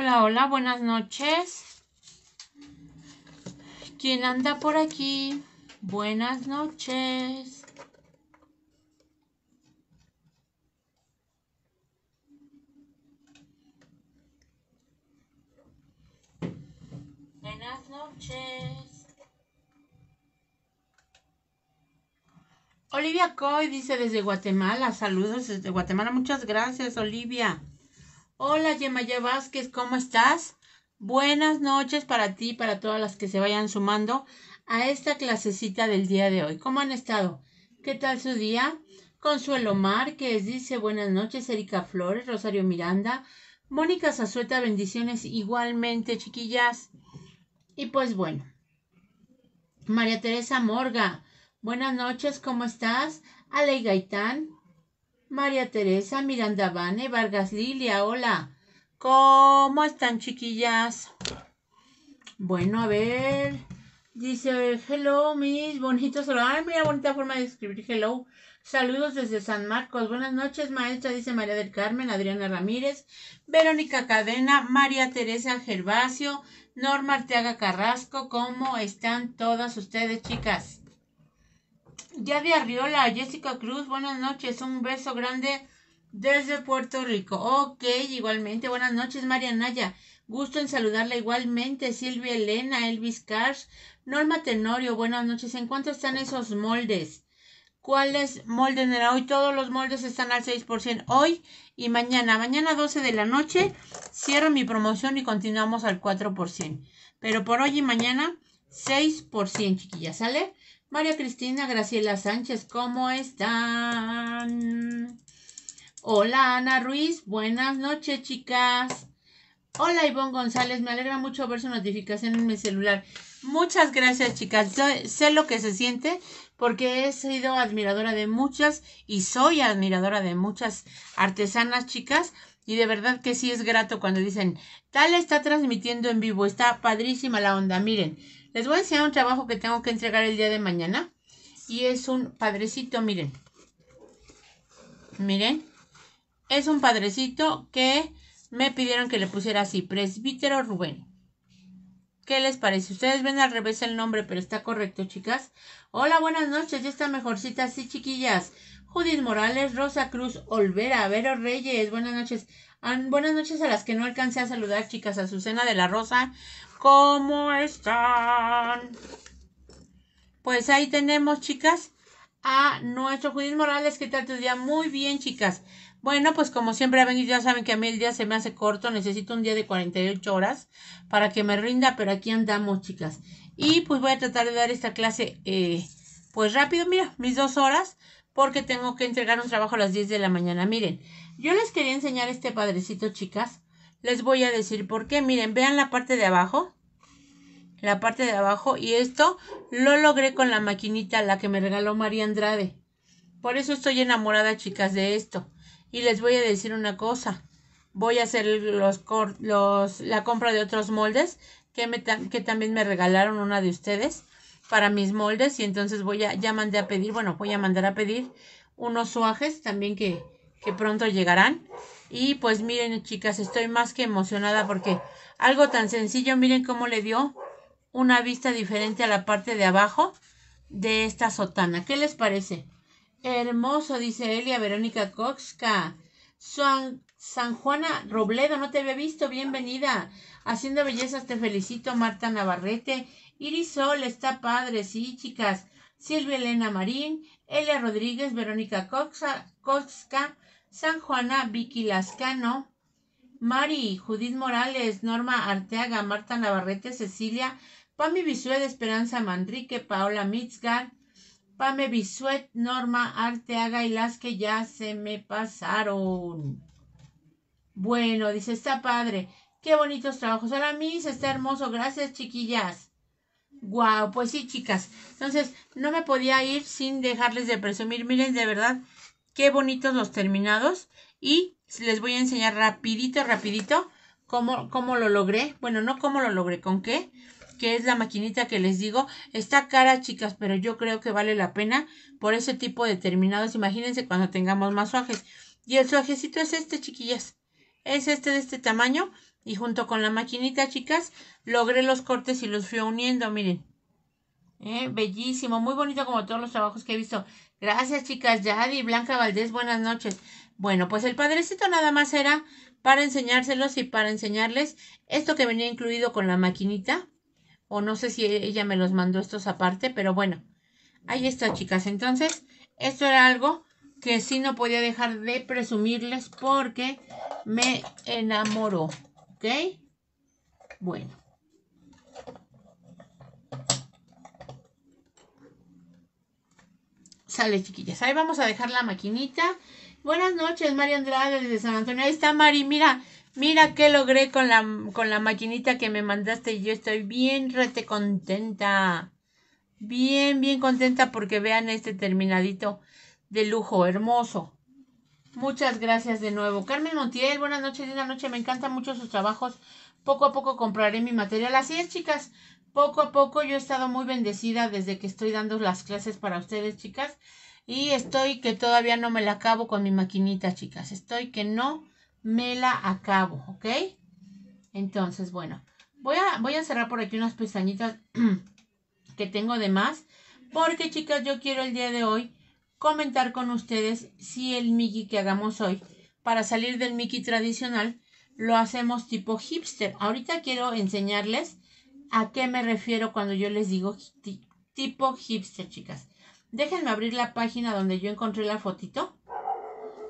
Hola, hola, buenas noches. ¿Quién anda por aquí? Buenas noches. Buenas noches. Olivia Coy dice desde Guatemala. Saludos desde Guatemala. Muchas gracias, Olivia. Hola Yemaya Vázquez, ¿cómo estás? Buenas noches para ti, y para todas las que se vayan sumando a esta clasecita del día de hoy. ¿Cómo han estado? ¿Qué tal su día? Consuelo Márquez dice buenas noches, Erika Flores, Rosario Miranda, Mónica Zazueta, bendiciones igualmente, chiquillas. Y pues bueno, María Teresa Morga, buenas noches, ¿cómo estás? Ale Gaitán, María Teresa Miranda Vane Vargas Lilia, hola. ¿Cómo están, chiquillas? Bueno, a ver. Dice, hello, mis bonitos. Ay, mira, bonita forma de escribir hello. Saludos desde San Marcos. Buenas noches, maestra, dice María del Carmen, Adriana Ramírez, Verónica Cadena, María Teresa Gervasio, Norma Arteaga Carrasco. ¿Cómo están todas ustedes, chicas? de Arriola, Jessica Cruz, buenas noches, un beso grande desde Puerto Rico. Ok, igualmente, buenas noches, María Naya. Gusto en saludarla igualmente, Silvia Elena, Elvis Cars, Norma Tenorio, buenas noches. ¿En cuánto están esos moldes? ¿Cuáles moldes hoy? Todos los moldes están al 6% hoy y mañana. Mañana 12 de la noche cierro mi promoción y continuamos al 4%. Pero por hoy y mañana 6%, chiquilla, ¿sale? María Cristina Graciela Sánchez, ¿cómo están? Hola Ana Ruiz, buenas noches chicas. Hola Ivonne González, me alegra mucho ver su notificación en mi celular. Muchas gracias chicas, sé lo que se siente porque he sido admiradora de muchas y soy admiradora de muchas artesanas chicas y de verdad que sí es grato cuando dicen, tal está transmitiendo en vivo, está padrísima la onda, miren, les voy a enseñar un trabajo que tengo que entregar el día de mañana. Y es un padrecito, miren. Miren. Es un padrecito que me pidieron que le pusiera así, presbítero Rubén. ¿Qué les parece? Ustedes ven al revés el nombre, pero está correcto, chicas. Hola, buenas noches. Ya está mejorcita, sí, chiquillas. Judith Morales, Rosa Cruz, Olvera, Vero Reyes. Buenas noches. buenas noches a las que no alcancé a saludar, chicas. Azucena de la Rosa, ¿Cómo están? Pues ahí tenemos, chicas, a nuestro Judith Morales. que tal tu día? Muy bien, chicas. Bueno, pues como siempre, ya saben que a mí el día se me hace corto. Necesito un día de 48 horas para que me rinda, pero aquí andamos, chicas. Y pues voy a tratar de dar esta clase, eh, pues rápido, mira, mis dos horas, porque tengo que entregar un trabajo a las 10 de la mañana. Miren, yo les quería enseñar este padrecito, chicas les voy a decir por qué. Miren, vean la parte de abajo. La parte de abajo. Y esto lo logré con la maquinita, la que me regaló María Andrade. Por eso estoy enamorada, chicas, de esto. Y les voy a decir una cosa. Voy a hacer los, los la compra de otros moldes que, me, que también me regalaron una de ustedes para mis moldes. Y entonces voy a, ya mandé a pedir, bueno, voy a mandar a pedir unos suajes también que, que pronto llegarán. Y pues miren chicas, estoy más que emocionada porque algo tan sencillo, miren cómo le dio una vista diferente a la parte de abajo de esta sotana. ¿Qué les parece? Hermoso, dice Elia Verónica Coxca. San, Juana Robledo, no te había visto, bienvenida. Haciendo bellezas, te felicito, Marta Navarrete. Irisol está padre, sí, chicas. Silvia Elena Marín, Elia Rodríguez, Verónica Coxca, Coxca San Juana, Vicky Lascano, Mari, Judith Morales, Norma Arteaga, Marta Navarrete, Cecilia, Pame Bisuet, Esperanza Manrique, Paola Mitzgar, Pame Bisuet, Norma Arteaga y las que ya se me pasaron. Bueno, dice, está padre. Qué bonitos trabajos. Ahora mis, está hermoso. Gracias, chiquillas. Guau, pues sí, chicas. Entonces, no me podía ir sin dejarles de presumir. Miren, de verdad, Qué bonitos los terminados. Y les voy a enseñar rapidito, rapidito cómo, cómo lo logré. Bueno, no cómo lo logré, con qué que es la maquinita que les digo. Está cara, chicas, pero yo creo que vale la pena por ese tipo de terminados. Imagínense cuando tengamos más suajes. Y el suajecito es este, chiquillas. Es este de este tamaño. Y junto con la maquinita, chicas, logré los cortes y los fui uniendo. Miren. Eh, bellísimo, muy bonito como todos los trabajos que he visto. Gracias, chicas. Yadi, Blanca Valdés, buenas noches. Bueno, pues el padrecito nada más era para enseñárselos y para enseñarles esto que venía incluido con la maquinita. O no sé si ella me los mandó estos aparte, pero bueno. Ahí está, chicas. Entonces, esto era algo que sí no podía dejar de presumirles porque me enamoró. ¿Ok? Bueno. Sale, chiquillas. Ahí vamos a dejar la maquinita. Buenas noches, María Andrade desde San Antonio. Ahí está Mari, mira, mira qué logré con la, con la maquinita que me mandaste y yo estoy bien rete contenta. Bien, bien contenta porque vean este terminadito de lujo, hermoso. Muchas gracias de nuevo. Carmen Montiel, buenas noches, buenas noche. Me encantan mucho sus trabajos. Poco a poco compraré mi material. Así es, chicas poco a poco yo he estado muy bendecida desde que estoy dando las clases para ustedes, chicas. Y estoy que todavía no me la acabo con mi maquinita, chicas. Estoy que no me la acabo, ¿ok? Entonces, bueno, voy a, voy a cerrar por aquí unas pestañitas que tengo de más. Porque, chicas, yo quiero el día de hoy comentar con ustedes si el miki que hagamos hoy, para salir del Mickey tradicional, lo hacemos tipo hipster. Ahorita quiero enseñarles a qué me refiero cuando yo les digo tipo hipster, chicas. Déjenme abrir la página donde yo encontré la fotito.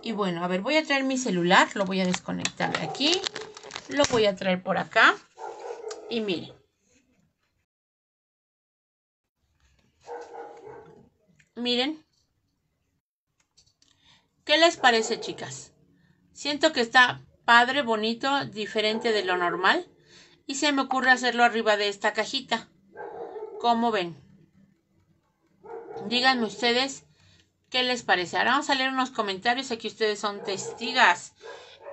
Y bueno, a ver, voy a traer mi celular, lo voy a desconectar de aquí, lo voy a traer por acá. Y miren. Miren. ¿Qué les parece, chicas? Siento que está padre, bonito, diferente de lo normal y se me ocurre hacerlo arriba de esta cajita. ¿Cómo ven? Díganme ustedes qué les parece. Ahora vamos a leer unos comentarios, aquí ustedes son testigas.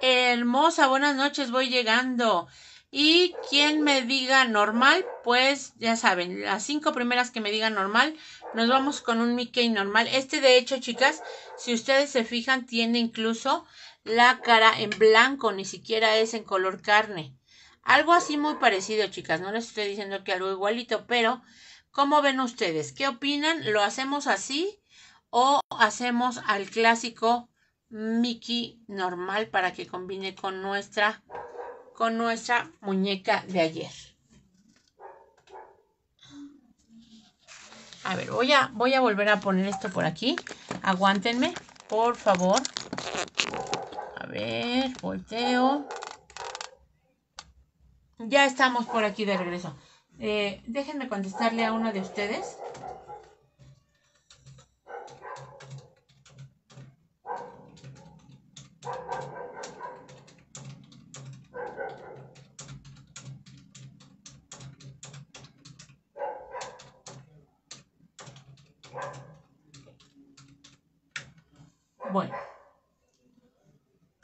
Hermosa, buenas noches, voy llegando. Y quien me diga normal, pues ya saben, las cinco primeras que me digan normal, nos vamos con un Mickey normal. Este de hecho, chicas, si ustedes se fijan, tiene incluso la cara en blanco, ni siquiera es en color carne. Algo así muy parecido, chicas. No les estoy diciendo que algo igualito, pero ¿cómo ven ustedes? ¿Qué opinan? ¿Lo hacemos así o hacemos al clásico Mickey normal para que combine con nuestra con nuestra muñeca de ayer? A ver, voy a, voy a volver a poner esto por aquí. Aguántenme, por favor. A ver, volteo. Ya estamos por aquí de regreso. Eh, déjenme contestarle a uno de ustedes. Bueno.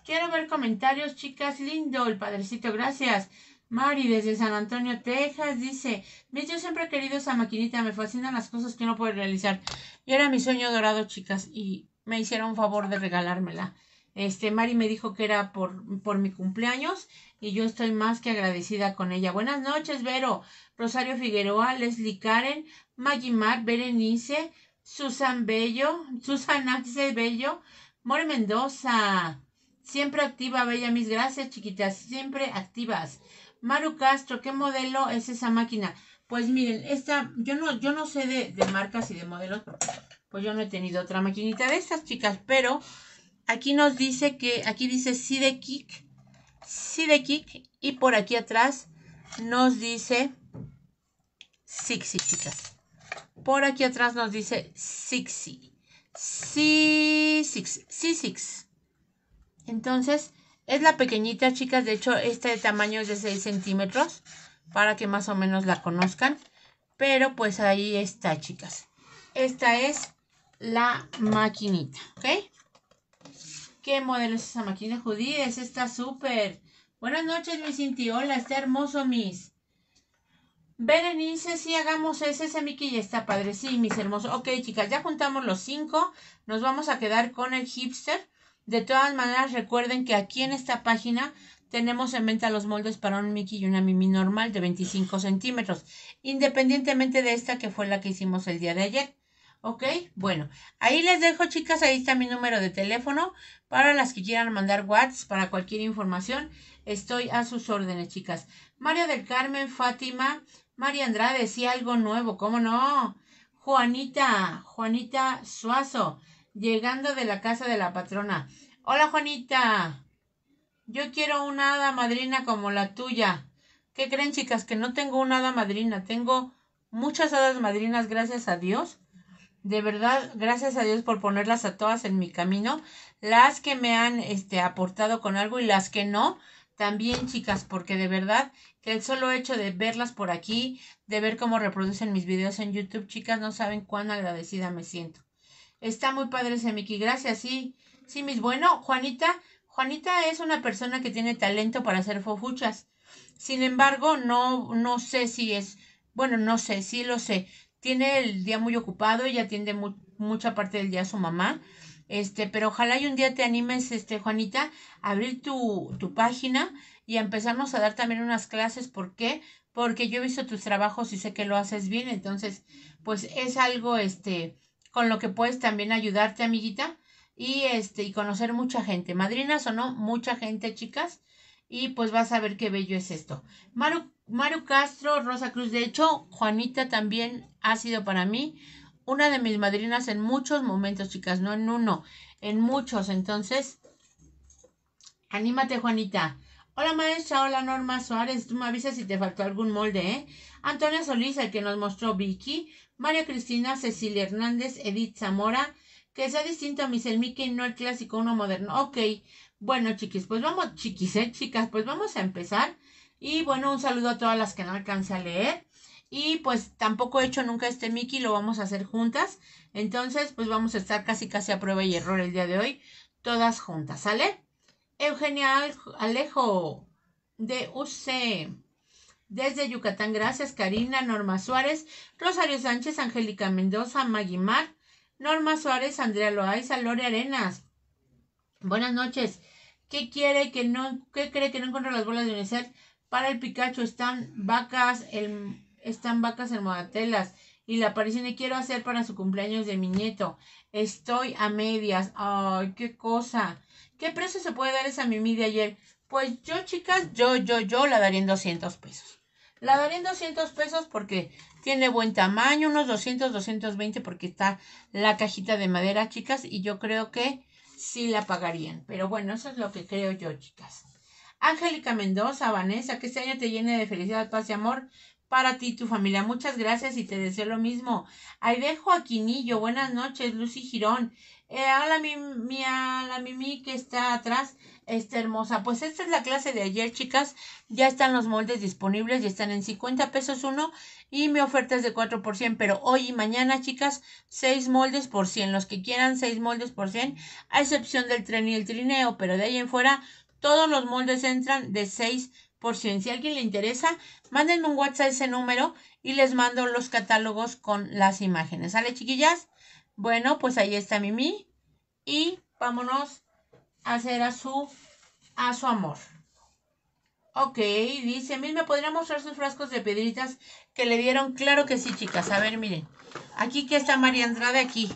Quiero ver comentarios, chicas. Lindo, el padrecito, gracias. Mari desde San Antonio, Texas, dice, mis yo siempre he querido esa maquinita, me fascinan las cosas que no puedo realizar. Y era mi sueño dorado, chicas, y me hicieron un favor de regalármela. Este, Mari me dijo que era por, por mi cumpleaños y yo estoy más que agradecida con ella. Buenas noches, Vero, Rosario Figueroa, Leslie Karen, Maggie Mar, Berenice, Susan Bello, Susan Axel Bello, More Mendoza. Siempre activa, Bella, mis gracias, chiquitas, siempre activas. Maru Castro, ¿qué modelo es esa máquina? Pues miren, esta, yo no, yo no sé de, marcas y de modelos, pues yo no he tenido otra maquinita de estas chicas, pero aquí nos dice que, aquí dice si de kick, si de kick, y por aquí atrás nos dice Sixi, chicas. Por aquí atrás nos dice Sixi. Sixi, Six. Entonces, es la pequeñita, chicas. De hecho, este de tamaño es de 6 centímetros. Para que más o menos la conozcan. Pero pues ahí está, chicas. Esta es la maquinita. ¿Ok? ¿Qué modelo es esa máquina, Judí? Es esta súper. Buenas noches, mi Cinti. Hola, está hermoso, mis. Berenice, si hagamos ese, ese ya está padre. Sí, mis hermosos. Ok, chicas, ya juntamos los cinco. Nos vamos a quedar con el hipster. De todas maneras, recuerden que aquí en esta página tenemos en venta los moldes para un Mickey y una Mimi normal de 25 centímetros, independientemente de esta que fue la que hicimos el día de ayer. ¿Ok? Bueno, ahí les dejo, chicas, ahí está mi número de teléfono para las que quieran mandar WhatsApp, para cualquier información, estoy a sus órdenes, chicas. María del Carmen, Fátima, María Andrade, sí, algo nuevo, ¿cómo no? Juanita, Juanita Suazo, llegando de la casa de la patrona. Hola, Juanita. Yo quiero una hada madrina como la tuya. ¿Qué creen, chicas? Que no tengo una hada madrina. Tengo muchas hadas madrinas, gracias a Dios. De verdad, gracias a Dios por ponerlas a todas en mi camino. Las que me han este, aportado con algo y las que no también chicas, porque de verdad que el solo hecho de verlas por aquí, de ver cómo reproducen mis videos en YouTube, chicas, no saben cuán agradecida me siento. Está muy padre ese Miki, gracias, sí. Sí, mis bueno, Juanita, Juanita es una persona que tiene talento para hacer fofuchas. Sin embargo, no, no sé si es, bueno, no sé, sí lo sé. Tiene el día muy ocupado, y atiende mucha parte del día a su mamá. Este, pero ojalá y un día te animes, este, Juanita, a abrir tu, tu página y a empezarnos a dar también unas clases. ¿Por qué? Porque yo he visto tus trabajos y sé que lo haces bien. Entonces, pues es algo, este, con lo que puedes también ayudarte, amiguita, y este, y conocer mucha gente, madrinas o no, mucha gente, chicas, y pues vas a ver qué bello es esto. Maru, Maru Castro, Rosa Cruz, de hecho, Juanita también ha sido para mí una de mis madrinas en muchos momentos, chicas, no en uno, en muchos, entonces, anímate, Juanita. Hola maestra, hola Norma Suárez, tú me avisas si te faltó algún molde, ¿eh? Antonia Solís, el que nos mostró Vicky, María Cristina, Cecilia Hernández, Edith Zamora, que sea distinto a el Mickey, no el clásico, uno moderno. Ok, bueno chiquis, pues vamos, chiquis, eh, chicas, pues vamos a empezar. Y bueno, un saludo a todas las que no alcancé a leer. Y pues tampoco he hecho nunca este Mickey, lo vamos a hacer juntas. Entonces, pues vamos a estar casi casi a prueba y error el día de hoy, todas juntas, ¿sale? Eugenia Alejo de UC. Desde Yucatán, gracias Karina, Norma Suárez, Rosario Sánchez, Angélica Mendoza, Maguimar, Norma Suárez, Andrea Loaiza, Lore Arenas. Buenas noches. ¿Qué quiere que no, qué cree que no encuentra las bolas de UNICEF? Para el Pikachu están vacas, están vacas en Modatelas. Y la aparición que quiero hacer para su cumpleaños de mi nieto. Estoy a medias. Ay, qué cosa. ¿Qué precio se puede dar esa mimi de ayer? Pues yo, chicas, yo, yo, yo la daría en 200 pesos. La daré en 200 pesos porque tiene buen tamaño, unos 200, 220 porque está la cajita de madera, chicas, y yo creo que sí la pagarían. Pero bueno, eso es lo que creo yo, chicas. Angélica Mendoza, Vanessa, que este año te llene de felicidad, paz y amor para ti y tu familia. Muchas gracias y te deseo lo mismo. a Quinillo, buenas noches, Lucy Girón. Eh, a, la, mi, la Mimi que está atrás está hermosa. Pues esta es la clase de ayer, chicas. Ya están los moldes disponibles, ya están en 50 pesos uno y mi oferta es de 4 por pero hoy y mañana, chicas, 6 moldes por 100. Los que quieran 6 moldes por 100, a excepción del tren y el trineo, pero de ahí en fuera todos los moldes entran de 6 por 100. Si a alguien le interesa, mándenme un WhatsApp ese número y les mando los catálogos con las imágenes. ¿Sale, chiquillas? Bueno, pues ahí está Mimi. Y vámonos a hacer a su, a su amor. Ok, dice, Mil, ¿me podría mostrar sus frascos de piedritas que le dieron? Claro que sí, chicas. A ver, miren. Aquí que está María Andrade, aquí.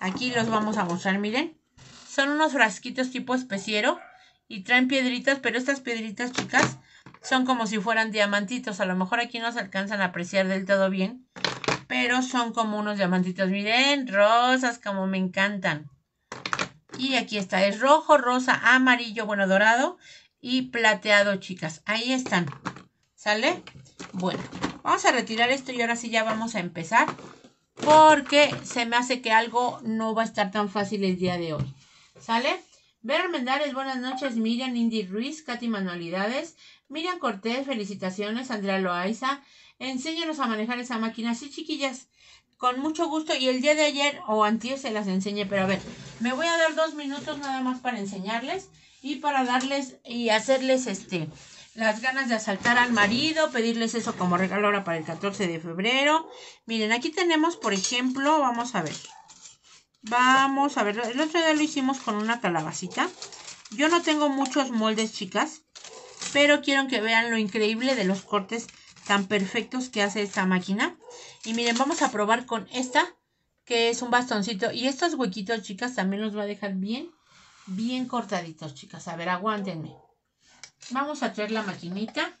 Aquí los vamos a mostrar, miren. Son unos frasquitos tipo especiero y traen piedritas, pero estas piedritas, chicas, son como si fueran diamantitos. A lo mejor aquí no se alcanzan a apreciar del todo bien, pero son como unos diamantitos, miren, rosas, como me encantan. Y aquí está, es rojo, rosa, amarillo, bueno, dorado y plateado, chicas. Ahí están, ¿sale? Bueno, vamos a retirar esto y ahora sí ya vamos a empezar. Porque se me hace que algo no va a estar tan fácil el día de hoy. ¿Sale? Vera Mendares, buenas noches. Miriam Indy Ruiz, Katy Manualidades. Miriam Cortés, felicitaciones. Andrea Loaiza. Enséñenos a manejar esa máquina. Sí, chiquillas, con mucho gusto. Y el día de ayer o antier se las enseñé. Pero a ver, me voy a dar dos minutos nada más para enseñarles y para darles y hacerles este las ganas de asaltar al marido, pedirles eso como regalo ahora para el 14 de febrero. Miren, aquí tenemos, por ejemplo, vamos a ver. Vamos a ver, el otro día lo hicimos con una calabacita. Yo no tengo muchos moldes, chicas, pero quiero que vean lo increíble de los cortes tan perfectos que hace esta máquina. Y miren, vamos a probar con esta, que es un bastoncito. Y estos huequitos, chicas, también los va a dejar bien, bien cortaditos, chicas. A ver, aguántenme. Vamos a traer la maquinita.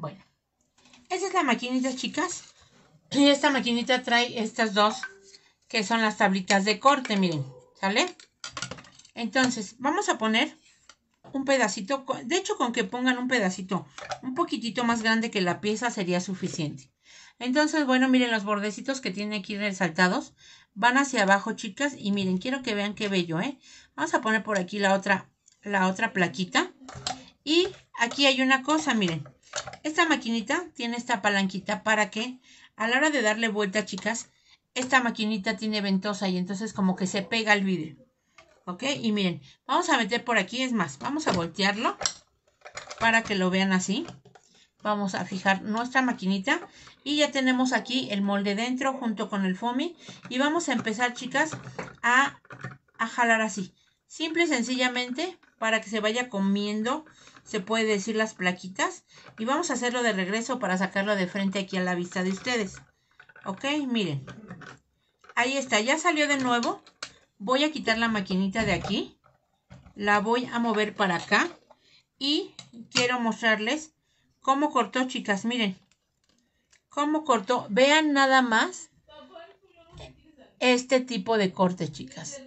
Bueno, esa es la maquinita, chicas. Y esta maquinita trae estas dos, que son las tablitas de corte, miren, ¿sale? Entonces, vamos a poner un pedacito, de hecho con que pongan un pedacito un poquitito más grande que la pieza sería suficiente. Entonces, bueno, miren los bordecitos que tiene aquí resaltados, van hacia abajo, chicas, y miren, quiero que vean qué bello, ¿eh? Vamos a poner por aquí la otra, la otra plaquita. Y aquí hay una cosa, miren, esta maquinita tiene esta palanquita para que a la hora de darle vuelta, chicas, esta maquinita tiene ventosa y entonces como que se pega al vidrio. ¿Ok? Y miren, vamos a meter por aquí, es más, vamos a voltearlo para que lo vean así. Vamos a fijar nuestra maquinita y ya tenemos aquí el molde dentro junto con el foamy. Y vamos a empezar, chicas, a, a jalar así. Simple y sencillamente para que se vaya comiendo se puede decir las plaquitas y vamos a hacerlo de regreso para sacarlo de frente aquí a la vista de ustedes ok miren ahí está ya salió de nuevo voy a quitar la maquinita de aquí la voy a mover para acá y quiero mostrarles cómo cortó chicas miren cómo cortó vean nada más este tipo de corte chicas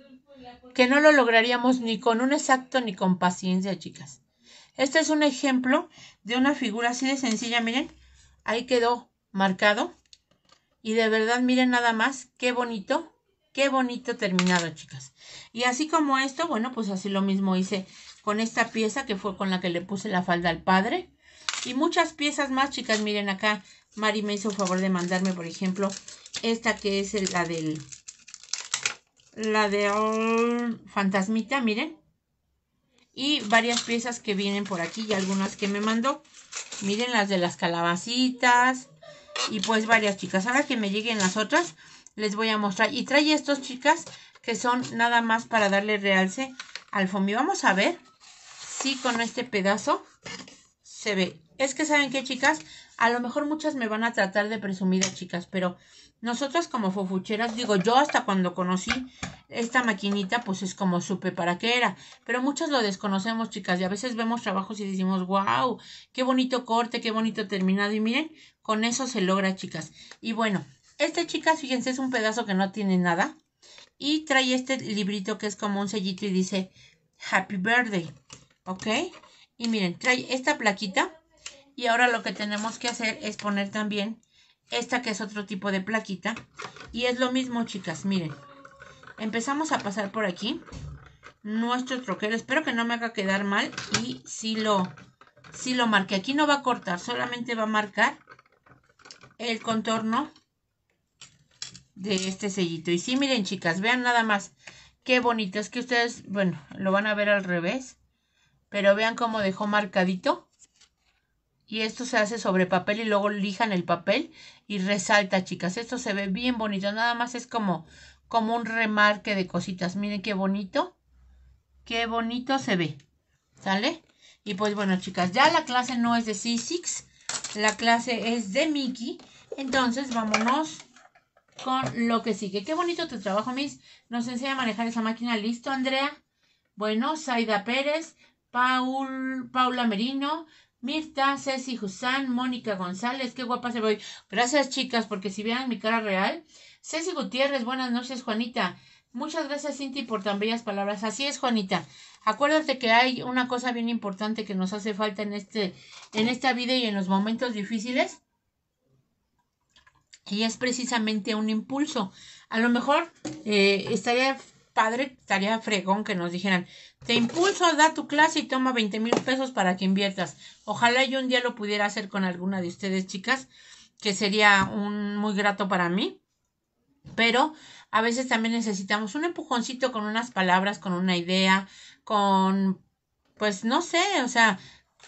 que no lo lograríamos ni con un exacto ni con paciencia chicas este es un ejemplo de una figura así de sencilla, miren, ahí quedó marcado. Y de verdad, miren nada más, qué bonito, qué bonito terminado, chicas. Y así como esto, bueno, pues así lo mismo hice con esta pieza que fue con la que le puse la falda al padre. Y muchas piezas más, chicas, miren acá, Mari me hizo favor de mandarme, por ejemplo, esta que es la del... La de oh, Fantasmita, miren y varias piezas que vienen por aquí y algunas que me mandó. Miren las de las calabacitas y pues varias chicas. Ahora que me lleguen las otras les voy a mostrar. Y trae estos chicas que son nada más para darle realce al foamy. Vamos a ver si con este pedazo se ve. Es que saben que chicas, a lo mejor muchas me van a tratar de presumir chicas, pero nosotras como fofucheras, digo, yo hasta cuando conocí esta maquinita, pues es como supe para qué era. Pero muchas lo desconocemos, chicas, y a veces vemos trabajos y decimos, wow, qué bonito corte, qué bonito terminado. Y miren, con eso se logra, chicas. Y bueno, este, chica, fíjense, es un pedazo que no tiene nada. Y trae este librito que es como un sellito y dice, Happy Birthday, ¿ok? Y miren, trae esta plaquita. Y ahora lo que tenemos que hacer es poner también esta que es otro tipo de plaquita. Y es lo mismo, chicas, miren. Empezamos a pasar por aquí. Nuestro troquero. Espero que no me haga quedar mal. Y si lo, si lo marqué. Aquí no va a cortar, solamente va a marcar el contorno de este sellito. Y sí, miren, chicas, vean nada más. Qué bonito. Es que ustedes, bueno, lo van a ver al revés. Pero vean cómo dejó marcadito y esto se hace sobre papel y luego lijan el papel y resalta, chicas. Esto se ve bien bonito, nada más es como, como un remarque de cositas. Miren qué bonito, qué bonito se ve, ¿sale? Y pues bueno, chicas, ya la clase no es de c la clase es de Mickey. Entonces, vámonos con lo que sigue. Qué bonito tu trabajo, Miss. Nos enseña a manejar esa máquina. Listo, Andrea. Bueno, Saida Pérez, Paul, Paula Merino, Mirta, Ceci Jusán, Mónica González, qué guapa se voy. Gracias, chicas, porque si vean mi cara real. Ceci Gutiérrez, buenas noches, Juanita. Muchas gracias, Cinti, por tan bellas palabras. Así es, Juanita. Acuérdate que hay una cosa bien importante que nos hace falta en, este, en esta vida y en los momentos difíciles. Y es precisamente un impulso. A lo mejor eh, estaría padre, estaría fregón que nos dijeran, te impulso, da tu clase y toma 20 mil pesos para que inviertas. Ojalá yo un día lo pudiera hacer con alguna de ustedes, chicas, que sería un muy grato para mí. Pero a veces también necesitamos un empujoncito con unas palabras, con una idea, con, pues no sé, o sea,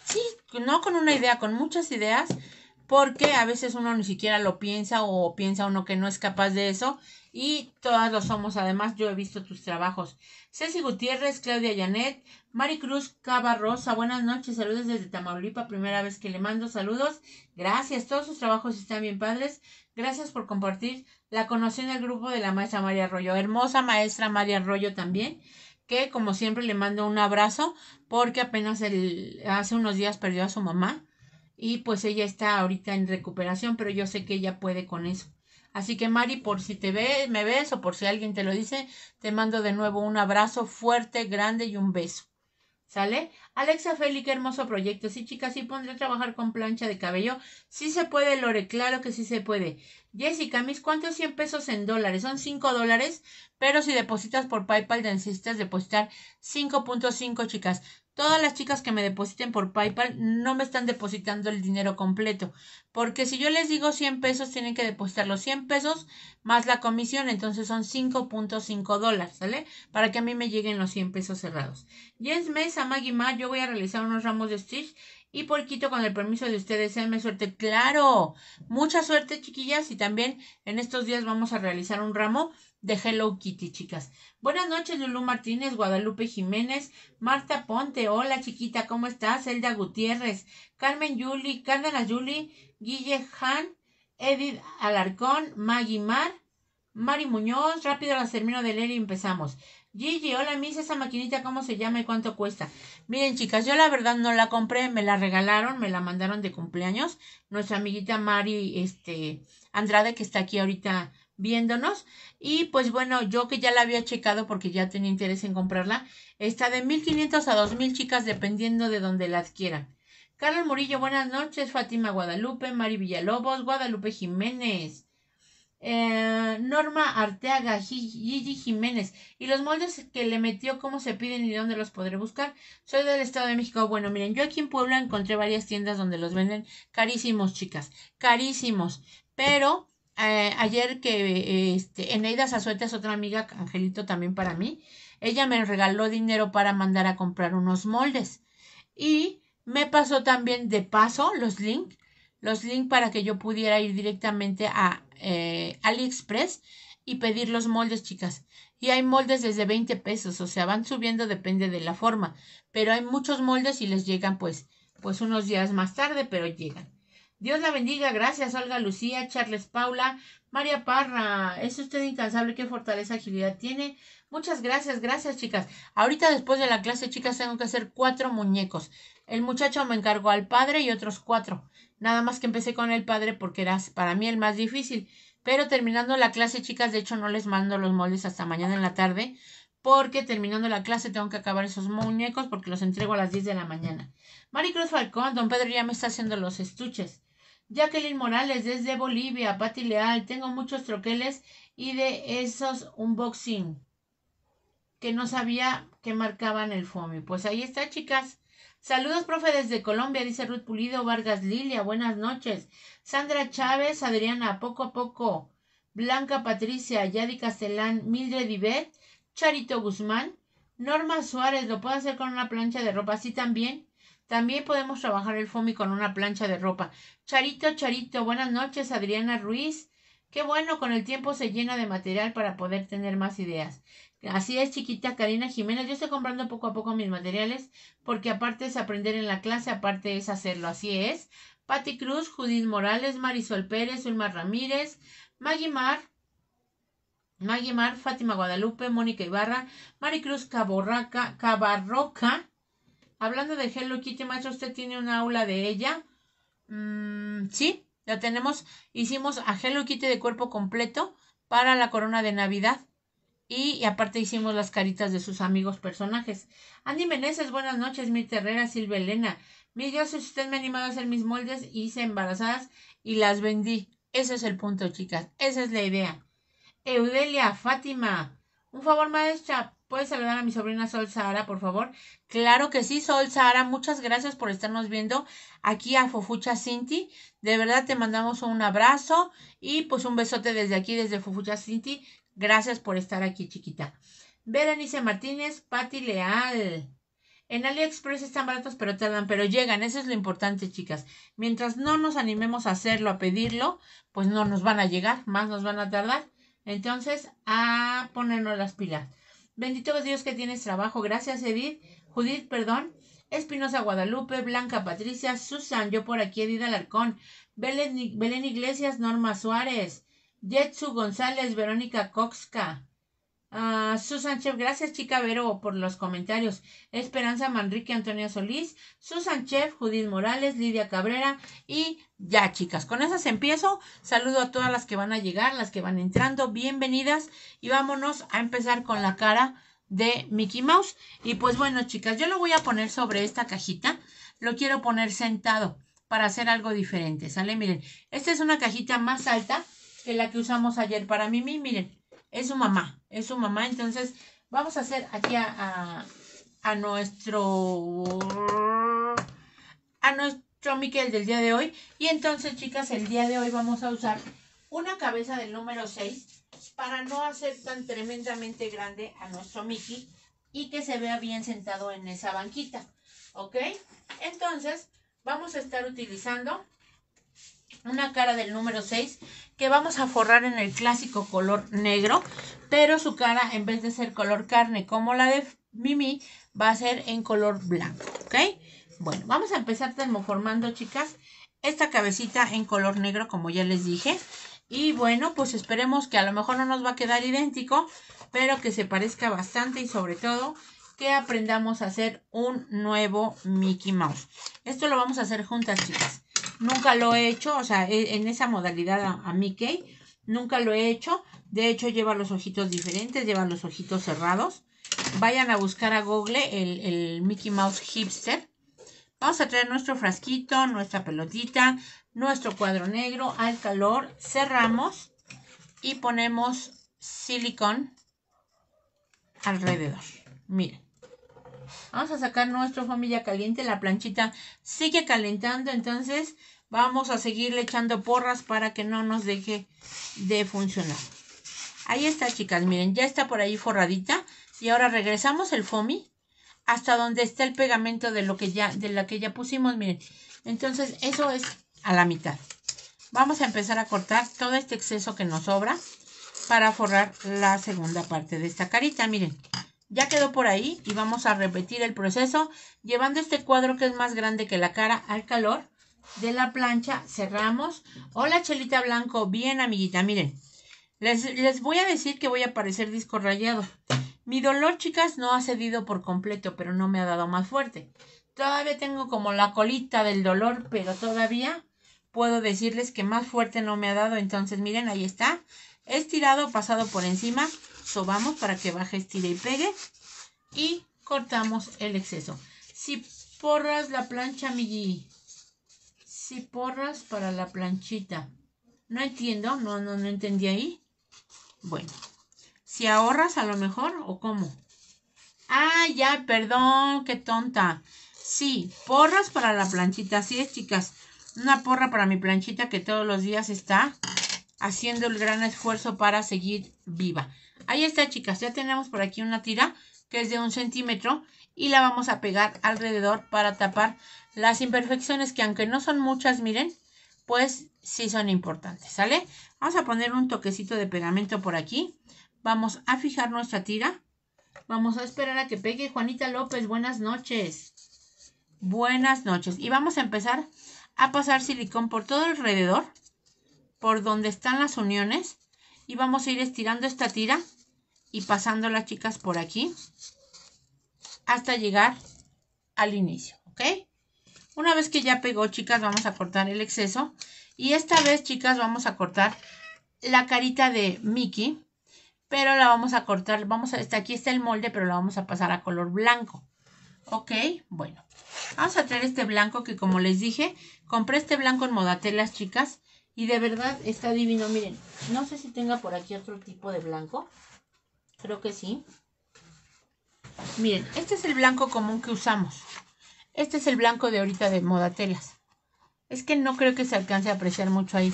sí, no con una idea, con muchas ideas, porque a veces uno ni siquiera lo piensa o piensa uno que no es capaz de eso y todas lo somos. Además, yo he visto tus trabajos. Ceci Gutiérrez, Claudia Janet, Maricruz Rosa, buenas noches, saludos desde Tamaulipa, primera vez que le mando saludos. Gracias, todos sus trabajos están bien padres. Gracias por compartir. La conocí en el grupo de la maestra María Arroyo, hermosa maestra María Arroyo también, que como siempre le mando un abrazo porque apenas hace unos días perdió a su mamá y pues ella está ahorita en recuperación, pero yo sé que ella puede con eso. Así que Mari, por si te ve, me ves o por si alguien te lo dice, te mando de nuevo un abrazo fuerte, grande y un beso. ¿Sale? Alexa Feli, qué hermoso proyecto. Sí, chicas, sí pondré a trabajar con plancha de cabello. Sí se puede, Lore, claro que sí se puede. Jessica, mis cuántos 100 pesos en dólares? Son 5 dólares, pero si depositas por PayPal necesitas depositar 5.5, chicas. Todas las chicas que me depositen por PayPal no me están depositando el dinero completo, porque si yo les digo 100 pesos, tienen que depositar los 100 pesos más la comisión, entonces son 5.5 dólares, ¿sale? Para que a mí me lleguen los 100 pesos cerrados. a Maggie Ma. yo voy a realizar unos ramos de Stitch y por Quito, con el permiso de ustedes, me suerte. ¡Claro! Mucha suerte, chiquillas, y también en estos días vamos a realizar un ramo de Hello Kitty, chicas. Buenas noches, Lulú Martínez, Guadalupe Jiménez, Marta Ponte, hola chiquita, ¿cómo estás? Elda Gutiérrez, Carmen Yuli, Cárdenas Yuli, Guille Han, Edith Alarcón, Maggie Mar, Mari Muñoz, rápido las termino de leer y empezamos. Gigi, hola misa, esa maquinita, ¿cómo se llama y cuánto cuesta? Miren, chicas, yo la verdad no la compré, me la regalaron, me la mandaron de cumpleaños. Nuestra amiguita Mari, este, Andrade, que está aquí ahorita viéndonos. Y pues bueno, yo que ya la había checado porque ya tenía interés en comprarla, está de 1500 a 2000 chicas dependiendo de donde la adquieran. Carlos Murillo, buenas noches. Fátima Guadalupe, Mari Villalobos, Guadalupe Jiménez. Eh, Norma Arteaga, Gigi Jiménez. Y los moldes que le metió, cómo se piden y dónde los podré buscar. Soy del Estado de México. Bueno, miren, yo aquí en Puebla encontré varias tiendas donde los venden carísimos, chicas. Carísimos. Pero eh, ayer que este, Eneida Sazueta es otra amiga, Angelito también para mí, ella me regaló dinero para mandar a comprar unos moldes y me pasó también de paso los links, los links para que yo pudiera ir directamente a eh, AliExpress y pedir los moldes, chicas. Y hay moldes desde 20 pesos, o sea, van subiendo, depende de la forma, pero hay muchos moldes y les llegan pues, pues unos días más tarde, pero llegan. Dios la bendiga. Gracias, Olga Lucía, Charles Paula, María Parra. Es usted incansable. Qué fortaleza, agilidad tiene. Muchas gracias, gracias, chicas. Ahorita después de la clase, chicas, tengo que hacer cuatro muñecos. El muchacho me encargó al padre y otros cuatro. Nada más que empecé con el padre porque era para mí el más difícil. Pero terminando la clase, chicas, de hecho no les mando los moldes hasta mañana en la tarde porque terminando la clase tengo que acabar esos muñecos porque los entrego a las 10 de la mañana. Maricruz Falcón, don Pedro ya me está haciendo los estuches. Jacqueline Morales desde Bolivia, Pati Leal, tengo muchos troqueles y de esos unboxing que no sabía que marcaban el FOMI. Pues ahí está, chicas. Saludos, profe, desde Colombia, dice Ruth Pulido Vargas Lilia, buenas noches. Sandra Chávez, Adriana, poco a poco. Blanca Patricia, Yadi Castellán, Mildred Ibet, Charito Guzmán, Norma Suárez, lo puedo hacer con una plancha de ropa, así también. También podemos trabajar el foamy con una plancha de ropa. Charito, Charito, buenas noches, Adriana Ruiz. Qué bueno, con el tiempo se llena de material para poder tener más ideas. Así es, chiquita Karina Jiménez. Yo estoy comprando poco a poco mis materiales porque aparte es aprender en la clase, aparte es hacerlo. Así es. Patti Cruz, Judith Morales, Marisol Pérez, Ulma Ramírez, Maggie Mar, Maggie Mar, Fátima Guadalupe, Mónica Ibarra, Maricruz Caborraca, Cabarroca, Hablando de Hello Kitty, maestra, ¿usted tiene una aula de ella? Mm, sí, la tenemos. Hicimos a Hello Kitty de cuerpo completo para la corona de Navidad. Y, aparte hicimos las caritas de sus amigos personajes. Andy Meneses, buenas noches, mi terrera Silva Elena. Mi si usted me ha animado a hacer mis moldes y hice embarazadas y las vendí. Ese es el punto, chicas. Esa es la idea. Eudelia, Fátima, un favor, maestra. ¿Puedes saludar a mi sobrina Sol Sahara, por favor? Claro que sí, Sol Sahara. Muchas gracias por estarnos viendo aquí a Fofucha Cinti. De verdad te mandamos un abrazo y pues un besote desde aquí, desde Fofucha Cinti. Gracias por estar aquí, chiquita. Berenice Martínez, Patti Leal. En AliExpress están baratos, pero tardan, pero llegan. Eso es lo importante, chicas. Mientras no nos animemos a hacerlo, a pedirlo, pues no nos van a llegar, más nos van a tardar. Entonces, a ponernos las pilas. Bendito Dios que tienes trabajo. Gracias, Edith. Judith, perdón. Espinosa Guadalupe, Blanca Patricia, Susan, yo por aquí, Edith Alarcón, Belén, Belén Iglesias, Norma Suárez, Jetsu González, Verónica Coxca, Ah, Susan Chef, gracias chica Vero por los comentarios. Esperanza Manrique, Antonia Solís, Susan Chef, Judith Morales, Lidia Cabrera y ya chicas. Con esas empiezo. Saludo a todas las que van a llegar, las que van entrando. Bienvenidas y vámonos a empezar con la cara de Mickey Mouse. Y pues bueno chicas, yo lo voy a poner sobre esta cajita. Lo quiero poner sentado para hacer algo diferente. ¿Sale? Miren, esta es una cajita más alta que la que usamos ayer para Mimi. Miren es su mamá, es su mamá. Entonces, vamos a hacer aquí a, a, a nuestro, a nuestro Miquel del día de hoy. Y entonces, chicas, el día de hoy vamos a usar una cabeza del número 6 para no hacer tan tremendamente grande a nuestro Mickey y que se vea bien sentado en esa banquita, ¿ok? Entonces, vamos a estar utilizando una cara del número 6 que vamos a forrar en el clásico color negro, pero su cara en vez de ser color carne como la de Mimi, va a ser en color blanco, ¿ok? Bueno, vamos a empezar termoformando, chicas, esta cabecita en color negro, como ya les dije. Y bueno, pues esperemos que a lo mejor no nos va a quedar idéntico, pero que se parezca bastante y sobre todo que aprendamos a hacer un nuevo Mickey Mouse. Esto lo vamos a hacer juntas, chicas nunca lo he hecho, o sea, e, en esa modalidad a, Mickey, nunca lo he hecho. De hecho, lleva los ojitos diferentes, lleva los ojitos cerrados. Vayan a buscar a Google el, el Mickey Mouse Hipster. Vamos a traer nuestro frasquito, nuestra pelotita, nuestro cuadro negro al calor. Cerramos y ponemos silicón alrededor. Miren. Vamos a sacar nuestro familia caliente. La planchita sigue calentando. Entonces vamos a seguirle echando porras para que no nos deje de funcionar. Ahí está, chicas, miren, ya está por ahí forradita. Y ahora regresamos el foamy hasta donde está el pegamento de lo que ya, de la que ya pusimos, miren. Entonces, eso es a la mitad. Vamos a empezar a cortar todo este exceso que nos sobra para forrar la segunda parte de esta carita, miren. Ya quedó por ahí y vamos a repetir el proceso llevando este cuadro que es más grande que la cara al calor de la plancha, cerramos. Hola, Chelita Blanco. Bien, amiguita, miren. Les, voy a decir que voy a parecer disco rayado. Mi dolor, chicas, no ha cedido por completo, pero no me ha dado más fuerte. Todavía tengo como la colita del dolor, pero todavía puedo decirles que más fuerte no me ha dado. Entonces, miren, ahí está. Estirado, pasado por encima. Sobamos para que baje, estire y pegue. Y cortamos el exceso. Si porras la plancha, amiguita porras para la planchita. No entiendo, no, no, no entendí ahí. Bueno, si ahorras a lo mejor o cómo. Ah, ya, perdón, qué tonta. Sí, porras para la planchita, así es, chicas. Una porra para mi planchita que todos los días está haciendo el gran esfuerzo para seguir viva. Ahí está, chicas, ya tenemos por aquí una tira que es de un centímetro y la vamos a pegar alrededor para tapar las imperfecciones que aunque no son muchas, miren, pues sí son importantes, ¿sale? Vamos a poner un toquecito de pegamento por aquí. Vamos a fijar nuestra tira. Vamos a esperar a que pegue Juanita López. Buenas noches. Buenas noches. Y vamos a empezar a pasar silicón por todo alrededor, por donde están las uniones. Y vamos a ir estirando esta tira y pasando las chicas por aquí hasta llegar al inicio, ¿ok? Una vez que ya pegó, chicas, vamos a cortar el exceso. Y esta vez, chicas, vamos a cortar la carita de Mickey, pero la vamos a cortar, vamos a, este, aquí está el molde, pero la vamos a pasar a color blanco. Ok, bueno, vamos a traer este blanco que como les dije, compré este blanco en Modatelas, chicas, y de verdad está divino, miren, no sé si tenga por aquí otro tipo de blanco, creo que sí. Miren, este es el blanco común que usamos. Este es el blanco de ahorita de moda telas. Es que no creo que se alcance a apreciar mucho ahí.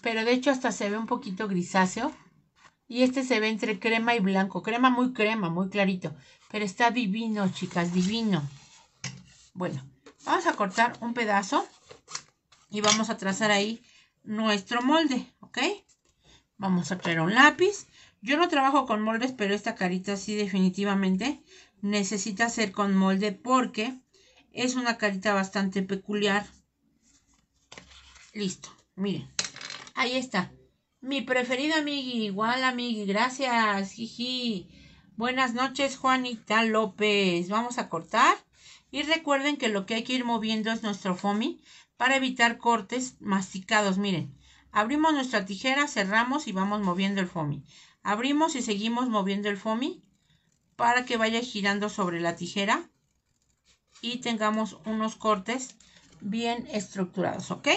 Pero de hecho hasta se ve un poquito grisáceo. Y este se ve entre crema y blanco. Crema muy crema, muy clarito. Pero está divino, chicas, divino. Bueno, vamos a cortar un pedazo. Y vamos a trazar ahí nuestro molde, ¿ok? Vamos a traer un lápiz yo no trabajo con moldes, pero esta carita sí definitivamente necesita ser con molde porque es una carita bastante peculiar. Listo, miren. Ahí está. Mi preferido amigui, igual amigui, gracias, jiji. Buenas noches, Juanita López. Vamos a cortar. Y recuerden que lo que hay que ir moviendo es nuestro foamy para evitar cortes masticados. Miren, abrimos nuestra tijera, cerramos y vamos moviendo el foamy. Abrimos y seguimos moviendo el foamy para que vaya girando sobre la tijera y tengamos unos cortes bien estructurados, ¿ok?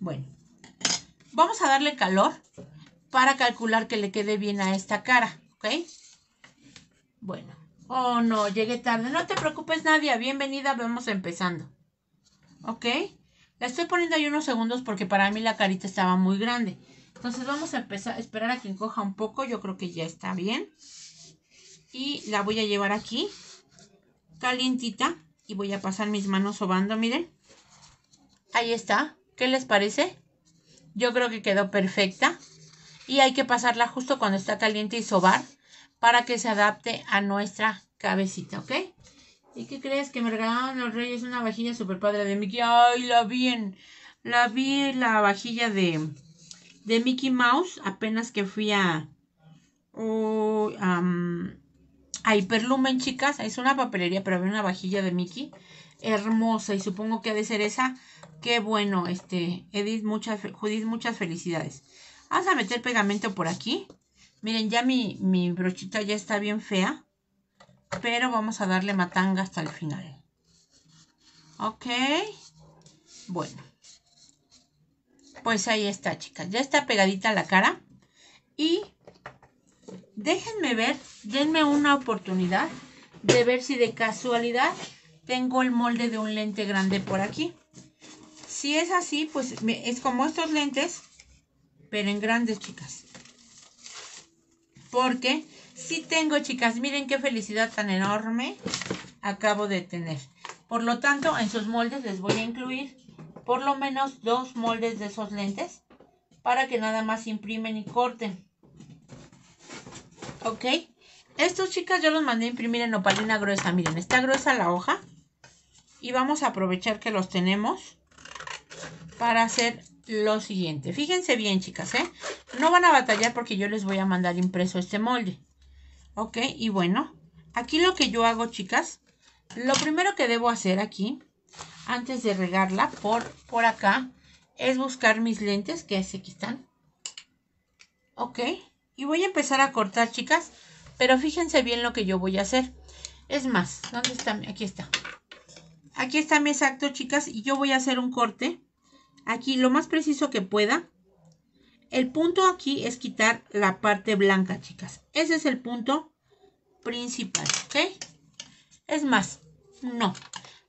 Bueno, vamos a darle calor para calcular que le quede bien a esta cara, ¿ok? Bueno, oh no, llegué tarde, no te preocupes nadie, bienvenida, vamos empezando, ¿ok? La estoy poniendo ahí unos segundos porque para mí la carita estaba muy grande. Entonces vamos a empezar, a esperar a que encoja un poco. Yo creo que ya está bien. Y la voy a llevar aquí, calientita. Y voy a pasar mis manos sobando, miren. Ahí está. ¿Qué les parece? Yo creo que quedó perfecta. Y hay que pasarla justo cuando está caliente y sobar para que se adapte a nuestra cabecita, ¿ok? ¿Y qué crees? Que me regalaron los reyes una vajilla super padre de Mickey. ¡Ay, la vi La vi en la vajilla de de Mickey Mouse, apenas que fui a, Hiperlumen, chicas. Es una papelería, pero había una vajilla de Mickey. Hermosa, y supongo que ha de ser esa. Qué bueno, este, Edith, muchas, Judith, muchas felicidades. Vamos a meter pegamento por aquí. Miren, ya mi, mi brochita ya está bien fea. Pero vamos a darle matanga hasta el final. Ok. Bueno. Pues ahí está, chicas. Ya está pegadita la cara. Y déjenme ver, denme una oportunidad de ver si de casualidad tengo el molde de un lente grande por aquí. Si es así, pues es como estos lentes, pero en grandes, chicas. Porque Si tengo, chicas, miren qué felicidad tan enorme acabo de tener. Por lo tanto, en sus moldes les voy a incluir por lo menos dos moldes de esos lentes para que nada más imprimen y corten. ¿Ok? Estos chicas yo los mandé a imprimir en opalina gruesa. Miren, está gruesa la hoja. Y vamos a aprovechar que los tenemos para hacer lo siguiente. Fíjense bien, chicas, ¿eh? No van a batallar porque yo les voy a mandar impreso este molde. ¿Ok? Y bueno, aquí lo que yo hago, chicas, lo primero que debo hacer aquí antes de regarla por, por acá es buscar mis lentes, que es aquí están. Ok, y voy a empezar a cortar, chicas, pero fíjense bien lo que yo voy a hacer. Es más, ¿dónde está? Aquí está. Aquí está mi exacto, chicas, y yo voy a hacer un corte aquí lo más preciso que pueda. El punto aquí es quitar la parte blanca, chicas. Ese es el punto principal, ¿ok? Es más, no,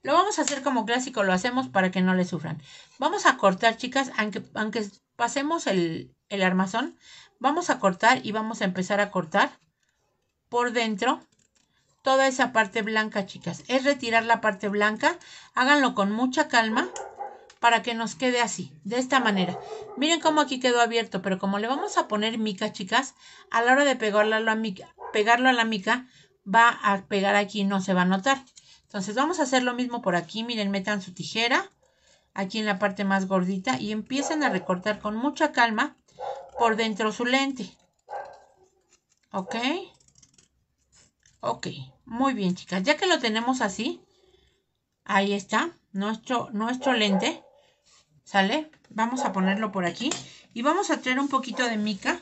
lo vamos a hacer como clásico, lo hacemos para que no le sufran. Vamos a cortar, chicas, aunque, aunque pasemos el, el armazón, vamos a cortar y vamos a empezar a cortar por dentro toda esa parte blanca, chicas. Es retirar la parte blanca. Háganlo con mucha calma para que nos quede así, de esta manera. Miren cómo aquí quedó abierto, pero como le vamos a poner mica, chicas, a la hora de pegarlo a la mica, pegarlo a la mica va a pegar aquí, no se va a notar. Entonces vamos a hacer lo mismo por aquí. Miren, metan su tijera aquí en la parte más gordita y empiecen a recortar con mucha calma por dentro su lente. ¿Ok? Ok, muy bien chicas. Ya que lo tenemos así, ahí está nuestro, nuestro lente. ¿Sale? Vamos a ponerlo por aquí. Y vamos a traer un poquito de mica.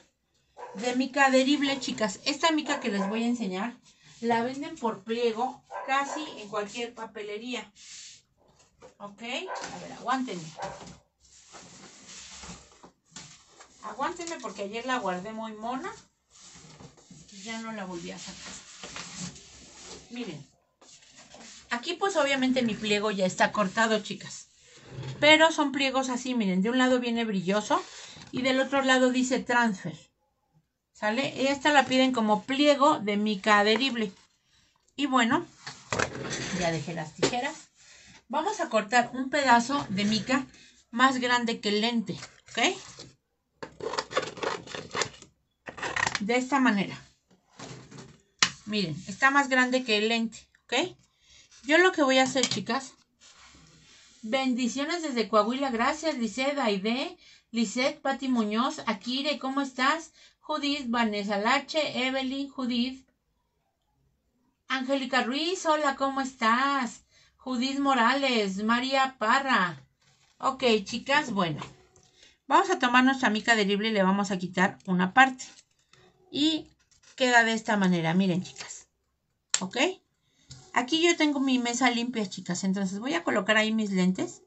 De mica adherible, chicas. Esta mica que les voy a enseñar la venden por pliego casi en cualquier papelería. ¿Ok? A ver, aguántenme. Aguántenme porque ayer la guardé muy mona. Y ya no la volví a sacar. Miren. Aquí pues obviamente mi pliego ya está cortado, chicas. Pero son pliegos así, miren. De un lado viene brilloso y del otro lado dice transfer. ¿Sale? Esta la piden como pliego de mica adherible. Y bueno, ya dejé las tijeras. Vamos a cortar un pedazo de mica más grande que el lente, ¿ok? De esta manera. Miren, está más grande que el lente, ¿ok? Yo lo que voy a hacer, chicas. Bendiciones desde Coahuila, gracias, Lisset, Aide, Lisset, Pati Muñoz, Akire, ¿cómo estás? Judith, Vanessa Lache, Evelyn, Judith. Angélica Ruiz, hola, ¿cómo estás? Judith Morales, María Parra. Ok, chicas, bueno. Vamos a tomar nuestra mica de libre y le vamos a quitar una parte. Y queda de esta manera, miren chicas. ¿Ok? Aquí yo tengo mi mesa limpia, chicas. Entonces voy a colocar ahí mis lentes.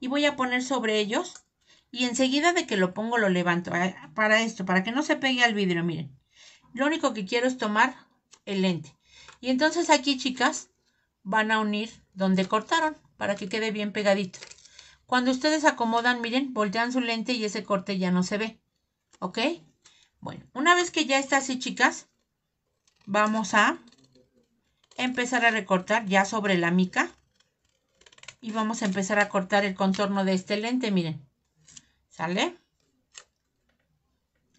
Y voy a poner sobre ellos y enseguida de que lo pongo lo levanto. Para esto, para que no se pegue al vidrio, miren. Lo único que quiero es tomar el lente. Y entonces aquí, chicas, van a unir donde cortaron para que quede bien pegadito. Cuando ustedes acomodan, miren, voltean su lente y ese corte ya no se ve. ¿Ok? Bueno, una vez que ya está así, chicas, vamos a empezar a recortar ya sobre la mica. Y vamos a empezar a cortar el contorno de este lente, miren. ¿Sale?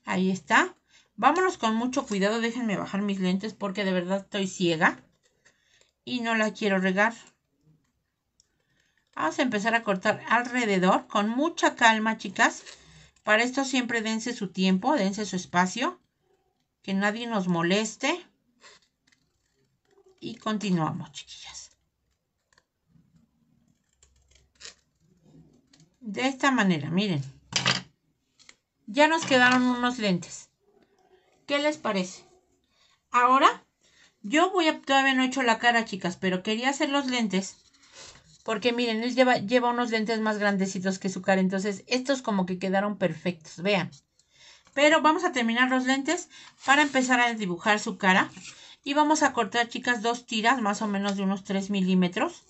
Ahí está. Vámonos con mucho cuidado. Déjenme bajar mis lentes porque de verdad estoy ciega. Y no la quiero regar. Vamos a empezar a cortar alrededor con mucha calma, chicas. Para esto siempre dense su tiempo, dense su espacio. Que nadie nos moleste. Y continuamos, chiquillas. De esta manera, miren. Ya nos quedaron unos lentes. ¿Qué les parece? Ahora, yo voy a... Todavía no he hecho la cara, chicas, pero quería hacer los lentes. Porque miren, él lleva, lleva unos lentes más grandecitos que su cara. Entonces, estos como que quedaron perfectos. Vean. Pero vamos a terminar los lentes para empezar a dibujar su cara. Y vamos a cortar, chicas, dos tiras más o menos de unos 3 milímetros.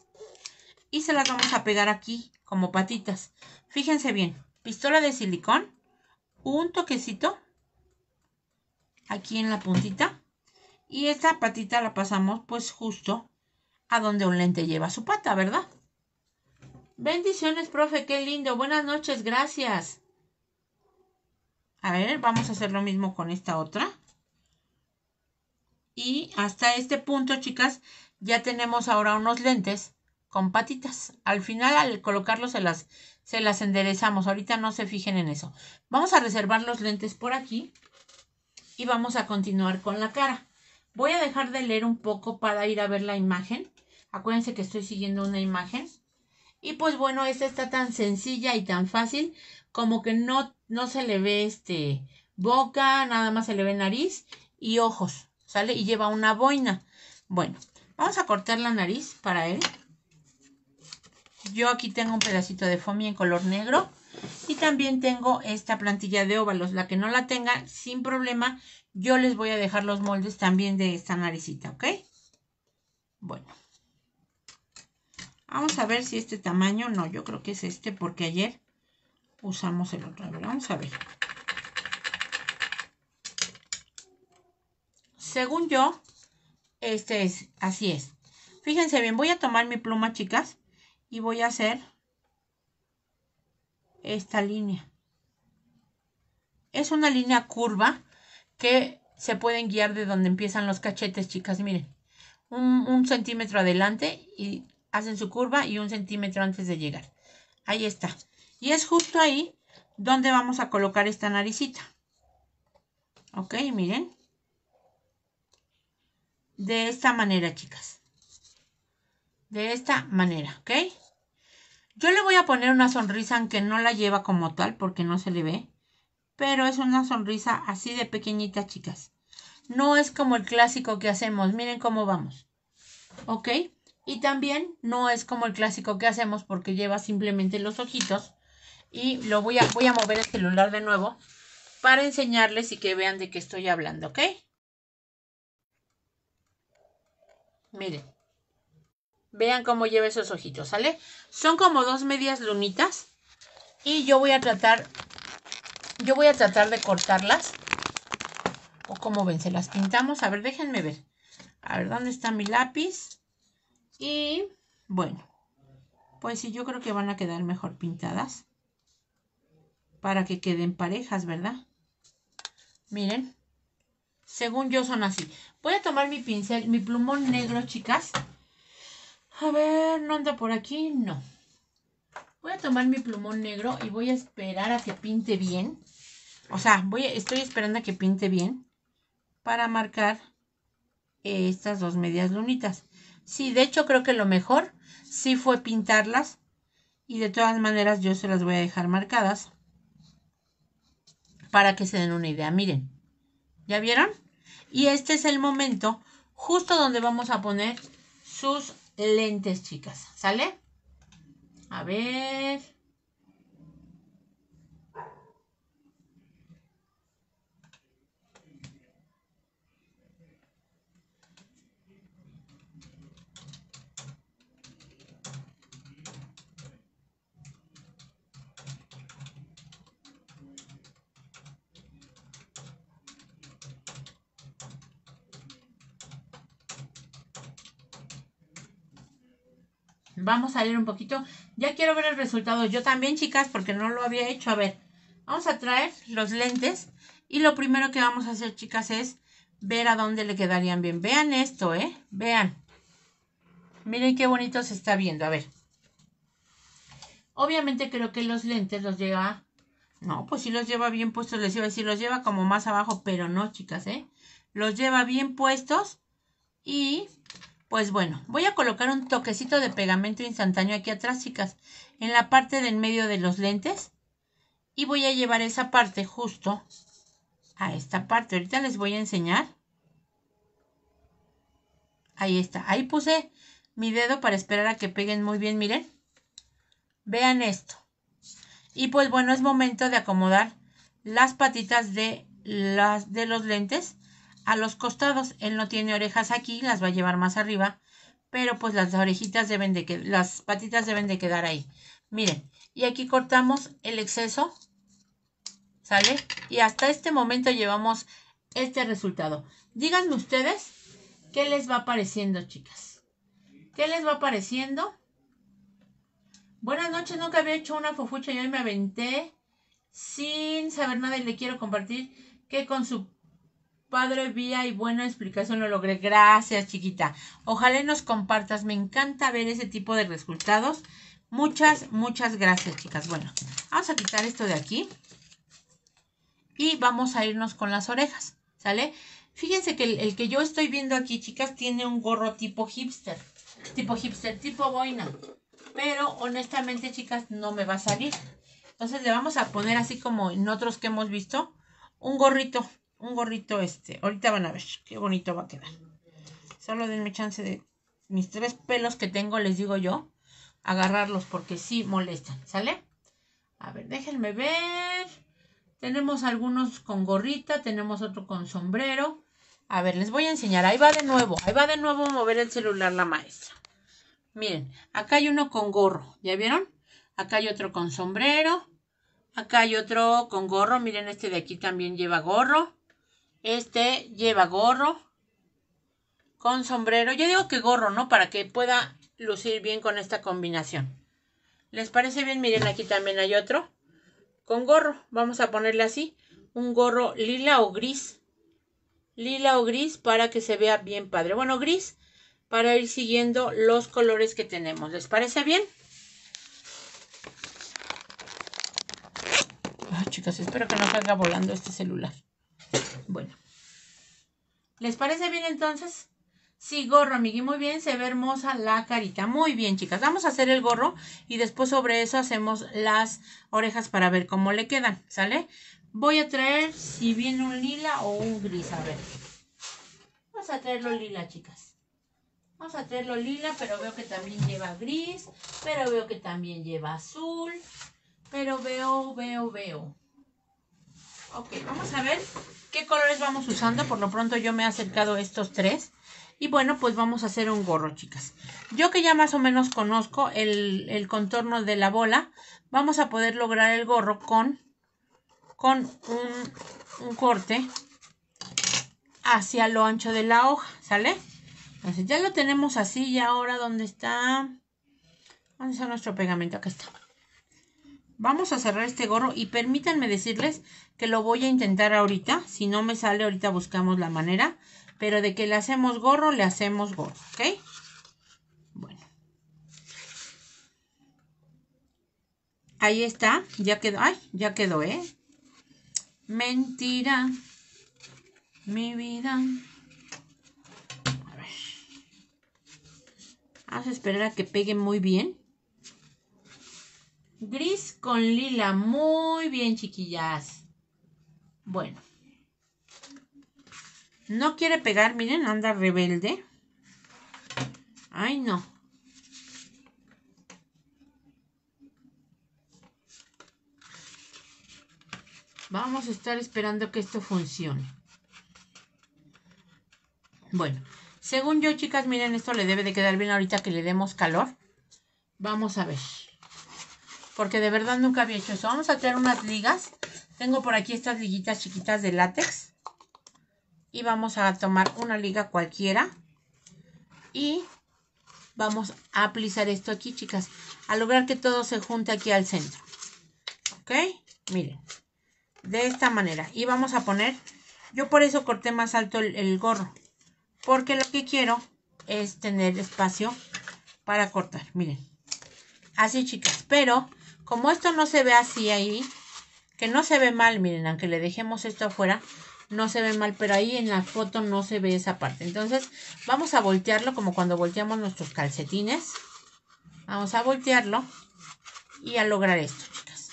Y se las vamos a pegar aquí como patitas. Fíjense bien. Pistola de silicón un toquecito aquí en la puntita y esta patita la pasamos pues justo a donde un lente lleva su pata, ¿verdad? Bendiciones, profe, qué lindo. Buenas noches, gracias. A ver, vamos a hacer lo mismo con esta otra. Y hasta este punto, chicas, ya tenemos ahora unos lentes con patitas. Al final, al colocarlos, en las, se las enderezamos. Ahorita no se fijen en eso. Vamos a reservar los lentes por aquí y vamos a continuar con la cara. Voy a dejar de leer un poco para ir a ver la imagen. Acuérdense que estoy siguiendo una imagen. Y pues bueno, esta está tan sencilla y tan fácil como que no, no se le ve este boca, nada más se le ve nariz y ojos, ¿sale? Y lleva una boina. Bueno, vamos a cortar la nariz para él. Yo aquí tengo un pedacito de foamy en color negro. Y también tengo esta plantilla de óvalos. La que no la tenga, sin problema, yo les voy a dejar los moldes también de esta naricita, ¿ok? Bueno. Vamos a ver si este tamaño, no, yo creo que es este porque ayer usamos el otro. A ver, vamos a ver. Según yo, este es, así es. Fíjense bien, voy a tomar mi pluma, chicas y voy a hacer esta línea. Es una línea curva que se pueden guiar de donde empiezan los cachetes, chicas. Miren, un, centímetro adelante y hacen su curva y un centímetro antes de llegar. Ahí está. Y es justo ahí donde vamos a colocar esta naricita. Ok, miren. De esta manera, chicas. De esta manera, ¿ok? Yo le voy a poner una sonrisa aunque no la lleva como tal porque no se le ve. Pero es una sonrisa así de pequeñita, chicas. No es como el clásico que hacemos. Miren cómo vamos. ¿Ok? Y también no es como el clásico que hacemos porque lleva simplemente los ojitos. Y lo voy a, voy a mover el celular de nuevo para enseñarles y que vean de qué estoy hablando, ¿ok? Miren. Vean cómo lleva esos ojitos, ¿sale? Son como dos medias lunitas. Y yo voy a tratar, yo voy a tratar de cortarlas. O como ven, se las pintamos. A ver, déjenme ver. A ver, ¿dónde está mi lápiz? Y bueno, pues sí, yo creo que van a quedar mejor pintadas. Para que queden parejas, ¿verdad? Miren, según yo son así. Voy a tomar mi pincel, mi plumón negro, chicas. A ver, ¿no anda por aquí? No. Voy a tomar mi plumón negro y voy a esperar a que pinte bien. O sea, voy estoy esperando a que pinte bien para marcar estas dos medias lunitas. Sí, de hecho creo que lo mejor sí fue pintarlas y de todas maneras yo se las voy a dejar marcadas para que se den una idea. Miren, ¿ya vieron? Y este es el momento justo donde vamos a poner sus lentes, chicas. ¿Sale? A ver. vamos a leer un poquito. Ya quiero ver el resultado. Yo también, chicas, porque no lo había hecho. A ver, vamos a traer los lentes. Y lo primero que vamos a hacer, chicas, es ver a dónde le quedarían bien. Vean esto, ¿eh? Vean. Miren qué bonito se está viendo. A ver. Obviamente creo que los lentes los lleva... No, pues sí los lleva bien puestos. Les iba a decir, los lleva como más abajo, pero no, chicas, ¿eh? Los lleva bien puestos y pues bueno, voy a colocar un toquecito de pegamento instantáneo aquí atrás, chicas, en la parte del medio de los lentes. Y voy a llevar esa parte justo a esta parte. Ahorita les voy a enseñar. Ahí está. Ahí puse mi dedo para esperar a que peguen muy bien. Miren. Vean esto. Y pues bueno, es momento de acomodar las patitas de, las, de los lentes a los costados. Él no tiene orejas aquí, las va a llevar más arriba, pero pues las orejitas deben de que las patitas deben de quedar ahí. Miren, y aquí cortamos el exceso, ¿sale? Y hasta este momento llevamos este resultado. Díganme ustedes qué les va pareciendo, chicas. ¿Qué les va pareciendo? Buenas noches, nunca había hecho una fofucha y hoy me aventé sin saber nada y le quiero compartir que con su padre vía y buena explicación lo logré. Gracias, chiquita. Ojalá nos compartas. Me encanta ver ese tipo de resultados. Muchas, muchas gracias, chicas. Bueno, vamos a quitar esto de aquí. Y vamos a irnos con las orejas, ¿sale? Fíjense que el, el que yo estoy viendo aquí, chicas, tiene un gorro tipo hipster. Tipo hipster, tipo boina. Pero honestamente, chicas, no me va a salir. Entonces le vamos a poner así como en otros que hemos visto, un gorrito un gorrito este. Ahorita van a ver qué bonito va a quedar. Solo denme chance de mis tres pelos que tengo, les digo yo, agarrarlos porque sí molestan, ¿sale? A ver, déjenme ver. Tenemos algunos con gorrita, tenemos otro con sombrero. A ver, les voy a enseñar. Ahí va de nuevo, ahí va de nuevo a mover el celular la maestra. Miren, acá hay uno con gorro, ¿ya vieron? Acá hay otro con sombrero. Acá hay otro con gorro, miren este de aquí también lleva gorro. Este lleva gorro con sombrero. Yo digo que gorro, ¿no? Para que pueda lucir bien con esta combinación. ¿Les parece bien? Miren, aquí también hay otro con gorro. Vamos a ponerle así, un gorro lila o gris. Lila o gris para que se vea bien padre. Bueno, gris para ir siguiendo los colores que tenemos. ¿Les parece bien? Ay, chicas, espero que no salga volando este celular. Bueno. ¿Les parece bien entonces? Sí, gorro, amigui, muy bien, se ve hermosa la carita. Muy bien, chicas, vamos a hacer el gorro y después sobre eso hacemos las orejas para ver cómo le quedan, ¿sale? Voy a traer, si viene un lila o un gris, a ver. Vamos a traerlo lila, chicas. Vamos a traerlo lila, pero veo que también lleva gris, pero veo que también lleva azul, pero veo, veo, veo. Ok, vamos a ver qué colores vamos usando. Por lo pronto yo me he acercado a estos tres. Y bueno, pues vamos a hacer un gorro, chicas. Yo que ya más o menos conozco el, el contorno de la bola, vamos a poder lograr el gorro con, con un, un corte hacia lo ancho de la hoja, ¿sale? Entonces ya lo tenemos así y ahora dónde está... ¿Dónde está nuestro pegamento? Acá está. Vamos a cerrar este gorro y permítanme decirles que lo voy a intentar ahorita. Si no me sale, ahorita buscamos la manera. Pero de que le hacemos gorro, le hacemos gorro, ¿ok? Bueno. Ahí está, ya quedó. Ay, ya quedó, ¿eh? Mentira, mi vida. A ver. Vamos a esperar a que pegue muy bien. Gris con lila. Muy bien, chiquillas. Bueno. No quiere pegar, miren, anda rebelde. Ay, no. Vamos a estar esperando que esto funcione. Bueno, según yo, chicas, miren, esto le debe de quedar bien ahorita que le demos calor. Vamos a ver porque de verdad nunca había hecho eso. Vamos a crear unas ligas. Tengo por aquí estas liguitas chiquitas de látex. Y vamos a tomar una liga cualquiera. Y vamos a aplizar esto aquí, chicas. A lograr que todo se junte aquí al centro. ¿Ok? Miren. De esta manera. Y vamos a poner... Yo por eso corté más alto el, el gorro. Porque lo que quiero es tener espacio para cortar. Miren. Así, chicas. Pero como esto no se ve así ahí, que no se ve mal, miren, aunque le dejemos esto afuera, no se ve mal, pero ahí en la foto no se ve esa parte. Entonces vamos a voltearlo como cuando volteamos nuestros calcetines. Vamos a voltearlo y a lograr esto, chicas.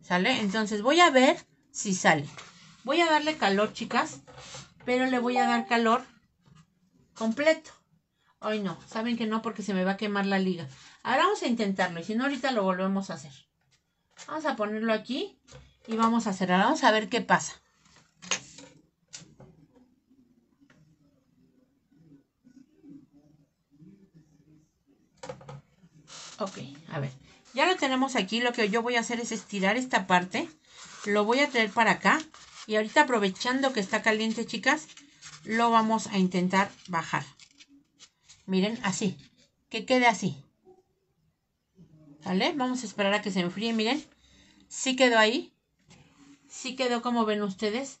¿Sale? Entonces voy a ver si sale. Voy a darle calor, chicas, pero le voy a dar calor completo. Hoy no, saben que no porque se me va a quemar la liga. Ahora vamos a intentarlo y si no ahorita lo volvemos a hacer. Vamos a ponerlo aquí y vamos a cerrar. Vamos a ver qué pasa. Ok, a ver. Ya lo tenemos aquí. Lo que yo voy a hacer es estirar esta parte. Lo voy a traer para acá. Y ahorita aprovechando que está caliente, chicas, lo vamos a intentar bajar. Miren, así. Que quede así. ¿Vale? Vamos a esperar a que se enfríe. Miren, sí quedó ahí. Sí quedó como ven ustedes.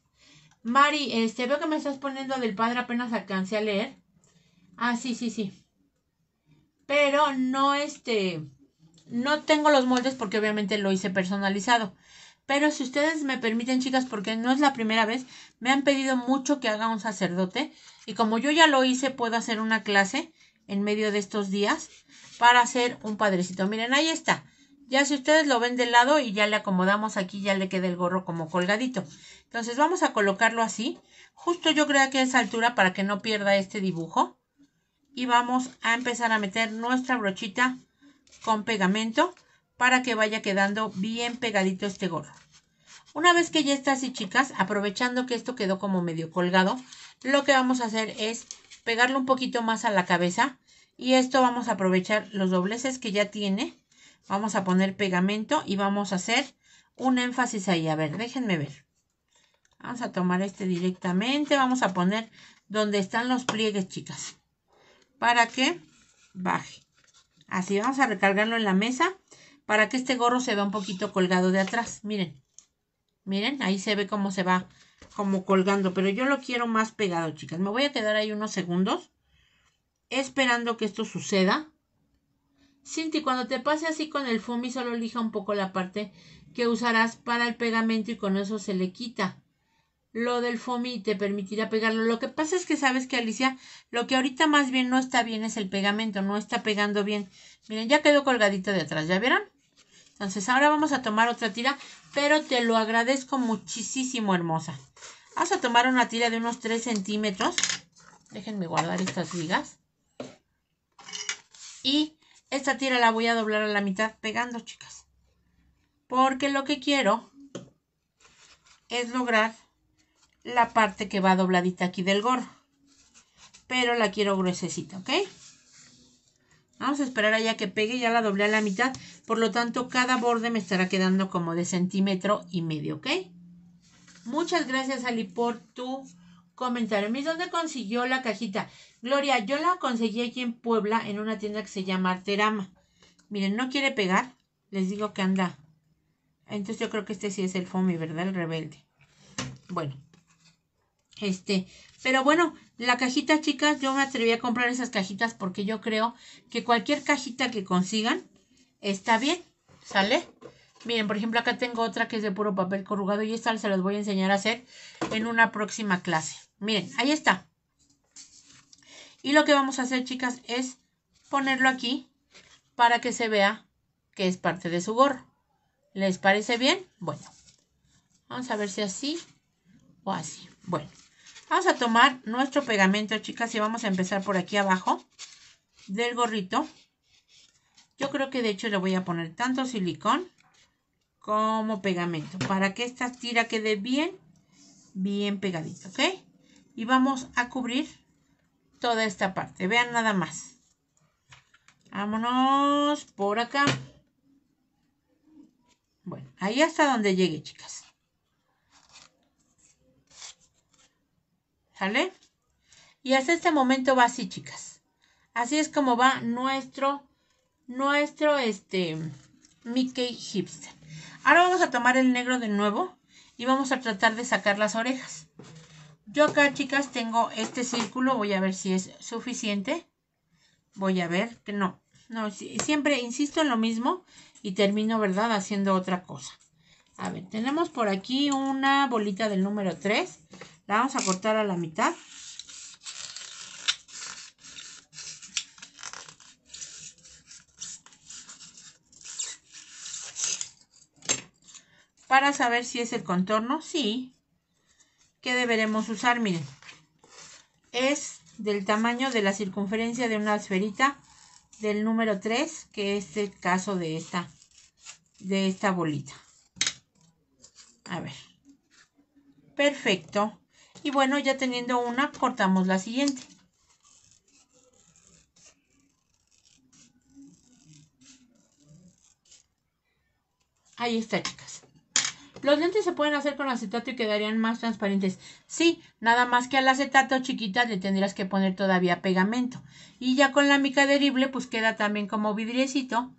Mari, este, veo que me estás poniendo del padre, apenas alcancé a leer. Ah, sí, sí, sí. Pero no, este, no tengo los moldes porque obviamente lo hice personalizado. Pero si ustedes me permiten, chicas, porque no es la primera vez, me han pedido mucho que haga un sacerdote. Y como yo ya lo hice, puedo hacer una clase en medio de estos días para hacer un padrecito. Miren, ahí está. Ya si ustedes lo ven del lado y ya le acomodamos aquí, ya le queda el gorro como colgadito. Entonces vamos a colocarlo así. Justo yo creo que a esa altura para que no pierda este dibujo. Y vamos a empezar a meter nuestra brochita con pegamento para que vaya quedando bien pegadito este gorro. Una vez que ya está así, chicas, aprovechando que esto quedó como medio colgado, lo que vamos a hacer es pegarlo un poquito más a la cabeza y esto vamos a aprovechar los dobleces que ya tiene. Vamos a poner pegamento y vamos a hacer un énfasis ahí. A ver, déjenme ver. Vamos a tomar este directamente. Vamos a poner donde están los pliegues, chicas. Para que baje. Así, vamos a recargarlo en la mesa para que este gorro se vea un poquito colgado de atrás. Miren, miren, ahí se ve cómo se va como colgando, pero yo lo quiero más pegado, chicas. Me voy a quedar ahí unos segundos esperando que esto suceda. Cinti, cuando te pase así con el foamy, solo elija un poco la parte que usarás para el pegamento y con eso se le quita. Lo del foamy te permitirá pegarlo. Lo que pasa es que sabes que Alicia, lo que ahorita más bien no está bien es el pegamento, no está pegando bien. Miren, ya quedó colgadito de atrás, ¿ya vieron? Entonces ahora vamos a tomar otra tira, pero te lo agradezco muchísimo, hermosa. Vas a tomar una tira de unos 3 centímetros. Déjenme guardar estas ligas. Y esta tira la voy a doblar a la mitad pegando, chicas. Porque lo que quiero es lograr la parte que va dobladita aquí del gorro. Pero la quiero gruesecita, ¿ok? Vamos a esperar allá que pegue, ya la doblé a la mitad. Por lo tanto, cada borde me estará quedando como de centímetro y medio, ¿ok? Muchas gracias, Ali, por tu comentario. Mis, ¿dónde consiguió la cajita? Gloria, yo la conseguí aquí en Puebla, en una tienda que se llama Arterama. Miren, no quiere pegar. Les digo que anda. Entonces yo creo que este sí es el FOMI, ¿verdad? El rebelde. Bueno. Este, pero bueno, la cajita, chicas, yo me atreví a comprar esas cajitas porque yo creo que cualquier cajita que consigan está bien, ¿sale? Miren, por ejemplo, acá tengo otra que es de puro papel corrugado y esta se las voy a enseñar a hacer en una próxima clase. Miren, ahí está. Y lo que vamos a hacer, chicas, es ponerlo aquí para que se vea que es parte de su gorro. ¿Les parece bien? Bueno, vamos a ver si así o así. Bueno. Vamos a tomar nuestro pegamento, chicas, y vamos a empezar por aquí abajo del gorrito. Yo creo que de hecho le voy a poner tanto silicón como pegamento para que esta tira quede bien, bien pegadita, ¿ok? Y vamos a cubrir toda esta parte. Vean nada más. Vámonos por acá. Bueno, ahí hasta donde llegue, chicas. ¿Sale? Y hasta este momento va así, chicas. Así es como va nuestro, nuestro, este, Mickey Hipster. Ahora vamos a tomar el negro de nuevo y vamos a tratar de sacar las orejas. Yo acá, chicas, tengo este círculo. Voy a ver si es suficiente. Voy a ver que no. No, siempre insisto en lo mismo y termino, ¿verdad?, haciendo otra cosa. A ver, tenemos por aquí una bolita del número 3. La vamos a cortar a la mitad. Para saber si es el contorno, sí. ¿Qué deberemos usar? Miren. Es del tamaño de la circunferencia de una esferita del número 3, que es el caso de esta, de esta bolita. A ver. Perfecto. Y bueno, ya teniendo una, cortamos la siguiente. Ahí está, chicas. Los lentes se pueden hacer con acetato y quedarían más transparentes. Sí, nada más que al acetato chiquita le tendrías que poner todavía pegamento. Y ya con la mica adherible pues queda también como vidriecito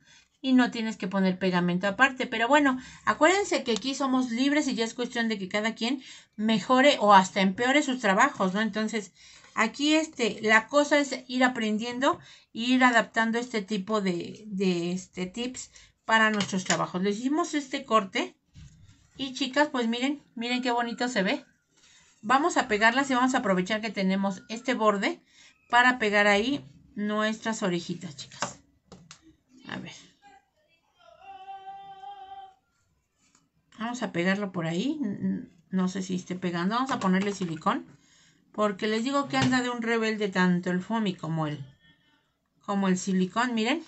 y no tienes que poner pegamento aparte. Pero bueno, acuérdense que aquí somos libres y ya es cuestión de que cada quien mejore o hasta empeore sus trabajos, ¿no? Entonces, aquí este, la cosa es ir aprendiendo ir adaptando este tipo de, este, tips para nuestros trabajos. Les hicimos este corte y chicas, pues miren, miren qué bonito se ve. Vamos a pegarlas y vamos a aprovechar que tenemos este borde para pegar ahí nuestras orejitas, chicas. A ver. Vamos a pegarlo por ahí. No sé si esté pegando. Vamos a ponerle silicón. Porque les digo que anda de un rebelde tanto el foamy como el, como el silicón. Miren.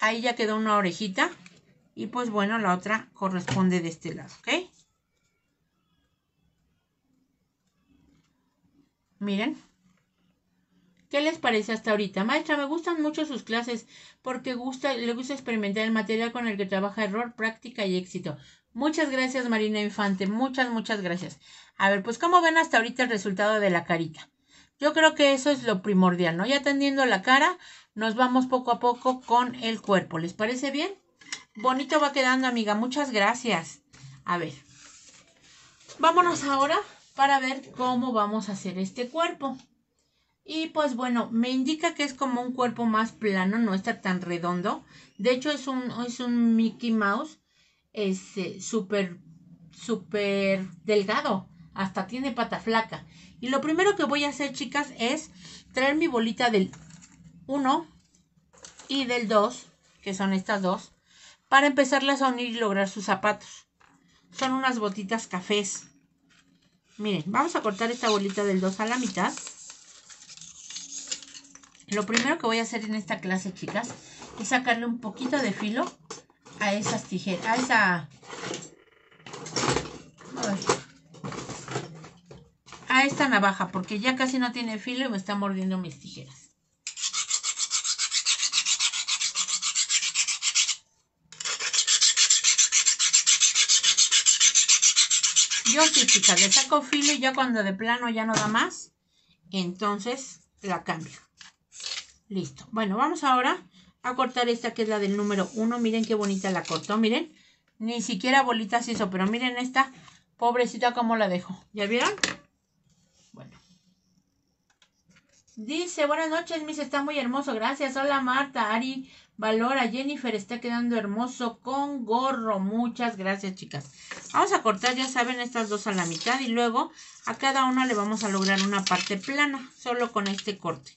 Ahí ya quedó una orejita. Y pues bueno, la otra corresponde de este lado, ¿ok? Miren. ¿Qué les parece hasta ahorita? Maestra, me gustan mucho sus clases porque gusta, le gusta experimentar el material con el que trabaja error, práctica y éxito. Muchas gracias, Marina Infante. Muchas, muchas gracias. A ver, pues ¿cómo ven hasta ahorita el resultado de la carita. Yo creo que eso es lo primordial, ¿no? Ya tendiendo la cara, nos vamos poco a poco con el cuerpo. ¿Les parece bien? Bonito va quedando, amiga. Muchas gracias. A ver. Vámonos ahora para ver cómo vamos a hacer este cuerpo. Y pues bueno, me indica que es como un cuerpo más plano, no está tan redondo. De hecho es un, es un Mickey Mouse este, súper, súper delgado, hasta tiene pata flaca. Y lo primero que voy a hacer, chicas, es traer mi bolita del 1 y del 2, que son estas dos, para empezarlas a unir y lograr sus zapatos. Son unas botitas cafés. Miren, vamos a cortar esta bolita del 2 a la mitad. Lo primero que voy a hacer en esta clase, chicas, es sacarle un poquito de filo a esas tijeras, a esa... A esta navaja, porque ya casi no tiene filo y me está mordiendo mis tijeras. Yo sí, le saco filo y ya cuando de plano ya no da más, entonces la cambio. Listo. Bueno, vamos ahora a cortar esta que es la del número 1. Miren qué bonita la cortó, miren. Ni siquiera bolitas hizo, pero miren esta. Pobrecita cómo la dejo. ¿Ya vieron? Bueno. Dice, buenas noches, mis está muy hermoso. Gracias. Hola Marta, Ari, Valora, Jennifer, está quedando hermoso con gorro. Muchas gracias, chicas. Vamos a cortar, ya saben, estas dos a la mitad y luego a cada una le vamos a lograr una parte plana, solo con este corte.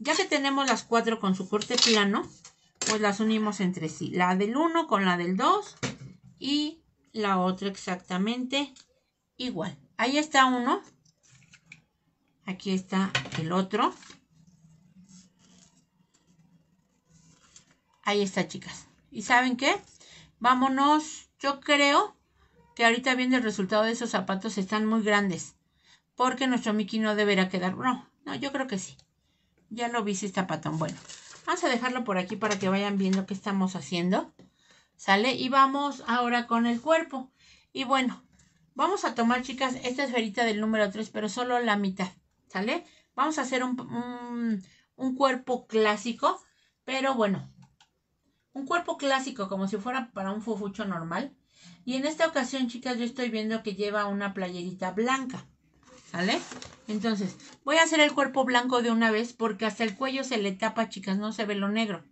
Ya que tenemos las cuatro con su corte plano, pues las unimos entre sí. La del uno con la del 2 y la otra exactamente igual. Ahí está uno. Aquí está el otro. Ahí está, chicas. ¿Y saben qué? Vámonos. Yo creo que ahorita viendo el resultado de esos zapatos están muy grandes. Porque nuestro Mickey no deberá quedar... No, no, yo creo que sí. Ya lo vi si Bueno, vamos a dejarlo por aquí para que vayan viendo qué estamos haciendo. ¿Sale? Y vamos ahora con el cuerpo. Y bueno, vamos a tomar, chicas, esta esferita del número 3, pero solo la mitad. ¿Sale? Vamos a hacer un, un cuerpo clásico, pero bueno, un cuerpo clásico, como si fuera para un fufucho normal. Y en esta ocasión, chicas, yo estoy viendo que lleva una playerita blanca. ¿Sale? Entonces, voy a hacer el cuerpo blanco de una vez porque hasta el cuello se le tapa, chicas, no se ve lo negro.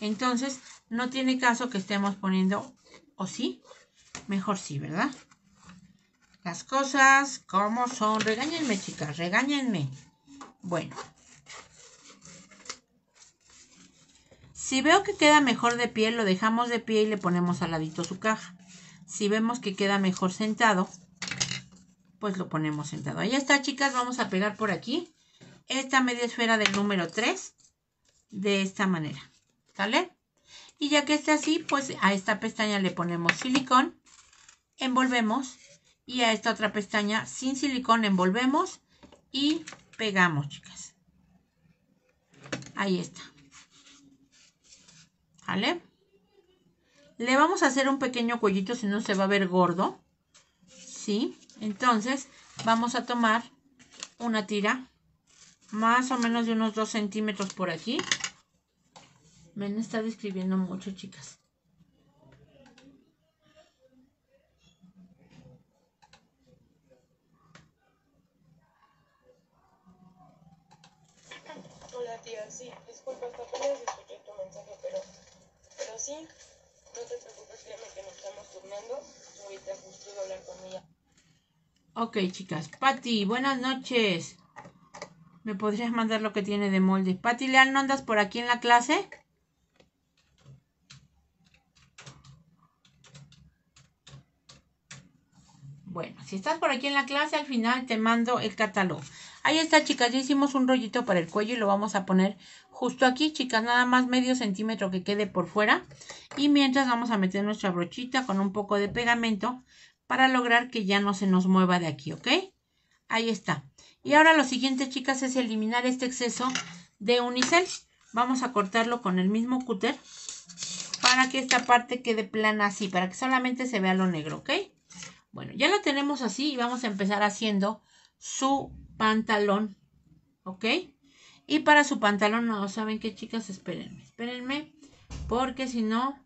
Entonces, no tiene caso que estemos poniendo, ¿o sí? Mejor sí, ¿verdad? Las cosas como son. Regáñenme, chicas, regáñenme. Bueno. Si veo que queda mejor de pie, lo dejamos de pie y le ponemos al ladito su caja. Si vemos que queda mejor sentado, pues lo ponemos sentado. Ahí está, chicas, vamos a pegar por aquí esta media esfera del número 3 de esta manera, ¿sale? Y ya que está así, pues a esta pestaña le ponemos silicón, envolvemos y a esta otra pestaña sin silicón envolvemos y pegamos, chicas. Ahí está. ¿Vale? Le vamos a hacer un pequeño cuellito, si no se va a ver gordo. ¿Sí? Entonces vamos a tomar una tira más o menos de unos 2 centímetros por aquí. Me está describiendo mucho, chicas. Hola tía, sí, disculpa, hasta apenas escuché tu mensaje, pero, pero sí, no te preocupes, créeme que nos estamos turnando. Ahorita justo iba a hablar con ella. Ok, chicas. Patti, buenas noches. ¿Me podrías mandar lo que tiene de molde? Patti Leal, ¿no andas por aquí en la clase? Bueno, si estás por aquí en la clase, al final te mando el catálogo. Ahí está, chicas. Ya hicimos un rollito para el cuello y lo vamos a poner justo aquí, chicas. Nada más medio centímetro que quede por fuera. Y mientras vamos a meter nuestra brochita con un poco de pegamento para lograr que ya no se nos mueva de aquí, ¿ok? Ahí está. Y ahora lo siguiente, chicas, es eliminar este exceso de unicel. Vamos a cortarlo con el mismo cúter para que esta parte quede plana así, para que solamente se vea lo negro, ¿ok? Bueno, ya lo tenemos así y vamos a empezar haciendo su pantalón, ¿ok? Y para su pantalón, no saben qué, chicas, espérenme, espérenme, porque si no,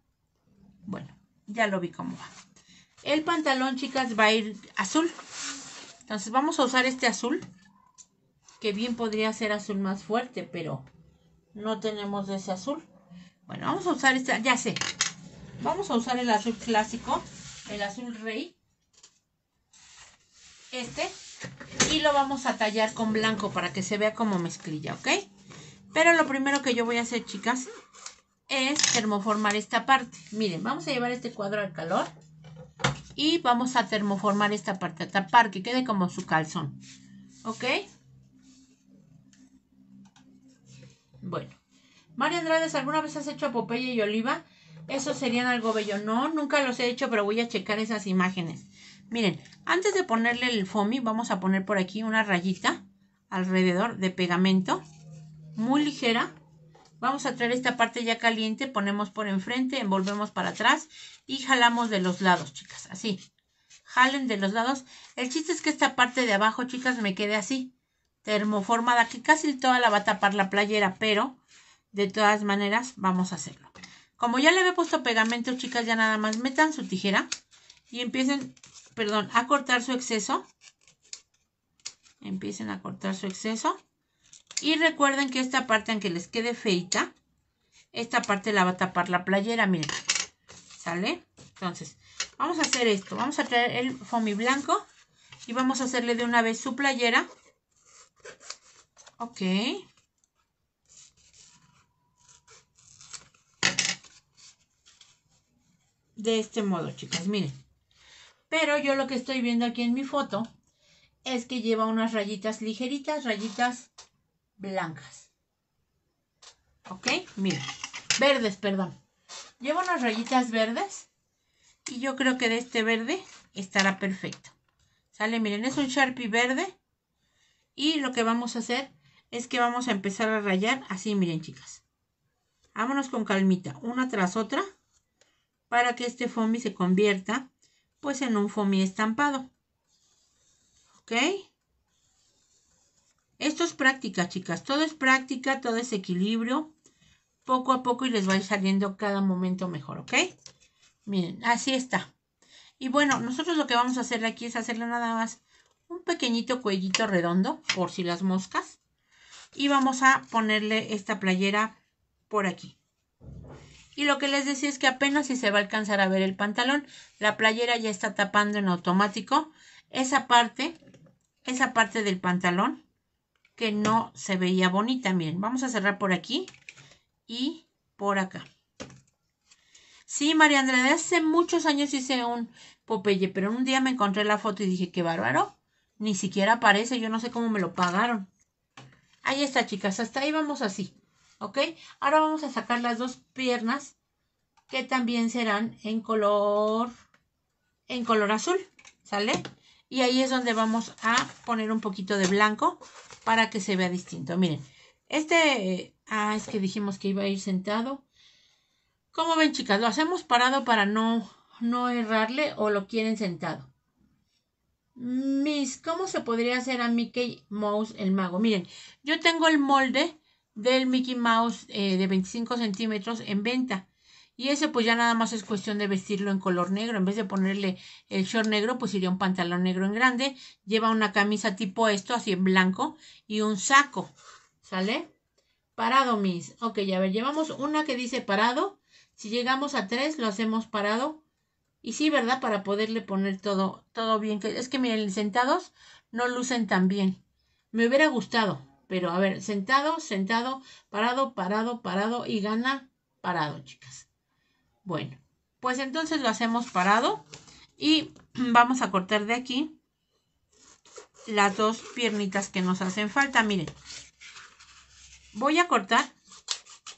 bueno, ya lo vi cómo va. El pantalón, chicas, va a ir azul. Entonces vamos a usar este azul, que bien podría ser azul más fuerte, pero no tenemos ese azul. Bueno, vamos a usar este, ya sé, vamos a usar el azul clásico, el azul rey, este, y lo vamos a tallar con blanco para que se vea como mezclilla, ¿ok? Pero lo primero que yo voy a hacer, chicas, es termoformar esta parte. Miren, vamos a llevar este cuadro al calor y vamos a termoformar esta parte, a tapar que quede como su calzón. ¿Ok? Bueno. María Andrade, ¿alguna vez has hecho Popeye y Oliva? Eso serían algo bello. No, nunca los he hecho, pero voy a checar esas imágenes. Miren, antes de ponerle el foamy, vamos a poner por aquí una rayita alrededor de pegamento. Muy ligera. Vamos a traer esta parte ya caliente, ponemos por enfrente, envolvemos para atrás y jalamos de los lados, chicas, así. Jalen de los lados. El chiste es que esta parte de abajo, chicas, me quede así, termoformada, que casi toda la va a tapar la playera, pero de todas maneras vamos a hacerlo. Como ya le había puesto pegamento, chicas, ya nada más metan su tijera y empiecen, perdón, a cortar su exceso. Empiecen a cortar su exceso. Y recuerden que esta parte, aunque les quede feita, esta parte la va a tapar la playera, miren. ¿Sale? Entonces, vamos a hacer esto. Vamos a traer el foamy blanco y vamos a hacerle de una vez su playera. Ok. De este modo, chicas, miren. Pero yo lo que estoy viendo aquí en mi foto es que lleva unas rayitas ligeritas, rayitas blancas. ¿Ok? Miren, verdes, perdón. Llevo unas rayitas verdes. Y yo creo que de este verde estará perfecto. ¿Sale? Miren, es un Sharpie verde. Y lo que vamos a hacer es que vamos a empezar a rayar así, miren chicas. Vámonos con calmita, una tras otra, para que este foamy se convierta, pues, en un foamy estampado. ¿Ok? Esto es práctica, chicas. Todo es práctica, todo es equilibrio poco a poco y les va a ir saliendo cada momento mejor, ¿ok? Miren, así está. Y bueno, nosotros lo que vamos a hacer aquí es hacerle nada más un pequeñito cuellito redondo, por si las moscas. Y vamos a ponerle esta playera por aquí. Y lo que les decía es que apenas si se va a alcanzar a ver el pantalón, la playera ya está tapando en automático esa parte, esa parte del pantalón que no se veía bonita. Miren, vamos a cerrar por aquí y por acá. Sí, María Andrea, hace muchos años hice un Popeye, pero un día me encontré la foto y dije, qué bárbaro, ni siquiera aparece, yo no sé cómo me lo pagaron. Ahí está, chicas, hasta ahí vamos así, ¿ok? Ahora vamos a sacar las dos piernas, que también serán en color, en color azul, ¿sale? Y ahí es donde vamos a poner un poquito de blanco para que se vea distinto. Miren, este Ah, es que dijimos que iba a ir sentado. ¿Cómo ven, chicas? ¿Lo hacemos parado para no, no errarle o lo quieren sentado? Mis, ¿cómo se podría hacer a Mickey Mouse el mago? Miren, yo tengo el molde del Mickey Mouse eh, de 25 centímetros en venta. Y ese pues ya nada más es cuestión de vestirlo en color negro. En vez de ponerle el short negro, pues iría un pantalón negro en grande. Lleva una camisa tipo esto, así en blanco, y un saco. ¿Sale? Parado, mis. Ok, a ver, llevamos una que dice parado. Si llegamos a tres, lo hacemos parado. Y sí, ¿verdad? Para poderle poner todo, todo bien. Es que miren, sentados no lucen tan bien. Me hubiera gustado. Pero a ver, sentado, sentado, parado, parado, parado y gana parado, chicas. Bueno, pues entonces lo hacemos parado y vamos a cortar de aquí las dos piernitas que nos hacen falta. Miren, Voy a cortar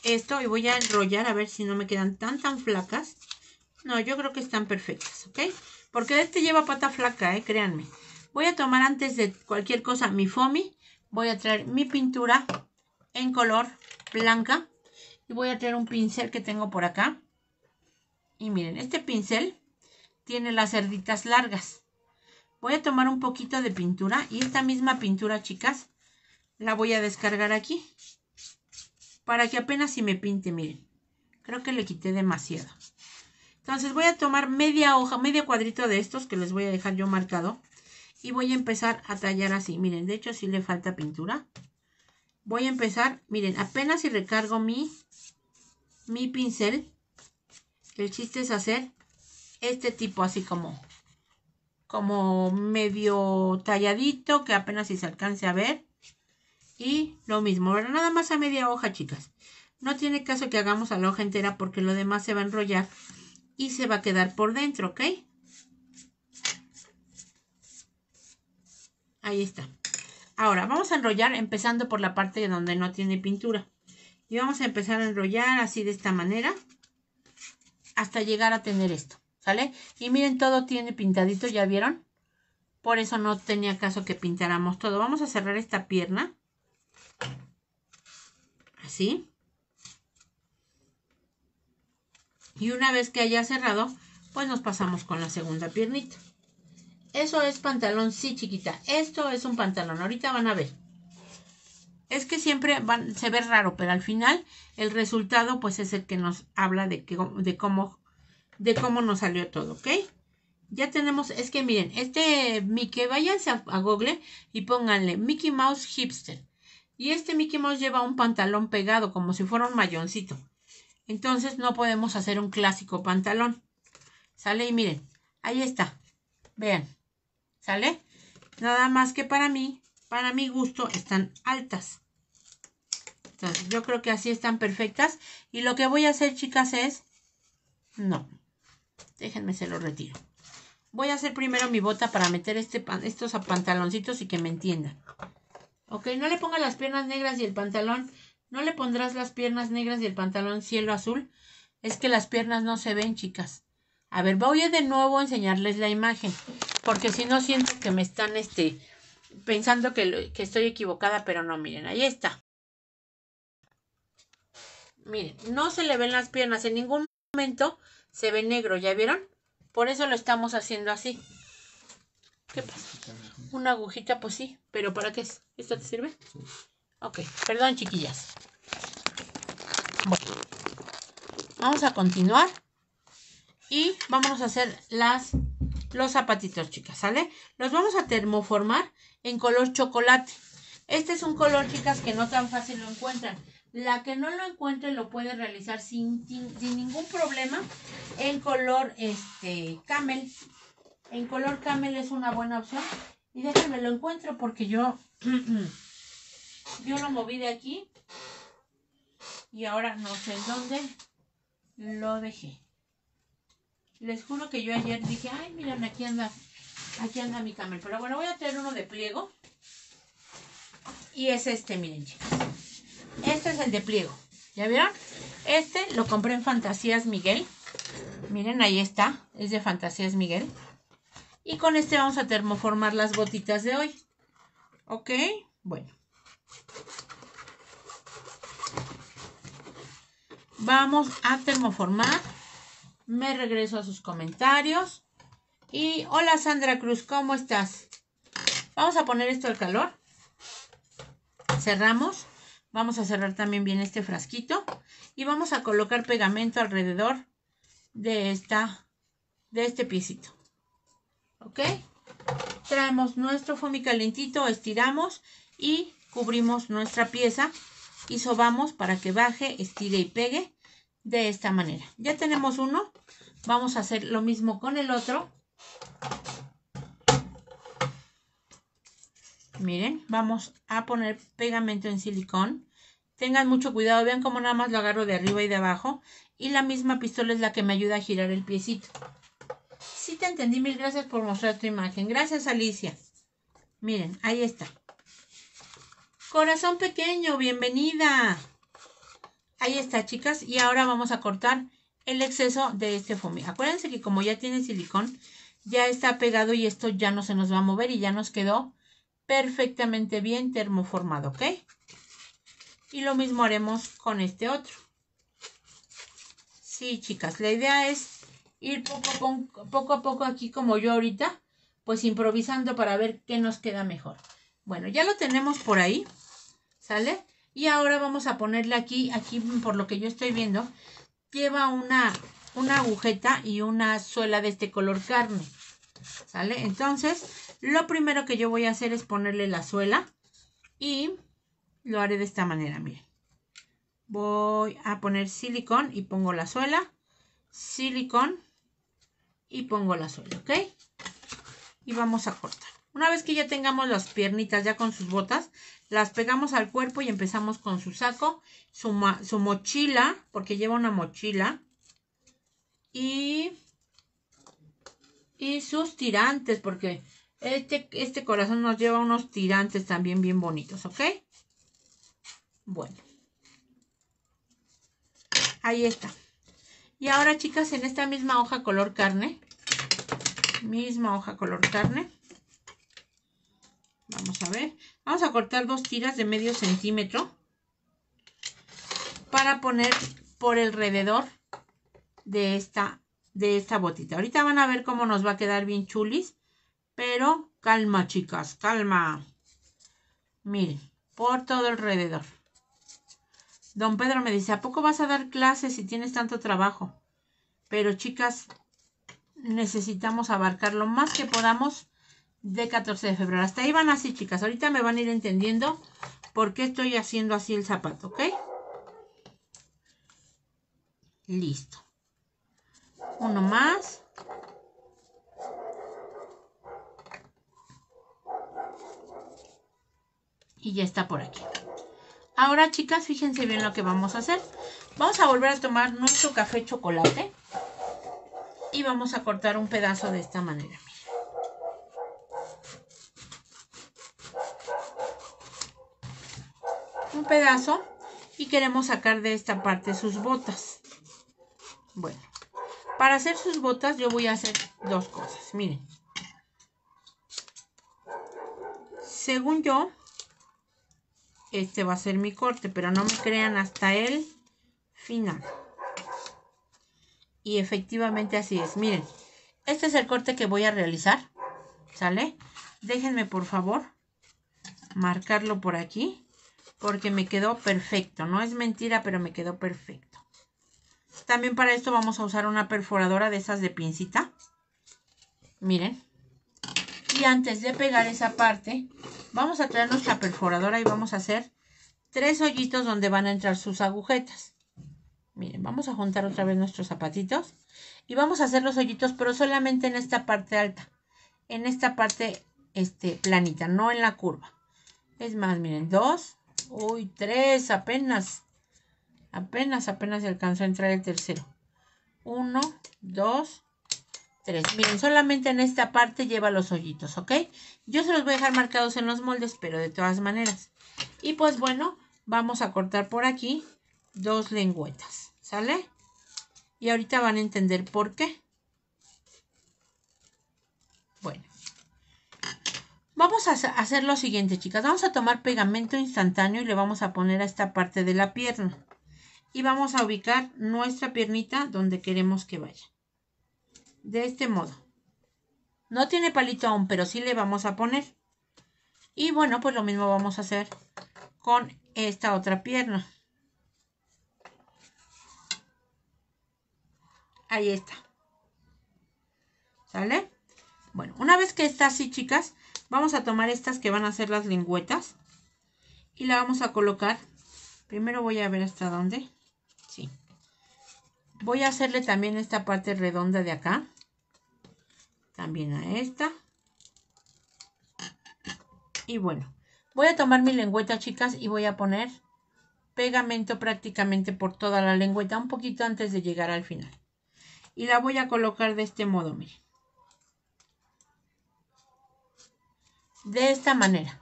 esto y voy a enrollar a ver si no me quedan tan tan flacas. No, yo creo que están perfectas, ¿ok? Porque este lleva pata flaca, ¿eh? Créanme. Voy a tomar antes de cualquier cosa mi foamy. Voy a traer mi pintura en color blanca. Y voy a traer un pincel que tengo por acá. Y miren, este pincel tiene las cerditas largas. Voy a tomar un poquito de pintura. Y esta misma pintura, chicas, la voy a descargar aquí para que apenas si me pinte, miren. Creo que le quité demasiado. Entonces voy a tomar media hoja, medio cuadrito de estos que les voy a dejar yo marcado. Y voy a empezar a tallar así. Miren, de hecho si le falta pintura. Voy a empezar, miren, apenas si recargo mi, mi pincel. El chiste es hacer este tipo así como, como medio talladito, que apenas si se alcance a ver. Y lo mismo, Nada más a media hoja, chicas. No tiene caso que hagamos a la hoja entera porque lo demás se va a enrollar y se va a quedar por dentro, ¿ok? Ahí está. Ahora, vamos a enrollar empezando por la parte donde no tiene pintura. Y vamos a empezar a enrollar así de esta manera hasta llegar a tener esto, ¿sale? Y miren, todo tiene pintadito, ¿ya vieron? Por eso no tenía caso que pintáramos todo. Vamos a cerrar esta pierna Así. Y una vez que haya cerrado, pues nos pasamos con la segunda piernita. Eso es pantalón, sí, chiquita. Esto es un pantalón. Ahorita van a ver. Es que siempre van, se ve raro, pero al final el resultado pues es el que nos habla de, que, de, cómo, de cómo nos salió todo, ¿ok? Ya tenemos, es que miren, este Mickey, váyanse a Google y pónganle Mickey Mouse Hipster. Y este Mickey Mouse lleva un pantalón pegado, como si fuera un mayoncito. Entonces no podemos hacer un clásico pantalón. ¿Sale? Y miren, ahí está. Vean. ¿Sale? Nada más que para mí, para mi gusto, están altas. Entonces, yo creo que así están perfectas. Y lo que voy a hacer, chicas, es... No. Déjenme, se lo retiro. Voy a hacer primero mi bota para meter este estos pantaloncitos y que me entiendan. Ok, no le ponga las piernas negras y el pantalón. No le pondrás las piernas negras y el pantalón cielo azul. Es que las piernas no se ven, chicas. A ver, voy a de nuevo a enseñarles la imagen. Porque si no siento que me están este, pensando que, que estoy equivocada, pero no, miren, ahí está. Miren, no se le ven las piernas. En ningún momento se ve negro, ¿ya vieron? Por eso lo estamos haciendo así. ¿Qué pasa? Una agujita, pues sí, pero ¿para qué es? esto te sirve? Ok, perdón, chiquillas. vamos a continuar. Y vamos a hacer las, los zapatitos, chicas, ¿sale? Los vamos a termoformar en color chocolate. Este es un color, chicas, que no tan fácil lo encuentran. La que no lo encuentre lo puede realizar sin, sin, ningún problema en color este camel. En color camel es una buena opción y déjenme lo encuentro porque yo, yo lo moví de aquí y ahora no sé dónde lo dejé. Les juro que yo ayer dije, ay, miren, aquí anda, aquí anda mi camel. Pero bueno, voy a tener uno de pliego. Y es este, miren, chicos. Este es el de pliego. ¿Ya vieron? Este lo compré en Fantasías Miguel. Miren, ahí está. Es de Fantasías Miguel. Y con este vamos a termoformar las gotitas de hoy. ¿Ok? Bueno. Vamos a termoformar. Me regreso a sus comentarios. Y hola Sandra Cruz, ¿cómo estás? Vamos a poner esto al calor. Cerramos. Vamos a cerrar también bien este frasquito. Y vamos a colocar pegamento alrededor de, esta, de este piecito. ¿Ok? Traemos nuestro foamy calentito, estiramos y cubrimos nuestra pieza y sobamos para que baje, estire y pegue de esta manera. Ya tenemos uno. Vamos a hacer lo mismo con el otro. Miren, vamos a poner pegamento en silicón. Tengan mucho cuidado, vean cómo nada más lo agarro de arriba y de abajo. Y la misma pistola es la que me ayuda a girar el piecito. Sí te entendí, mil gracias por mostrar tu imagen. Gracias, Alicia. Miren, ahí está. Corazón pequeño, bienvenida. Ahí está, chicas. Y ahora vamos a cortar el exceso de este foamy. Acuérdense que como ya tiene silicón, ya está pegado y esto ya no se nos va a mover y ya nos quedó perfectamente bien termoformado, ¿ok? Y lo mismo haremos con este otro. Sí, chicas, la idea es ir poco, a poco aquí como yo ahorita, pues improvisando para ver qué nos queda mejor. Bueno, ya lo tenemos por ahí, ¿sale? Y ahora vamos a ponerle aquí, aquí por lo que yo estoy viendo, lleva una, una agujeta y una suela de este color carne, ¿sale? Entonces, lo primero que yo voy a hacer es ponerle la suela y lo haré de esta manera, miren. Voy a poner silicón y pongo la suela, silicón, y pongo la suela, ¿ok? Y vamos a cortar. Una vez que ya tengamos las piernitas ya con sus botas, las pegamos al cuerpo y empezamos con su saco, su, mochila, porque lleva una mochila, y, y sus tirantes, porque este, este corazón nos lleva unos tirantes también bien bonitos, ¿ok? Bueno. Ahí está. Y ahora, chicas, en esta misma hoja color carne, misma hoja color carne, vamos a ver, vamos a cortar dos tiras de medio centímetro para poner por alrededor de esta, de esta botita. Ahorita van a ver cómo nos va a quedar bien chulis, pero calma, chicas, calma. Miren, por todo alrededor. Don Pedro me dice, ¿a poco vas a dar clases si tienes tanto trabajo? Pero chicas, necesitamos abarcar lo más que podamos de 14 de febrero. Hasta ahí van así, chicas. Ahorita me van a ir entendiendo por qué estoy haciendo así el zapato, ¿ok? Listo. Uno más. Y ya está por aquí. Ahora, chicas, fíjense bien lo que vamos a hacer. Vamos a volver a tomar nuestro café chocolate. Y vamos a cortar un pedazo de esta manera. Un pedazo. Y queremos sacar de esta parte sus botas. Bueno, para hacer sus botas yo voy a hacer dos cosas. Miren. Según yo, este va a ser mi corte, pero no me crean hasta el final. Y efectivamente así es. Miren, este es el corte que voy a realizar. ¿Sale? Déjenme por favor marcarlo por aquí. Porque me quedó perfecto. No es mentira, pero me quedó perfecto. También para esto vamos a usar una perforadora de esas de pincita. Miren. Y antes de pegar esa parte, Vamos a traer nuestra perforadora y vamos a hacer tres hoyitos donde van a entrar sus agujetas. Miren, vamos a juntar otra vez nuestros zapatitos y vamos a hacer los hoyitos, pero solamente en esta parte alta, en esta parte este, planita, no en la curva. Es más, miren, dos, uy, tres, apenas, apenas, apenas se alcanzó a entrar el tercero. Uno, dos, Miren, solamente en esta parte lleva los hoyitos, ¿ok? Yo se los voy a dejar marcados en los moldes, pero de todas maneras. Y pues bueno, vamos a cortar por aquí dos lengüetas, ¿sale? Y ahorita van a entender por qué. Bueno. Vamos a hacer lo siguiente, chicas. Vamos a tomar pegamento instantáneo y le vamos a poner a esta parte de la pierna. Y vamos a ubicar nuestra piernita donde queremos que vaya de este modo. No tiene palito aún, pero sí le vamos a poner. Y bueno, pues lo mismo vamos a hacer con esta otra pierna. Ahí está. ¿Sale? Bueno, una vez que está así, chicas, vamos a tomar estas que van a ser las lingüetas. Y la vamos a colocar. Primero voy a ver hasta dónde. Sí. Voy a hacerle también esta parte redonda de acá también a esta. Y bueno, voy a tomar mi lengüeta, chicas, y voy a poner pegamento prácticamente por toda la lengüeta, un poquito antes de llegar al final. Y la voy a colocar de este modo, miren. De esta manera.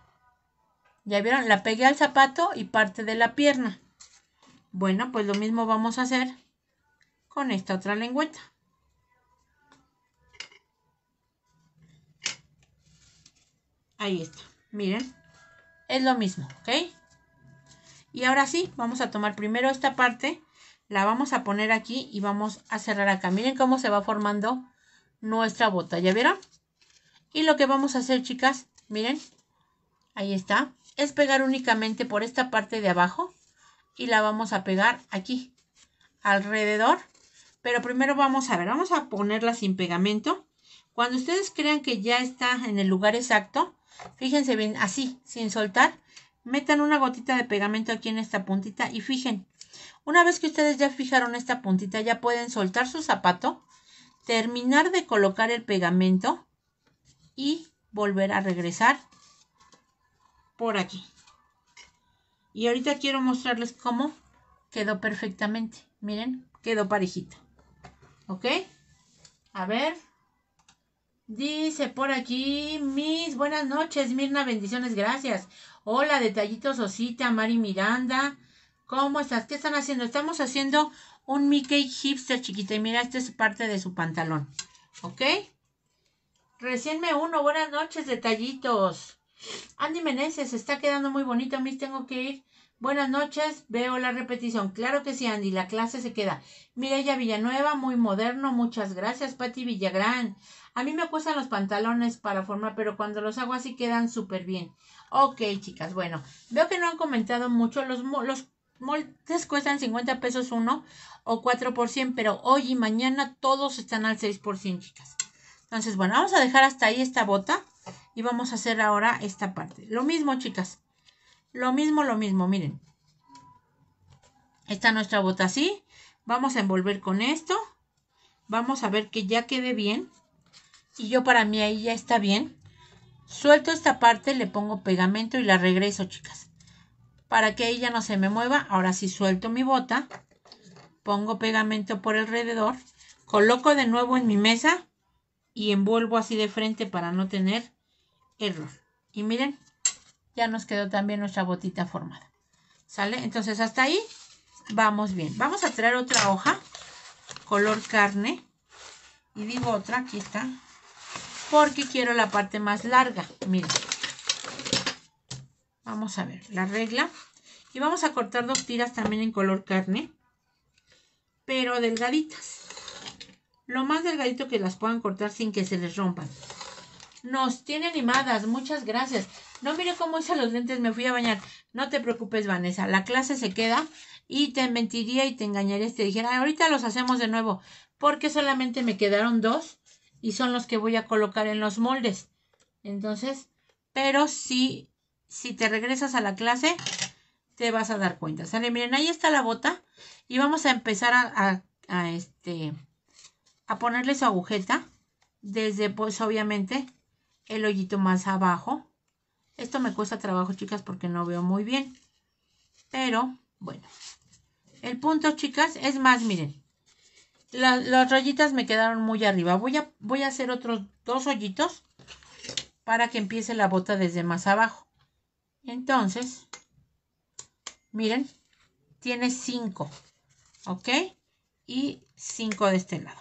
¿Ya vieron? La pegué al zapato y parte de la pierna. Bueno, pues lo mismo vamos a hacer con esta otra lengüeta. Ahí está. Miren. Es lo mismo, ¿ok? Y ahora sí, vamos a tomar primero esta parte. La vamos a poner aquí y vamos a cerrar acá. Miren cómo se va formando nuestra bota. ¿Ya vieron? Y lo que vamos a hacer, chicas, miren. Ahí está. Es pegar únicamente por esta parte de abajo. Y la vamos a pegar aquí. Alrededor. Pero primero vamos a ver. Vamos a ponerla sin pegamento. Cuando ustedes crean que ya está en el lugar exacto, Fíjense bien, así, sin soltar, metan una gotita de pegamento aquí en esta puntita y fijen. Una vez que ustedes ya fijaron esta puntita, ya pueden soltar su zapato, terminar de colocar el pegamento y volver a regresar por aquí. Y ahorita quiero mostrarles cómo quedó perfectamente. Miren, quedó parejita. ¿Ok? A ver, Dice por aquí, mis buenas noches, Mirna, bendiciones, gracias. Hola, detallitos, Osita, Mari Miranda. ¿Cómo estás? ¿Qué están haciendo? Estamos haciendo un Mickey hipster chiquita. Y mira, esta es parte de su pantalón. ¿Ok? Recién me uno. Buenas noches, detallitos. Andy Meneses, está quedando muy bonito. mis tengo que ir. Buenas noches, veo la repetición. Claro que sí, Andy, la clase se queda. Mireya Villanueva, muy moderno, muchas gracias. Pati Villagrán, a mí me cuestan los pantalones para formar, pero cuando los hago así quedan súper bien. Ok, chicas, bueno, veo que no han comentado mucho. Los, los moldes cuestan 50 pesos uno o 4 por 100, pero hoy y mañana todos están al 6 por chicas. Entonces, bueno, vamos a dejar hasta ahí esta bota y vamos a hacer ahora esta parte. Lo mismo, chicas. Lo mismo, lo mismo, miren. Está nuestra bota así. Vamos a envolver con esto. Vamos a ver que ya quede bien y yo para mí ahí ya está bien. Suelto esta parte, le pongo pegamento y la regreso, chicas. Para que ella no se me mueva, ahora sí suelto mi bota, pongo pegamento por alrededor, coloco de nuevo en mi mesa y envuelvo así de frente para no tener error. Y miren, ya nos quedó también nuestra botita formada. ¿Sale? Entonces hasta ahí vamos bien. Vamos a traer otra hoja color carne. Y digo otra, aquí está, porque quiero la parte más larga. Mira. Vamos a ver la regla. Y vamos a cortar dos tiras también en color carne, pero delgaditas. Lo más delgadito que las puedan cortar sin que se les rompan. Nos tiene animadas, muchas gracias. No mire cómo hice los lentes, me fui a bañar. No te preocupes, Vanessa, la clase se queda y te mentiría y te engañaría si te dijera, ahorita los hacemos de nuevo, porque solamente me quedaron dos y son los que voy a colocar en los moldes. Entonces, pero si, si te regresas a la clase, te vas a dar cuenta. Sale, miren, ahí está la bota y vamos a empezar a, este, a ponerle su agujeta desde, pues obviamente, el hoyito más abajo. Esto me cuesta trabajo, chicas, porque no veo muy bien. Pero, bueno. El punto, chicas, es más, miren las rayitas me quedaron muy arriba. Voy a, voy a hacer otros dos hoyitos para que empiece la bota desde más abajo. Entonces, miren, tiene cinco, ¿ok? Y cinco de este lado.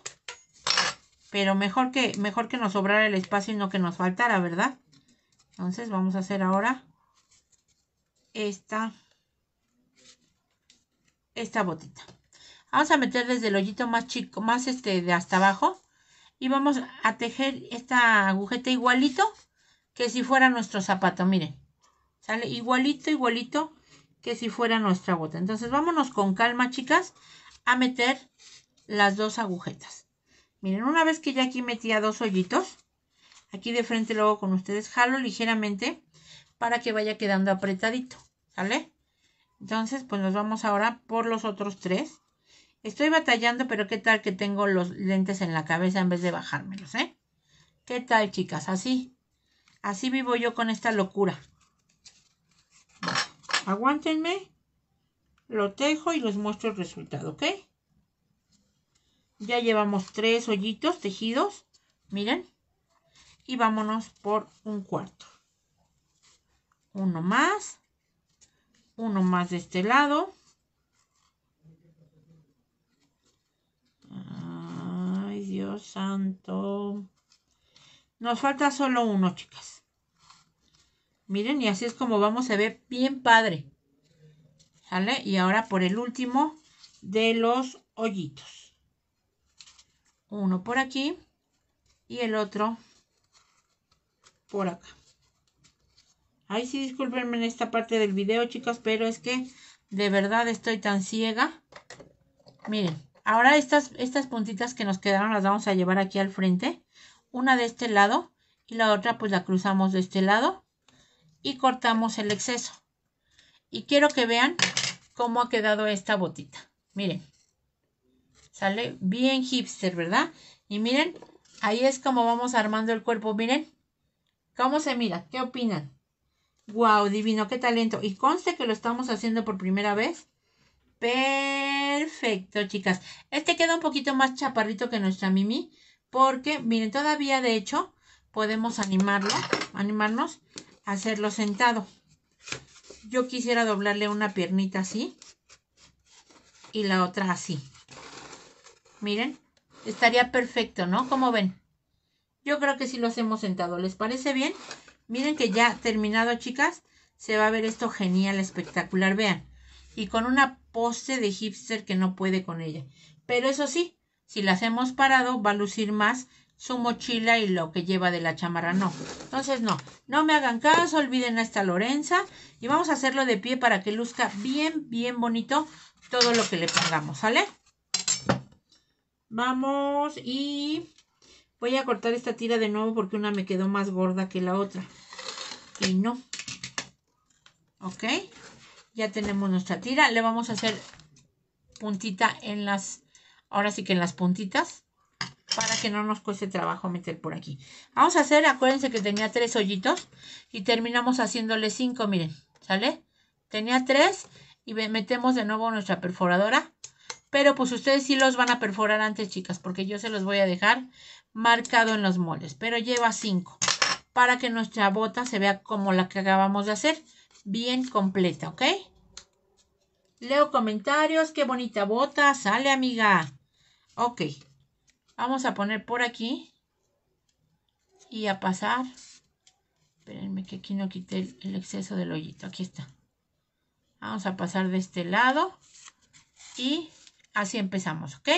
Pero mejor que, mejor que nos sobrara el espacio y no que nos faltara, ¿verdad? Entonces vamos a hacer ahora esta, esta botita. Vamos a meter desde el hoyito más chico, más este de hasta abajo. Y vamos a tejer esta agujeta igualito que si fuera nuestro zapato. Miren, sale igualito, igualito que si fuera nuestra bota. Entonces vámonos con calma, chicas, a meter las dos agujetas. Miren, una vez que ya aquí metía dos hoyitos, aquí de frente luego con ustedes, jalo ligeramente para que vaya quedando apretadito, ¿sale? Entonces, pues nos vamos ahora por los otros tres. Estoy batallando, pero qué tal que tengo los lentes en la cabeza en vez de bajármelos, ¿eh? ¿Qué tal, chicas? Así. Así vivo yo con esta locura. Aguántenme. Lo tejo y les muestro el resultado, ¿ok? Ya llevamos tres hoyitos tejidos. Miren. Y vámonos por un cuarto. Uno más. Uno más de este lado. Dios santo. Nos falta solo uno, chicas. Miren, y así es como vamos a ver bien padre. ¿Sale? Y ahora por el último de los hoyitos. Uno por aquí y el otro por acá. Ahí sí, discúlpenme en esta parte del video, chicas, pero es que de verdad estoy tan ciega. Miren. Ahora estas, estas puntitas que nos quedaron las vamos a llevar aquí al frente. Una de este lado y la otra pues la cruzamos de este lado y cortamos el exceso. Y quiero que vean cómo ha quedado esta botita. Miren, sale bien hipster, ¿verdad? Y miren, ahí es como vamos armando el cuerpo, miren. ¿Cómo se mira? ¿Qué opinan? ¡Wow! Divino, qué talento. Y conste que lo estamos haciendo por primera vez. Pero Perfecto, chicas. Este queda un poquito más chaparrito que nuestra Mimi. Porque, miren, todavía de hecho podemos animarlo, animarnos a hacerlo sentado. Yo quisiera doblarle una piernita así. Y la otra así. Miren, estaría perfecto, ¿no? Como ven. Yo creo que si sí lo hacemos sentado. ¿Les parece bien? Miren que ya terminado, chicas. Se va a ver esto genial, espectacular. Vean y con una poste de hipster que no puede con ella. Pero eso sí, si las hemos parado, va a lucir más su mochila y lo que lleva de la chamarra, no. Entonces, no, no me hagan caso, olviden a esta Lorenza y vamos a hacerlo de pie para que luzca bien, bien bonito todo lo que le pongamos, ¿sale? Vamos y voy a cortar esta tira de nuevo porque una me quedó más gorda que la otra. Y no. ¿Ok? Ya tenemos nuestra tira. Le vamos a hacer puntita en las, ahora sí que en las puntitas, para que no nos cueste trabajo meter por aquí. Vamos a hacer, acuérdense que tenía tres hoyitos y terminamos haciéndole cinco, miren, ¿sale? Tenía tres y metemos de nuevo nuestra perforadora. Pero pues ustedes sí los van a perforar antes, chicas, porque yo se los voy a dejar marcado en los moldes. Pero lleva cinco para que nuestra bota se vea como la que acabamos de hacer bien completa, ¿ok? Leo comentarios, qué bonita bota, sale amiga. Ok, vamos a poner por aquí y a pasar. Espérenme que aquí no quite el, el exceso del hoyito, aquí está. Vamos a pasar de este lado y así empezamos, ¿ok?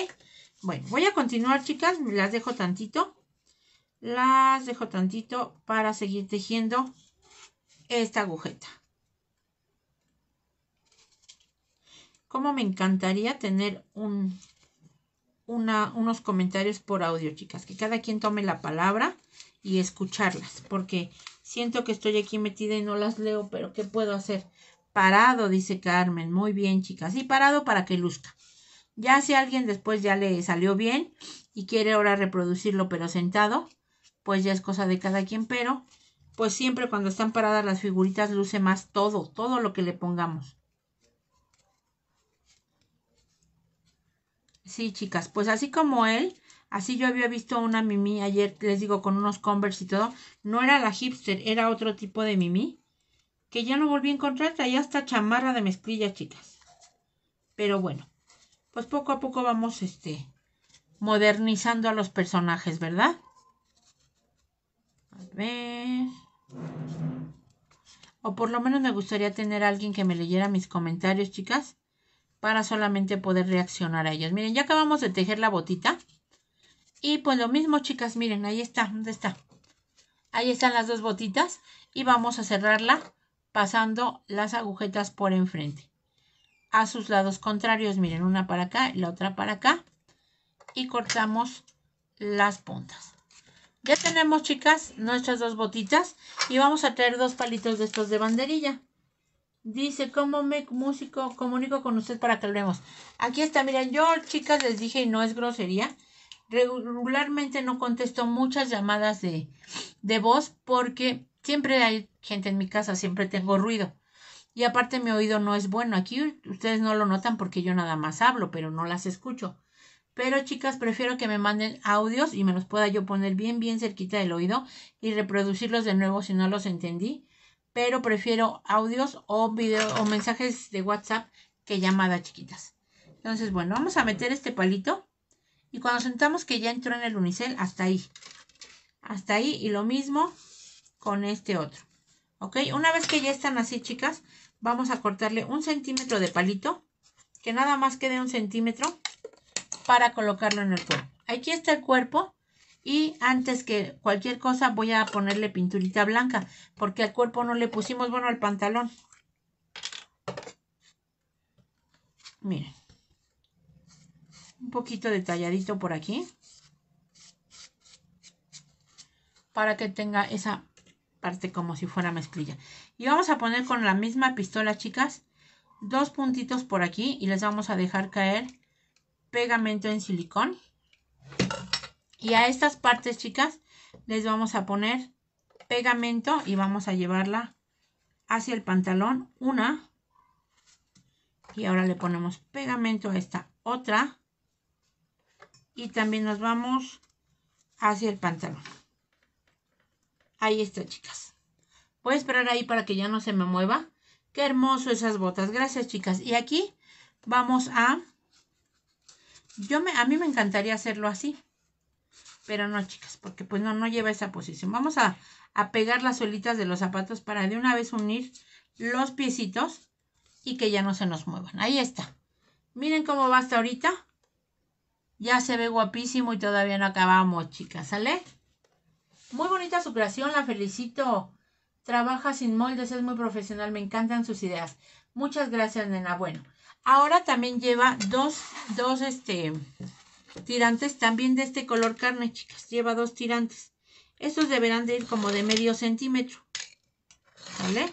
Bueno, voy a continuar, chicas, las dejo tantito. Las dejo tantito para seguir tejiendo esta agujeta. Cómo me encantaría tener unos comentarios por audio, chicas. Que cada quien tome la palabra y escucharlas. Porque siento que estoy aquí metida y no las leo, pero ¿qué puedo hacer? Parado, dice Carmen. Muy bien, chicas. Y parado para que luzca. Ya si alguien después ya le salió bien y quiere ahora reproducirlo pero sentado, pues ya es cosa de cada quien, pero pues siempre cuando están paradas las figuritas luce más todo, todo lo que le pongamos. Sí, chicas, pues así como él, así yo había visto una Mimi ayer, les digo, con unos Converse y todo. No era la hipster, era otro tipo de Mimi. Que ya no volví a encontrar, traía hasta chamarra de mezclilla, chicas. Pero bueno, pues poco a poco vamos, este, modernizando a los personajes, ¿verdad? A ver. O por lo menos me gustaría tener a alguien que me leyera mis comentarios, chicas para solamente poder reaccionar a ellos. Miren, ya acabamos de tejer la botita. Y pues lo mismo, chicas, miren, ahí está, ¿dónde está? Ahí están las dos botitas y vamos a cerrarla pasando las agujetas por enfrente. A sus lados contrarios, miren, una para acá y la otra para acá. Y cortamos las puntas. Ya tenemos, chicas, nuestras dos botitas y vamos a traer dos palitos de estos de banderilla. Dice, ¿cómo me músico comunico con usted para que hablemos? Aquí está, miren, yo chicas les dije y no es grosería. Regularmente no contesto muchas llamadas de, de voz porque siempre hay gente en mi casa, siempre tengo ruido. Y aparte mi oído no es bueno. Aquí ustedes no lo notan porque yo nada más hablo, pero no las escucho. Pero chicas, prefiero que me manden audios y me los pueda yo poner bien, bien cerquita del oído y reproducirlos de nuevo si no los entendí pero prefiero audios o videos o mensajes de WhatsApp que llamadas chiquitas. Entonces, bueno, vamos a meter este palito y cuando sentamos que ya entró en el unicel, hasta ahí. Hasta ahí y lo mismo con este otro. ¿Ok? Una vez que ya están así, chicas, vamos a cortarle un centímetro de palito, que nada más quede un centímetro, para colocarlo en el cuerpo. Aquí está el cuerpo y antes que cualquier cosa voy a ponerle pinturita blanca porque al cuerpo no le pusimos, bueno, al pantalón. Miren. Un poquito detalladito por aquí. Para que tenga esa parte como si fuera mezclilla. Y vamos a poner con la misma pistola, chicas, dos puntitos por aquí y les vamos a dejar caer pegamento en silicón. Y a estas partes, chicas, les vamos a poner pegamento y vamos a llevarla hacia el pantalón. Una. Y ahora le ponemos pegamento a esta otra. Y también nos vamos hacia el pantalón. Ahí está, chicas. Voy a esperar ahí para que ya no se me mueva. Qué hermoso esas botas. Gracias, chicas. Y aquí vamos a... Yo a mí me encantaría hacerlo así. Pero no, chicas, porque pues no, no lleva esa posición. Vamos a, a pegar las suelitas de los zapatos para de una vez unir los piecitos y que ya no se nos muevan. Ahí está. Miren cómo va hasta ahorita. Ya se ve guapísimo y todavía no acabamos, chicas, ¿sale? Muy bonita su creación, la felicito. Trabaja sin moldes, es muy profesional, me encantan sus ideas. Muchas gracias, nena. Bueno, ahora también lleva dos, dos, este, tirantes también de este color carne, chicas. Lleva dos tirantes. Estos deberán de ir como de medio centímetro. ¿Vale?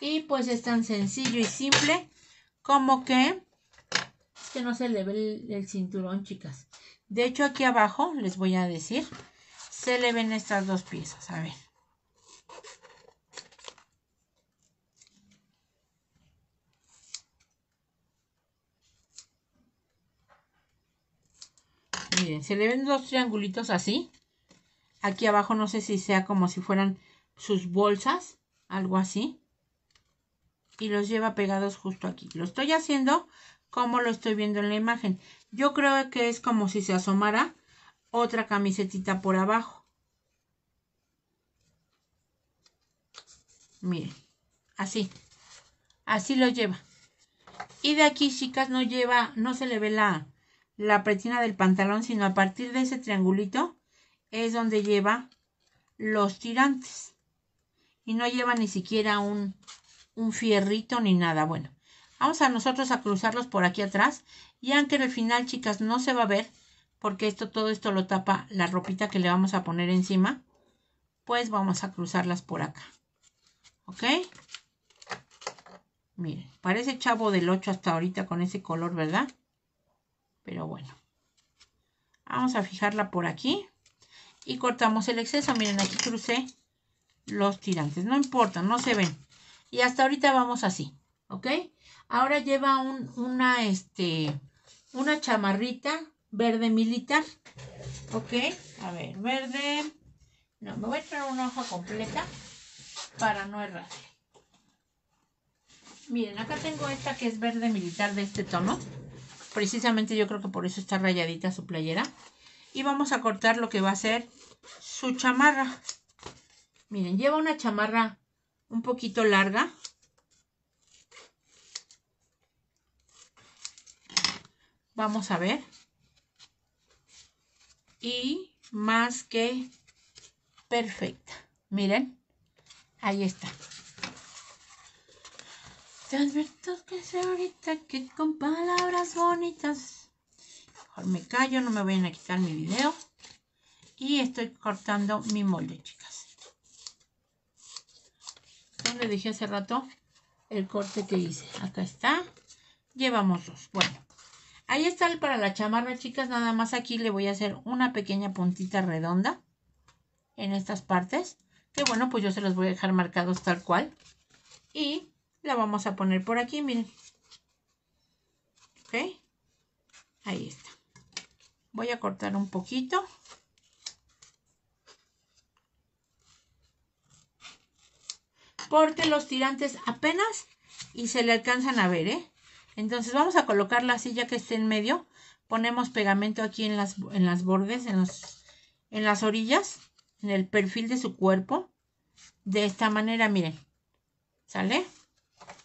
Y pues es tan sencillo y simple como que... Es que no se le ve el, el cinturón, chicas. De hecho, aquí abajo, les voy a decir, se le ven estas dos piezas. A ver. Miren, se le ven dos triangulitos así. Aquí abajo no sé si sea como si fueran sus bolsas, algo así. Y los lleva pegados justo aquí. Lo estoy haciendo como lo estoy viendo en la imagen. Yo creo que es como si se asomara otra camisetita por abajo. Miren, así. Así lo lleva. Y de aquí, chicas, no lleva, no se le ve la, la pretina del pantalón, sino a partir de ese triangulito es donde lleva los tirantes. Y no lleva ni siquiera un, un fierrito ni nada. Bueno, vamos a nosotros a cruzarlos por aquí atrás. Y aunque en el final, chicas, no se va a ver, porque esto, todo esto lo tapa la ropita que le vamos a poner encima, pues vamos a cruzarlas por acá. ¿Ok? Miren, parece chavo del 8 hasta ahorita con ese color, ¿verdad? pero bueno. Vamos a fijarla por aquí y cortamos el exceso. Miren, aquí crucé los tirantes. No importa, no se ven. Y hasta ahorita vamos así, ¿ok? Ahora lleva un, una, este, una chamarrita verde militar, ¿ok? A ver, verde. No, me voy a traer una hoja completa para no errar. Miren, acá tengo esta que es verde militar de este tono. Precisamente yo creo que por eso está rayadita su playera. Y vamos a cortar lo que va a ser su chamarra. Miren, lleva una chamarra un poquito larga. Vamos a ver. Y más que perfecta. Miren, ahí está. Te advierto que sé ahorita que con palabras bonitas. Mejor me callo, no me vayan a quitar mi video. Y estoy cortando mi molde, chicas. Le dije hace rato el corte que hice. Acá está. Llevamos dos. Bueno, ahí está el para la chamarra, chicas. Nada más aquí le voy a hacer una pequeña puntita redonda en estas partes. Que bueno, pues yo se los voy a dejar marcados tal cual. Y la vamos a poner por aquí, miren. ¿Ok? Ahí está. Voy a cortar un poquito. Porque los tirantes apenas y se le alcanzan a ver, ¿eh? Entonces vamos a colocar la silla que esté en medio. Ponemos pegamento aquí en las, en las bordes, en, los, en las orillas, en el perfil de su cuerpo. De esta manera, miren. ¿Sale?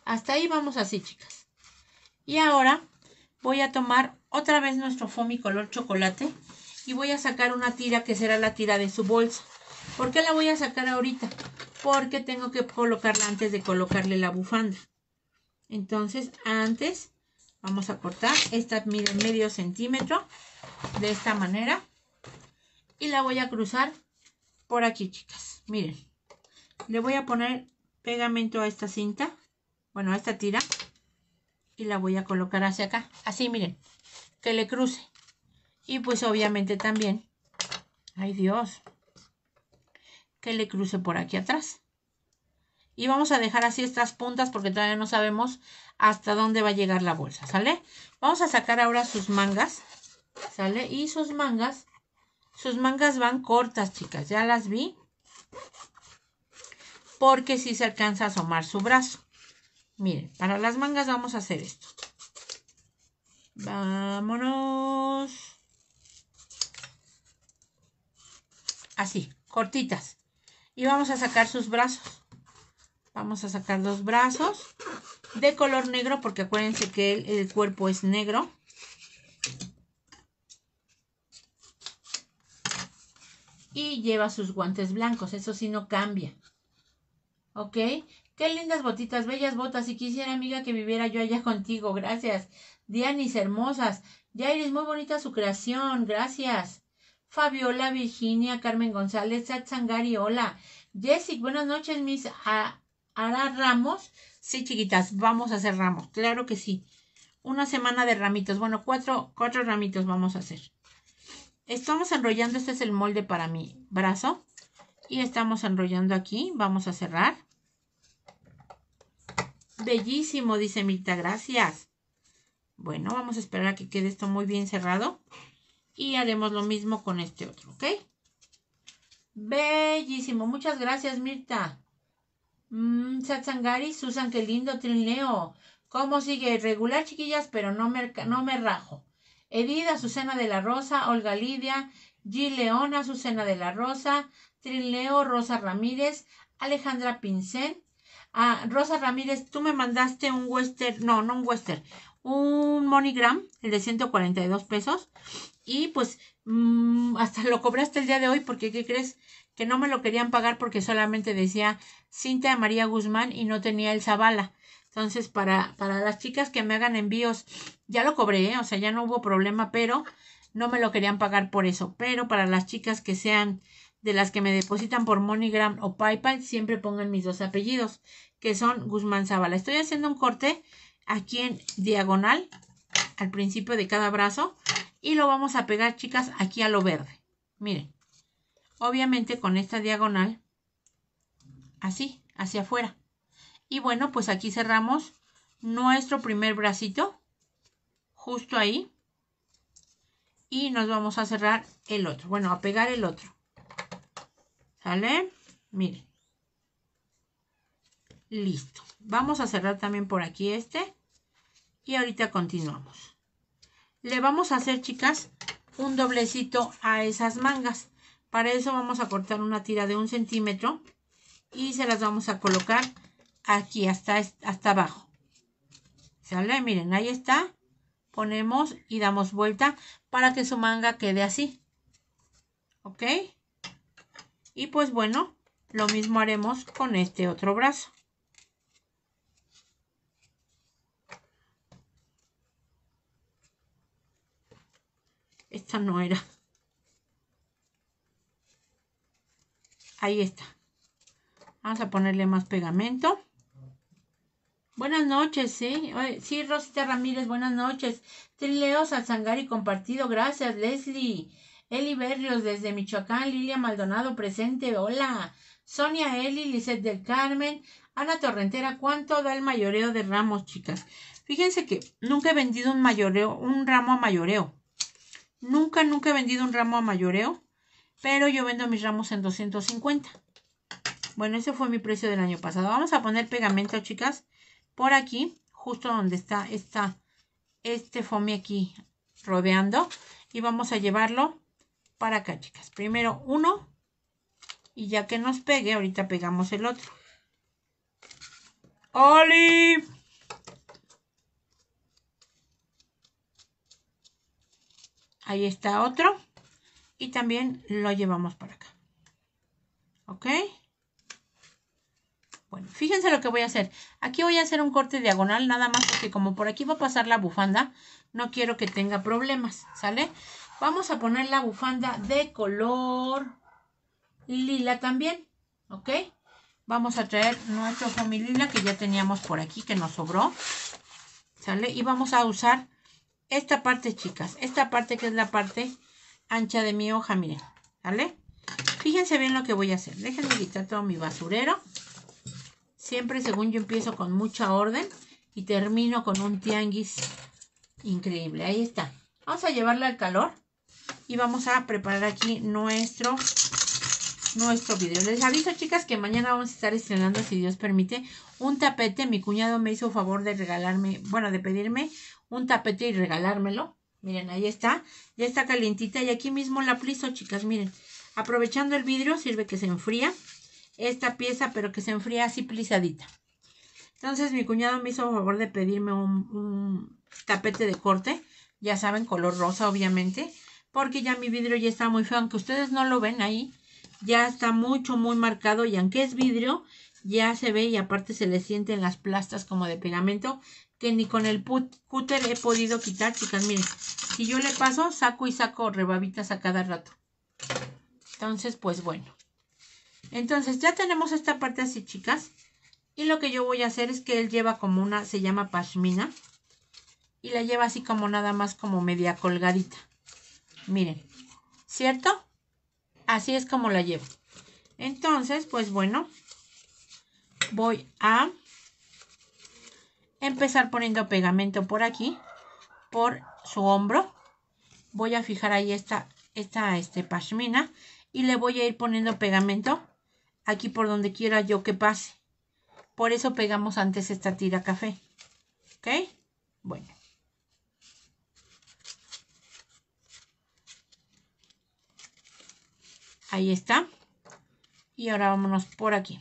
Hasta ahí vamos así, chicas. Y ahora voy a tomar otra vez nuestro foamy color chocolate y voy a sacar una tira que será la tira de su bolsa. ¿Por qué la voy a sacar ahorita? Porque tengo que colocarla antes de colocarle la bufanda. Entonces, antes vamos a cortar. Esta mide medio centímetro de esta manera. Y la voy a cruzar por aquí, chicas. Miren, le voy a poner pegamento a esta cinta bueno, esta tira y la voy a colocar hacia acá, así miren, que le cruce. Y pues obviamente también, ay Dios, que le cruce por aquí atrás. Y vamos a dejar así estas puntas porque todavía no sabemos hasta dónde va a llegar la bolsa, ¿sale? Vamos a sacar ahora sus mangas, ¿sale? Y sus mangas, sus mangas van cortas, chicas, ya las vi. Porque si sí se alcanza a asomar su brazo. Miren, para las mangas vamos a hacer esto. Vámonos. Así, cortitas. Y vamos a sacar sus brazos. Vamos a sacar los brazos de color negro porque acuérdense que el, cuerpo es negro. Y lleva sus guantes blancos. Eso sí no cambia. ¿Ok? Qué lindas botitas, bellas botas, y quisiera, amiga, que viviera yo allá contigo, gracias. Dianis, hermosas. Yairis, muy bonita su creación, gracias. Fabiola, Virginia, Carmen González, Satsangari, hola. Jessic, buenas noches, mis Ara Ramos. Sí, chiquitas, vamos a hacer ramos, claro que sí. Una semana de ramitos, bueno, cuatro, cuatro ramitos vamos a hacer. Estamos enrollando, este es el molde para mi brazo. Y estamos enrollando aquí, vamos a cerrar. Bellísimo, dice Mirta, gracias. Bueno, vamos a esperar a que quede esto muy bien cerrado. Y haremos lo mismo con este otro, ¿ok? Bellísimo, muchas gracias, Mirta. Mm, Satsangari, Susan, qué lindo trineo. ¿Cómo sigue? Regular, chiquillas, pero no me, no me rajo. Edida, Susana de la Rosa, Olga Lidia, Gileona, Leona, Susana de la Rosa, Trinleo, Rosa Ramírez, Alejandra Pincén, Ah, Rosa Ramírez, tú me mandaste un western, no, no un western, un MoneyGram, el de 142 pesos. Y pues mm, hasta lo cobraste el día de hoy porque, ¿qué crees? Que no me lo querían pagar porque solamente decía Cinta María Guzmán y no tenía el Zabala. Entonces, para, para las chicas que me hagan envíos, ya lo cobré, ¿eh? o sea, ya no hubo problema, pero no me lo querían pagar por eso. Pero para las chicas que sean de las que me depositan por MoneyGram o PayPal, siempre pongan mis dos apellidos, que son Guzmán Zavala. Estoy haciendo un corte aquí en diagonal, al principio de cada brazo, y lo vamos a pegar, chicas, aquí a lo verde. Miren, obviamente con esta diagonal, así, hacia afuera. Y bueno, pues aquí cerramos nuestro primer bracito, justo ahí. Y nos vamos a cerrar el otro, bueno, a pegar el otro. ¿Sale? Miren. Listo. Vamos a cerrar también por aquí este. Y ahorita continuamos. Le vamos a hacer, chicas, un doblecito a esas mangas. Para eso vamos a cortar una tira de un centímetro. Y se las vamos a colocar aquí, hasta, hasta abajo. ¿Sale? Miren, ahí está. Ponemos y damos vuelta para que su manga quede así. ¿Ok? Y pues bueno, lo mismo haremos con este otro brazo. Esta no era. Ahí está. Vamos a ponerle más pegamento. Buenas noches, sí. ¿eh? Sí, Rosita Ramírez, buenas noches. Te leo sangar y compartido. Gracias, Leslie. Eli Berrios desde Michoacán, Lilia Maldonado presente, hola. Sonia Eli, Lizette del Carmen, Ana Torrentera, ¿cuánto da el mayoreo de ramos, chicas? Fíjense que nunca he vendido un mayoreo, un ramo a mayoreo. Nunca, nunca he vendido un ramo a mayoreo, pero yo vendo mis ramos en 250. Bueno, ese fue mi precio del año pasado. Vamos a poner pegamento, chicas, por aquí, justo donde está esta, este foamy aquí rodeando. Y vamos a llevarlo para acá, chicas. Primero uno y ya que nos pegue, ahorita pegamos el otro. ¡Oli! Ahí está otro. Y también lo llevamos para acá. ¿Ok? Bueno, fíjense lo que voy a hacer. Aquí voy a hacer un corte diagonal, nada más porque como por aquí va a pasar la bufanda, no quiero que tenga problemas, ¿sale? Vamos a poner la bufanda de color lila también, ¿ok? Vamos a traer nuestro foamy lila que ya teníamos por aquí, que nos sobró, ¿sale? Y vamos a usar esta parte, chicas, esta parte que es la parte ancha de mi hoja, miren, ¿sale? Fíjense bien lo que voy a hacer. Déjenme quitar todo mi basurero. Siempre, según yo, empiezo con mucha orden y termino con un tianguis increíble. Ahí está. Vamos a llevarla al calor y vamos a preparar aquí nuestro nuestro video. Les aviso, chicas, que mañana vamos a estar estrenando, si Dios permite, un tapete. Mi cuñado me hizo favor de regalarme, bueno, de pedirme un tapete y regalármelo. Miren, ahí está. Ya está calientita y aquí mismo la pliso, chicas, miren. Aprovechando el vidrio, sirve que se enfría esta pieza, pero que se enfría así plisadita. Entonces, mi cuñado me hizo favor de pedirme un, un tapete de corte. Ya saben, color rosa, obviamente porque ya mi vidrio ya está muy feo, aunque ustedes no lo ven ahí, ya está mucho, muy marcado y aunque es vidrio, ya se ve y aparte se le sienten las plastas como de pegamento que ni con el cúter he podido quitar, chicas, miren, si yo le paso, saco y saco rebabitas a cada rato. Entonces, pues bueno. Entonces, ya tenemos esta parte así, chicas. Y lo que yo voy a hacer es que él lleva como una, se llama pashmina. Y la lleva así como nada más como media colgadita. Miren, ¿cierto? Así es como la llevo. Entonces, pues bueno, voy a empezar poniendo pegamento por aquí, por su hombro. Voy a fijar ahí esta, esta este, pashmina y le voy a ir poniendo pegamento aquí por donde quiera yo que pase. Por eso pegamos antes esta tira café. ¿Ok? Bueno. Ahí está. Y ahora vámonos por aquí.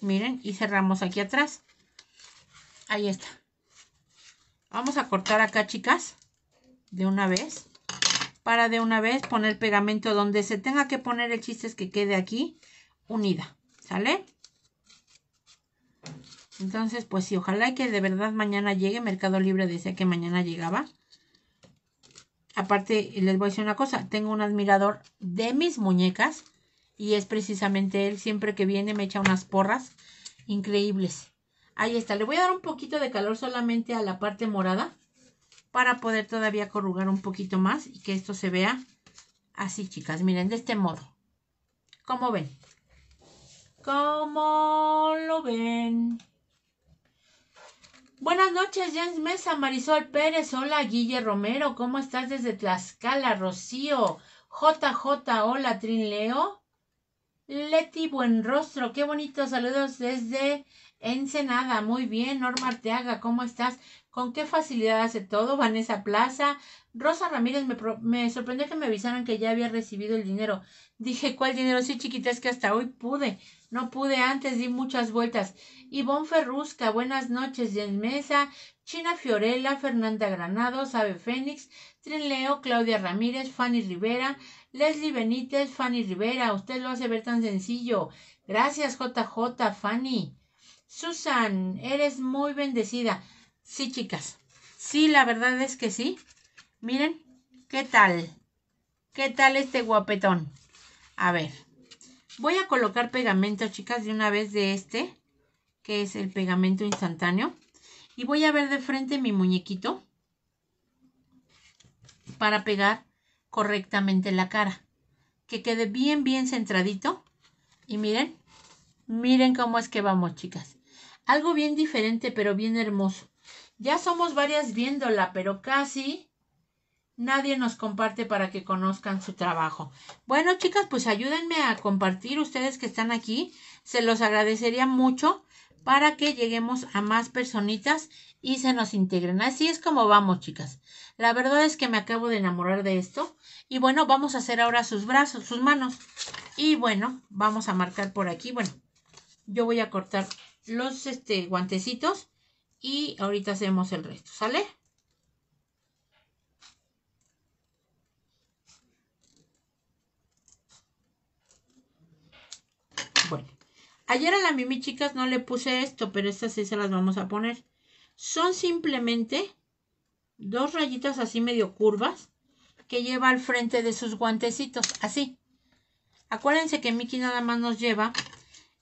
Miren, y cerramos aquí atrás. Ahí está. Vamos a cortar acá, chicas, de una vez. Para de una vez poner pegamento donde se tenga que poner el chiste es que quede aquí unida. ¿Sale? Entonces, pues sí, ojalá que de verdad mañana llegue. Mercado Libre decía que mañana llegaba aparte les voy a decir una cosa, tengo un admirador de mis muñecas y es precisamente él, siempre que viene me echa unas porras increíbles. Ahí está, le voy a dar un poquito de calor solamente a la parte morada para poder todavía corrugar un poquito más y que esto se vea así, chicas. Miren, de este modo. ¿Cómo ven? ¿Cómo lo ven? Buenas noches, Jens Mesa, Marisol Pérez, hola Guille Romero, ¿cómo estás desde Tlaxcala, Rocío? JJ, hola Trinleo. Leti rostro, qué bonitos saludos desde Ensenada, muy bien. Norma Arteaga, ¿cómo estás? ¿Con qué facilidad hace todo? Vanessa Plaza. Rosa Ramírez, me, me sorprendió que me avisaran que ya había recibido el dinero. Dije, ¿cuál dinero? Sí, chiquita, es que hasta hoy pude. No pude antes, di muchas vueltas. Ivonne Ferrusca, buenas noches, Jen Mesa, China Fiorella, Fernanda Granados, Ave Fénix, Trinleo, Claudia Ramírez, Fanny Rivera, Leslie Benítez, Fanny Rivera, usted lo hace ver tan sencillo. Gracias, JJ, Fanny. Susan, eres muy bendecida. Sí, chicas. Sí, la verdad es que sí. Miren, ¿qué tal? ¿Qué tal este guapetón? A ver, voy a colocar pegamento, chicas, de una vez de este, que es el pegamento instantáneo. Y voy a ver de frente mi muñequito para pegar correctamente la cara. Que quede bien, bien centradito. Y miren, miren cómo es que vamos, chicas. Algo bien diferente, pero bien hermoso. Ya somos varias viéndola, pero casi Nadie nos comparte para que conozcan su trabajo. Bueno, chicas, pues ayúdenme a compartir ustedes que están aquí. Se los agradecería mucho para que lleguemos a más personitas y se nos integren. Así es como vamos, chicas. La verdad es que me acabo de enamorar de esto. Y bueno, vamos a hacer ahora sus brazos, sus manos. Y bueno, vamos a marcar por aquí. Bueno, yo voy a cortar los este, guantecitos y ahorita hacemos el resto, ¿sale? Ayer a la Mimi, chicas, no le puse esto, pero estas sí se las vamos a poner. Son simplemente dos rayitas así medio curvas que lleva al frente de sus guantecitos, así. Acuérdense que Mickey nada más nos lleva,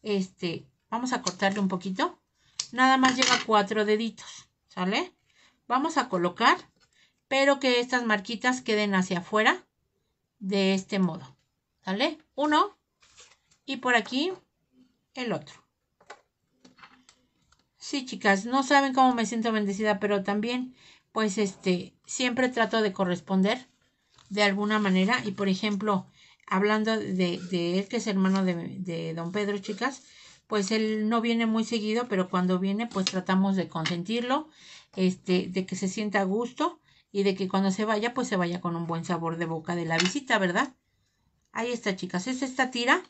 este, vamos a cortarle un poquito, nada más lleva cuatro deditos, ¿sale? Vamos a colocar, pero que estas marquitas queden hacia afuera de este modo, ¿sale? Uno, y por aquí el otro. Sí, chicas, no saben cómo me siento bendecida, pero también, pues, este, siempre trato de corresponder de alguna manera. Y, por ejemplo, hablando de, él, que es hermano de, de don Pedro, chicas, pues él no viene muy seguido, pero cuando viene, pues tratamos de consentirlo, este, de que se sienta a gusto y de que cuando se vaya, pues se vaya con un buen sabor de boca de la visita, ¿verdad? Ahí está, chicas, es esta tira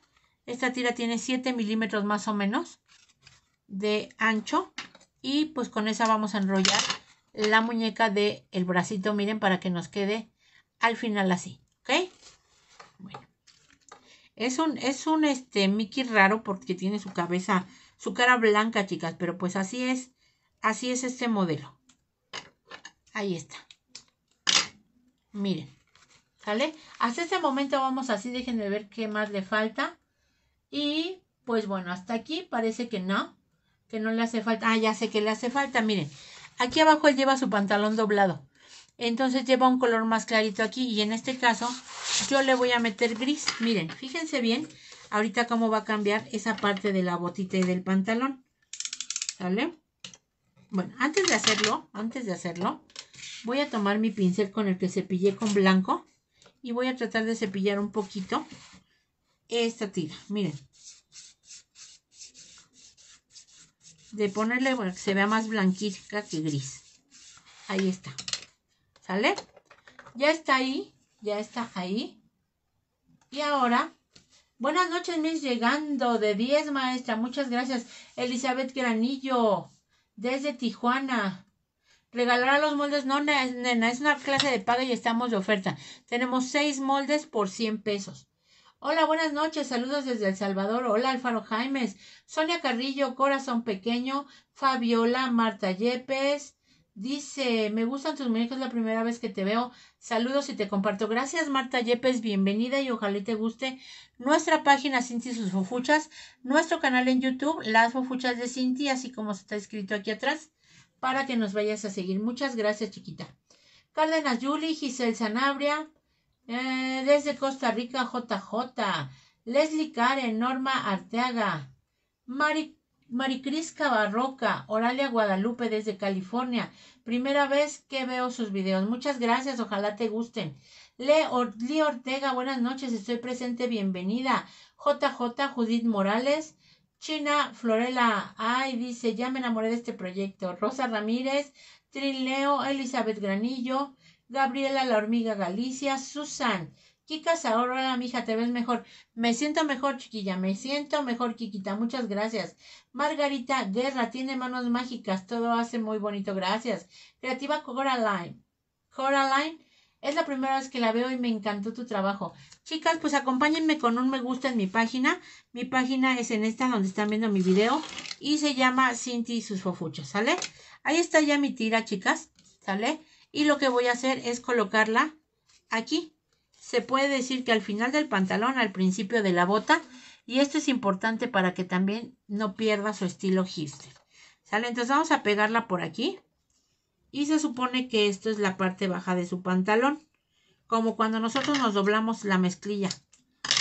esta tira tiene 7 milímetros más o menos de ancho y pues con esa vamos a enrollar la muñeca del el bracito, miren, para que nos quede al final así, ¿ok? Bueno, es un, es un este, Mickey raro porque tiene su cabeza, su cara blanca, chicas, pero pues así es, así es este modelo. Ahí está. Miren, ¿sale? Hasta este momento vamos así, déjenme ver qué más le falta. Y pues bueno, hasta aquí parece que no, que no le hace falta. Ah, ya sé que le hace falta, miren. Aquí abajo él lleva su pantalón doblado. Entonces lleva un color más clarito aquí y en este caso yo le voy a meter gris. Miren, fíjense bien ahorita cómo va a cambiar esa parte de la botita y del pantalón. ¿Sale? Bueno, antes de hacerlo, antes de hacerlo, voy a tomar mi pincel con el que cepillé con blanco y voy a tratar de cepillar un poquito esta tira. Miren. De ponerle, bueno, que se vea más blanquita que gris. Ahí está. ¿Sale? Ya está ahí. Ya está ahí. Y ahora Buenas noches, mis llegando de 10, maestra. Muchas gracias. Elizabeth Granillo, desde Tijuana. Regalará los moldes. No, nena, es una clase de pago. y estamos de oferta. Tenemos 6 moldes por 100 pesos. Hola, buenas noches, saludos desde El Salvador. Hola, Alfaro Jaimes, Sonia Carrillo, Corazón Pequeño, Fabiola, Marta Yepes. Dice, me gustan tus muñecos, la primera vez que te veo. Saludos y te comparto. Gracias, Marta Yepes, bienvenida y ojalá te guste nuestra página Cinti y sus fofuchas, nuestro canal en YouTube, Las Fofuchas de Cinti, así como está escrito aquí atrás, para que nos vayas a seguir. Muchas gracias, chiquita. Cárdenas Yuli, Giselle Sanabria, eh, desde Costa Rica, JJ. Leslie Karen, Norma Arteaga. Maricris Cabarroca, Oralia Guadalupe desde California. Primera vez que veo sus videos. Muchas gracias, ojalá te gusten. Lee Ortega, buenas noches, estoy presente, bienvenida. JJ Judith Morales. China Florela, ay, dice, ya me enamoré de este proyecto. Rosa Ramírez, Trileo Elizabeth Granillo, Gabriela la hormiga Galicia, Susan, Chicas, ahora mi hija, te ves mejor. Me siento mejor, chiquilla, me siento mejor, Kikita, muchas gracias. Margarita Guerra, tiene manos mágicas, todo hace muy bonito, gracias. Creativa Coraline. Coraline, es la primera vez que la veo y me encantó tu trabajo. Chicas, pues acompáñenme con un me gusta en mi página. Mi página es en esta donde están viendo mi video y se llama Cinti y sus fofuchas ¿sale? Ahí está ya mi tira, chicas, ¿sale? y lo que voy a hacer es colocarla aquí. Se puede decir que al final del pantalón, al principio de la bota, y esto es importante para que también no pierda su estilo hipster. ¿Sale? Entonces vamos a pegarla por aquí. Y se supone que esto es la parte baja de su pantalón. Como cuando nosotros nos doblamos la mezclilla.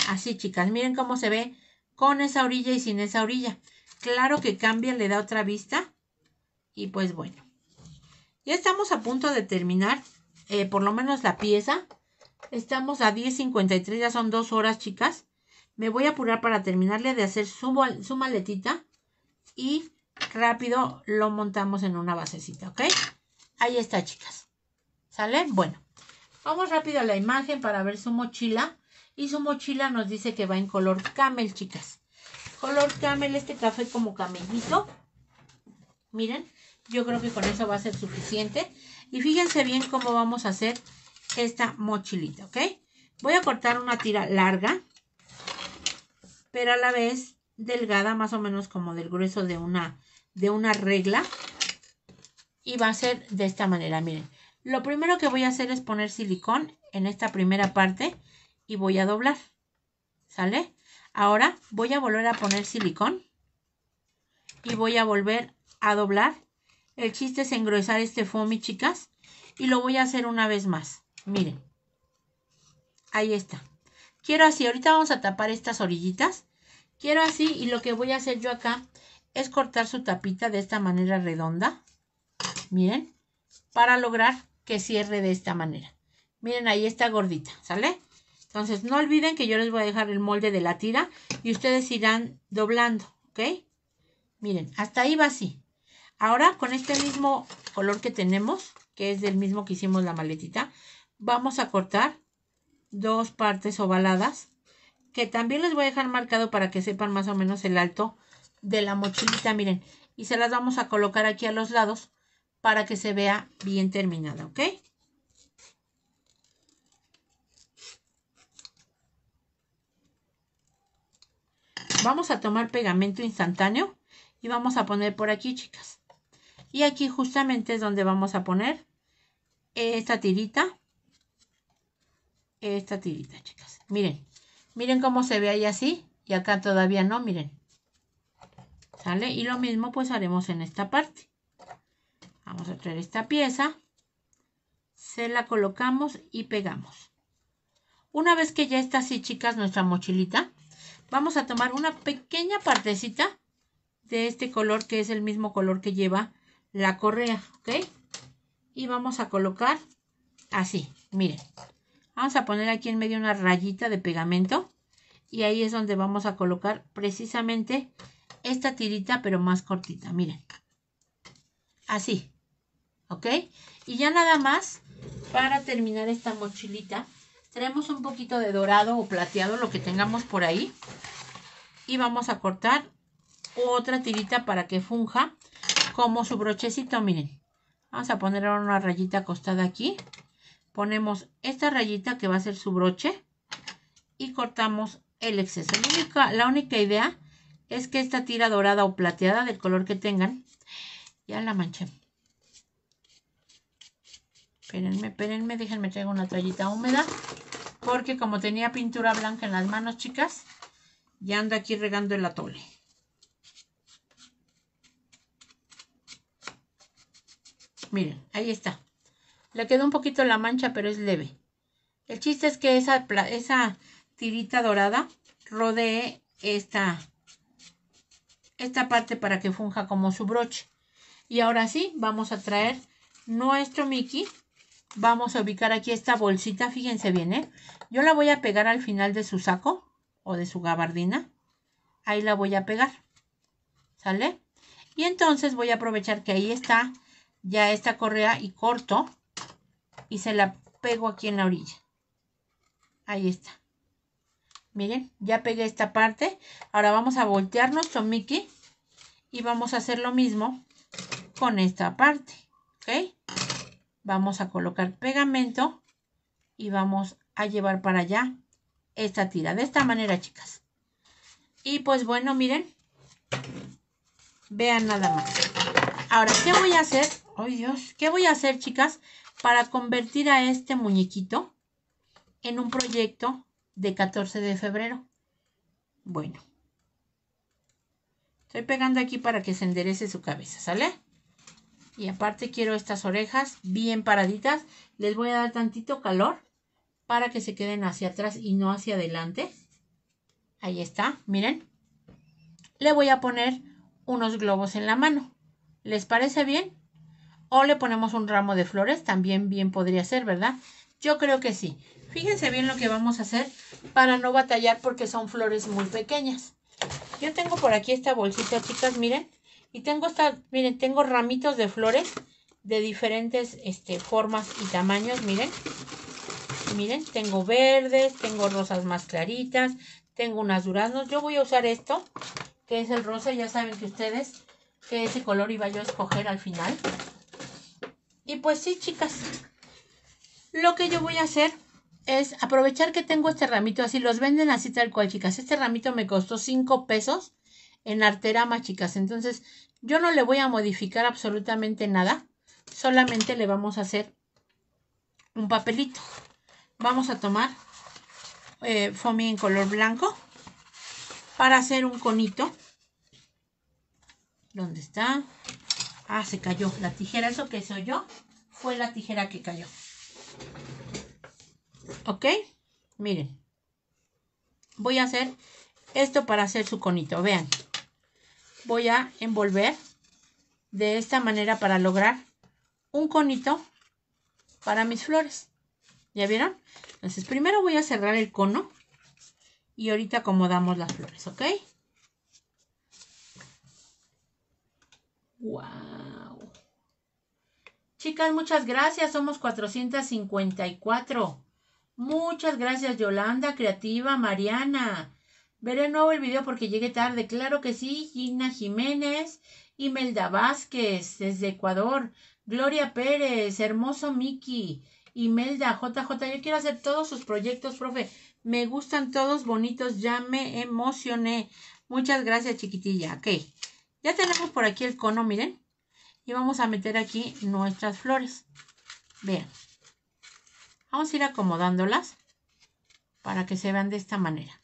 Así, chicas. Miren cómo se ve con esa orilla y sin esa orilla. Claro que cambia, le da otra vista. Y pues bueno. Ya estamos a punto de terminar, eh, por lo menos la pieza. Estamos a 10.53, ya son dos horas, chicas. Me voy a apurar para terminarle de hacer su, su maletita. Y rápido lo montamos en una basecita, ¿ok? Ahí está, chicas. ¿Sale? Bueno, vamos rápido a la imagen para ver su mochila. Y su mochila nos dice que va en color camel, chicas. Color camel, este café como camellito. Miren, yo creo que con eso va a ser suficiente. Y fíjense bien cómo vamos a hacer esta mochilita, ¿ok? Voy a cortar una tira larga, pero a la vez delgada, más o menos como del grueso de una, de una regla. Y va a ser de esta manera, miren. Lo primero que voy a hacer es poner silicón en esta primera parte y voy a doblar, ¿sale? Ahora voy a volver a poner silicón y voy a volver a doblar el chiste es engrosar este foamy, chicas. Y lo voy a hacer una vez más. Miren. Ahí está. Quiero así. Ahorita vamos a tapar estas orillitas. Quiero así. Y lo que voy a hacer yo acá es cortar su tapita de esta manera redonda. Miren. Para lograr que cierre de esta manera. Miren, ahí está gordita. ¿Sale? Entonces, no olviden que yo les voy a dejar el molde de la tira y ustedes irán doblando, ¿ok? Miren, hasta ahí va así. Ahora con este mismo color que tenemos, que es del mismo que hicimos la maletita, vamos a cortar dos partes ovaladas, que también les voy a dejar marcado para que sepan más o menos el alto de la mochilita, miren. Y se las vamos a colocar aquí a los lados para que se vea bien terminada, ¿ok? Vamos a tomar pegamento instantáneo y vamos a poner por aquí, chicas. Y aquí justamente es donde vamos a poner esta tirita. Esta tirita, chicas. Miren, miren cómo se ve ahí así. Y acá todavía no, miren. ¿Sale? Y lo mismo pues haremos en esta parte. Vamos a traer esta pieza. Se la colocamos y pegamos. Una vez que ya está así, chicas, nuestra mochilita, vamos a tomar una pequeña partecita de este color que es el mismo color que lleva la correa, ¿ok? Y vamos a colocar así, miren. Vamos a poner aquí en medio una rayita de pegamento y ahí es donde vamos a colocar precisamente esta tirita, pero más cortita, miren. Así, ¿ok? Y ya nada más, para terminar esta mochilita, tenemos un poquito de dorado o plateado, lo que tengamos por ahí. Y vamos a cortar otra tirita para que funja como su brochecito, miren. Vamos a poner ahora una rayita acostada aquí. Ponemos esta rayita que va a ser su broche y cortamos el exceso. La única, idea es que esta tira dorada o plateada del color que tengan, ya la manché. Espérenme, espérenme, déjenme traigo una toallita húmeda. Porque como tenía pintura blanca en las manos, chicas, ya ando aquí regando el atole. Miren, ahí está. Le quedó un poquito la mancha, pero es leve. El chiste es que esa, esa tirita dorada rodee esta, esta parte para que funja como su broche. Y ahora sí, vamos a traer nuestro Mickey. Vamos a ubicar aquí esta bolsita, fíjense bien, ¿eh? Yo la voy a pegar al final de su saco o de su gabardina. Ahí la voy a pegar, ¿sale? Y entonces voy a aprovechar que ahí está ya esta correa y corto y se la pego aquí en la orilla. Ahí está. Miren, ya pegué esta parte. Ahora vamos a voltear nuestro Mickey y vamos a hacer lo mismo con esta parte. ¿Ok? Vamos a colocar pegamento y vamos a llevar para allá esta tira. De esta manera, chicas. Y pues bueno, miren. Vean nada más. Ahora, ¿qué voy a hacer? oh Dios, ¿qué voy a hacer, chicas, para convertir a este muñequito en un proyecto de 14 de febrero? Bueno, estoy pegando aquí para que se enderece su cabeza, ¿sale? Y aparte quiero estas orejas bien paraditas. Les voy a dar tantito calor para que se queden hacia atrás y no hacia adelante. Ahí está, miren. Le voy a poner unos globos en la mano. ¿Les parece bien? O le ponemos un ramo de flores, también bien podría ser, ¿verdad? Yo creo que sí. Fíjense bien lo que vamos a hacer para no batallar porque son flores muy pequeñas. Yo tengo por aquí esta bolsita, chicas, miren. Y tengo esta, miren, tengo ramitos de flores de diferentes este, formas y tamaños, miren. Miren, tengo verdes, tengo rosas más claritas, tengo unas duraznos. Yo voy a usar esto, que es el rosa, ya saben que ustedes, que ese color iba yo a escoger al final. Y pues sí, chicas, lo que yo voy a hacer es aprovechar que tengo este ramito, así los venden así tal cual, chicas. Este ramito me costó 5 pesos en Arterama, chicas. Entonces, yo no le voy a modificar absolutamente nada, solamente le vamos a hacer un papelito. Vamos a tomar eh, en color blanco para hacer un conito. ¿Dónde está? Ah, se cayó la tijera. Eso que se oyó fue la tijera que cayó. ¿Ok? Miren. Voy a hacer esto para hacer su conito. Vean. Voy a envolver de esta manera para lograr un conito para mis flores. ¿Ya vieron? Entonces primero voy a cerrar el cono y ahorita acomodamos las flores, ¿ok? ¡Wow! Chicas, muchas gracias. Somos 454. Muchas gracias, Yolanda, Creativa, Mariana. Veré nuevo el video porque llegué tarde. Claro que sí. Gina Jiménez, Imelda Vázquez, desde Ecuador. Gloria Pérez, hermoso Miki. Imelda, JJ, yo quiero hacer todos sus proyectos, profe. Me gustan todos bonitos, ya me emocioné. Muchas gracias, chiquitilla. Ok. Ya tenemos por aquí el cono, miren. Y vamos a meter aquí nuestras flores. Vean. Vamos a ir acomodándolas para que se vean de esta manera.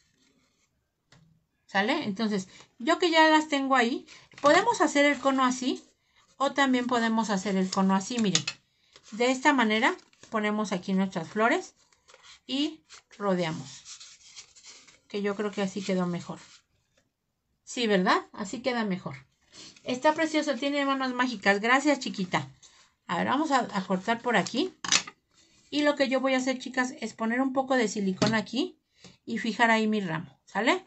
¿Sale? Entonces, yo que ya las tengo ahí, podemos hacer el cono así o también podemos hacer el cono así, miren. De esta manera ponemos aquí nuestras flores y rodeamos. Que yo creo que así quedó mejor. Sí, ¿verdad? Así queda mejor. Está precioso, tiene manos mágicas. Gracias, chiquita. A ver, vamos a, cortar por aquí. Y lo que yo voy a hacer, chicas, es poner un poco de silicón aquí y fijar ahí mi ramo, ¿sale?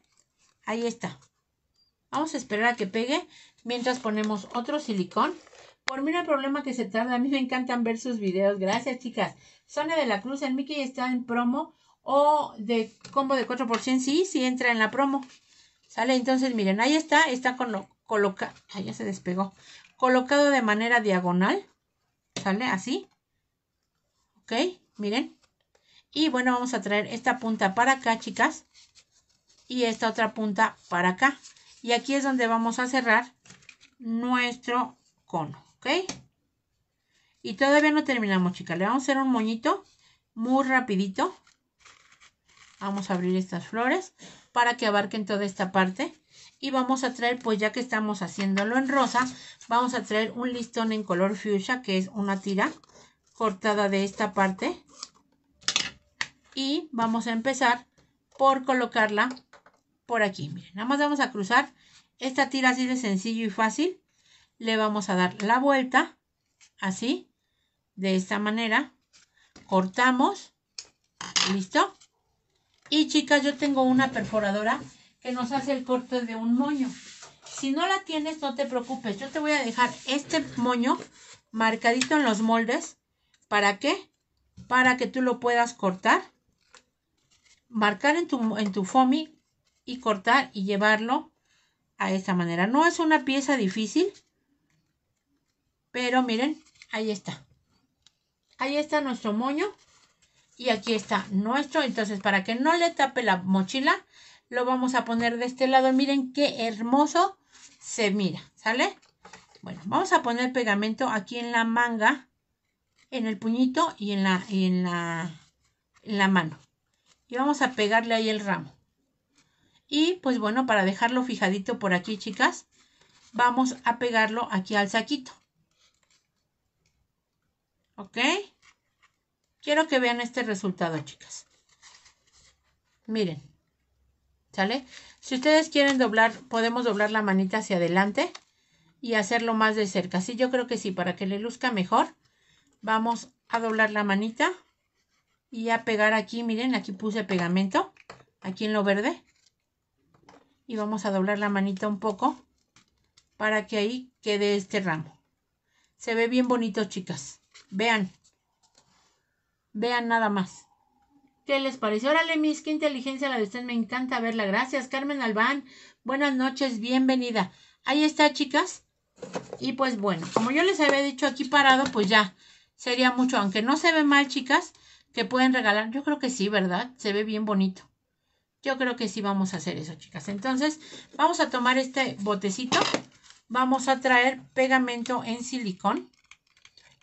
Ahí está. Vamos a esperar a que pegue mientras ponemos otro silicón. Por mí no hay problema que se tarda. A mí me encantan ver sus videos. Gracias, chicas. Zona de la Cruz, el Mickey está en promo o de combo de 4%. Sí, sí entra en la promo. ¿Sale? Entonces, miren, ahí está, está con ahí ya se despegó, colocado de manera diagonal, ¿sale? Así, ¿ok? Miren. Y bueno, vamos a traer esta punta para acá, chicas, y esta otra punta para acá. Y aquí es donde vamos a cerrar nuestro cono, ¿ok? Y todavía no terminamos, chicas. Le vamos a hacer un moñito muy rapidito. Vamos a abrir estas flores para que abarquen toda esta parte. Y vamos a traer, pues ya que estamos haciéndolo en rosa, vamos a traer un listón en color fuchsia, que es una tira cortada de esta parte. Y vamos a empezar por colocarla por aquí. Miren, nada más vamos a cruzar esta tira así de sencillo y fácil. Le vamos a dar la vuelta, así, de esta manera. Cortamos, listo. Y chicas, yo tengo una perforadora que nos hace el corte de un moño. Si no la tienes, no te preocupes. Yo te voy a dejar este moño marcadito en los moldes. ¿Para qué? Para que tú lo puedas cortar, marcar en tu, en tu foamy y cortar y llevarlo a esta manera. No es una pieza difícil, pero miren, ahí está. Ahí está nuestro moño y aquí está nuestro. Entonces, para que no le tape la mochila, lo vamos a poner de este lado. Miren qué hermoso se mira, ¿sale? Bueno, vamos a poner pegamento aquí en la manga, en el puñito y en la, en la, la mano. Y vamos a pegarle ahí el ramo. Y pues bueno, para dejarlo fijadito por aquí, chicas, vamos a pegarlo aquí al saquito. ¿Ok? Quiero que vean este resultado, chicas. Miren. ¿Sale? Si ustedes quieren doblar, podemos doblar la manita hacia adelante y hacerlo más de cerca. Sí, yo creo que sí, para que le luzca mejor. Vamos a doblar la manita y a pegar aquí, miren, aquí puse pegamento, aquí en lo verde. Y vamos a doblar la manita un poco para que ahí quede este ramo. Se ve bien bonito, chicas. Vean. Vean nada más. ¿Qué les parece? Órale, mis, qué inteligencia la de ustedes. Me encanta verla. Gracias, Carmen Albán. Buenas noches, bienvenida. Ahí está, chicas. Y pues bueno, como yo les había dicho aquí parado, pues ya sería mucho. Aunque no se ve mal, chicas, que pueden regalar. Yo creo que sí, ¿verdad? Se ve bien bonito. Yo creo que sí vamos a hacer eso, chicas. Entonces, vamos a tomar este botecito. Vamos a traer pegamento en silicón.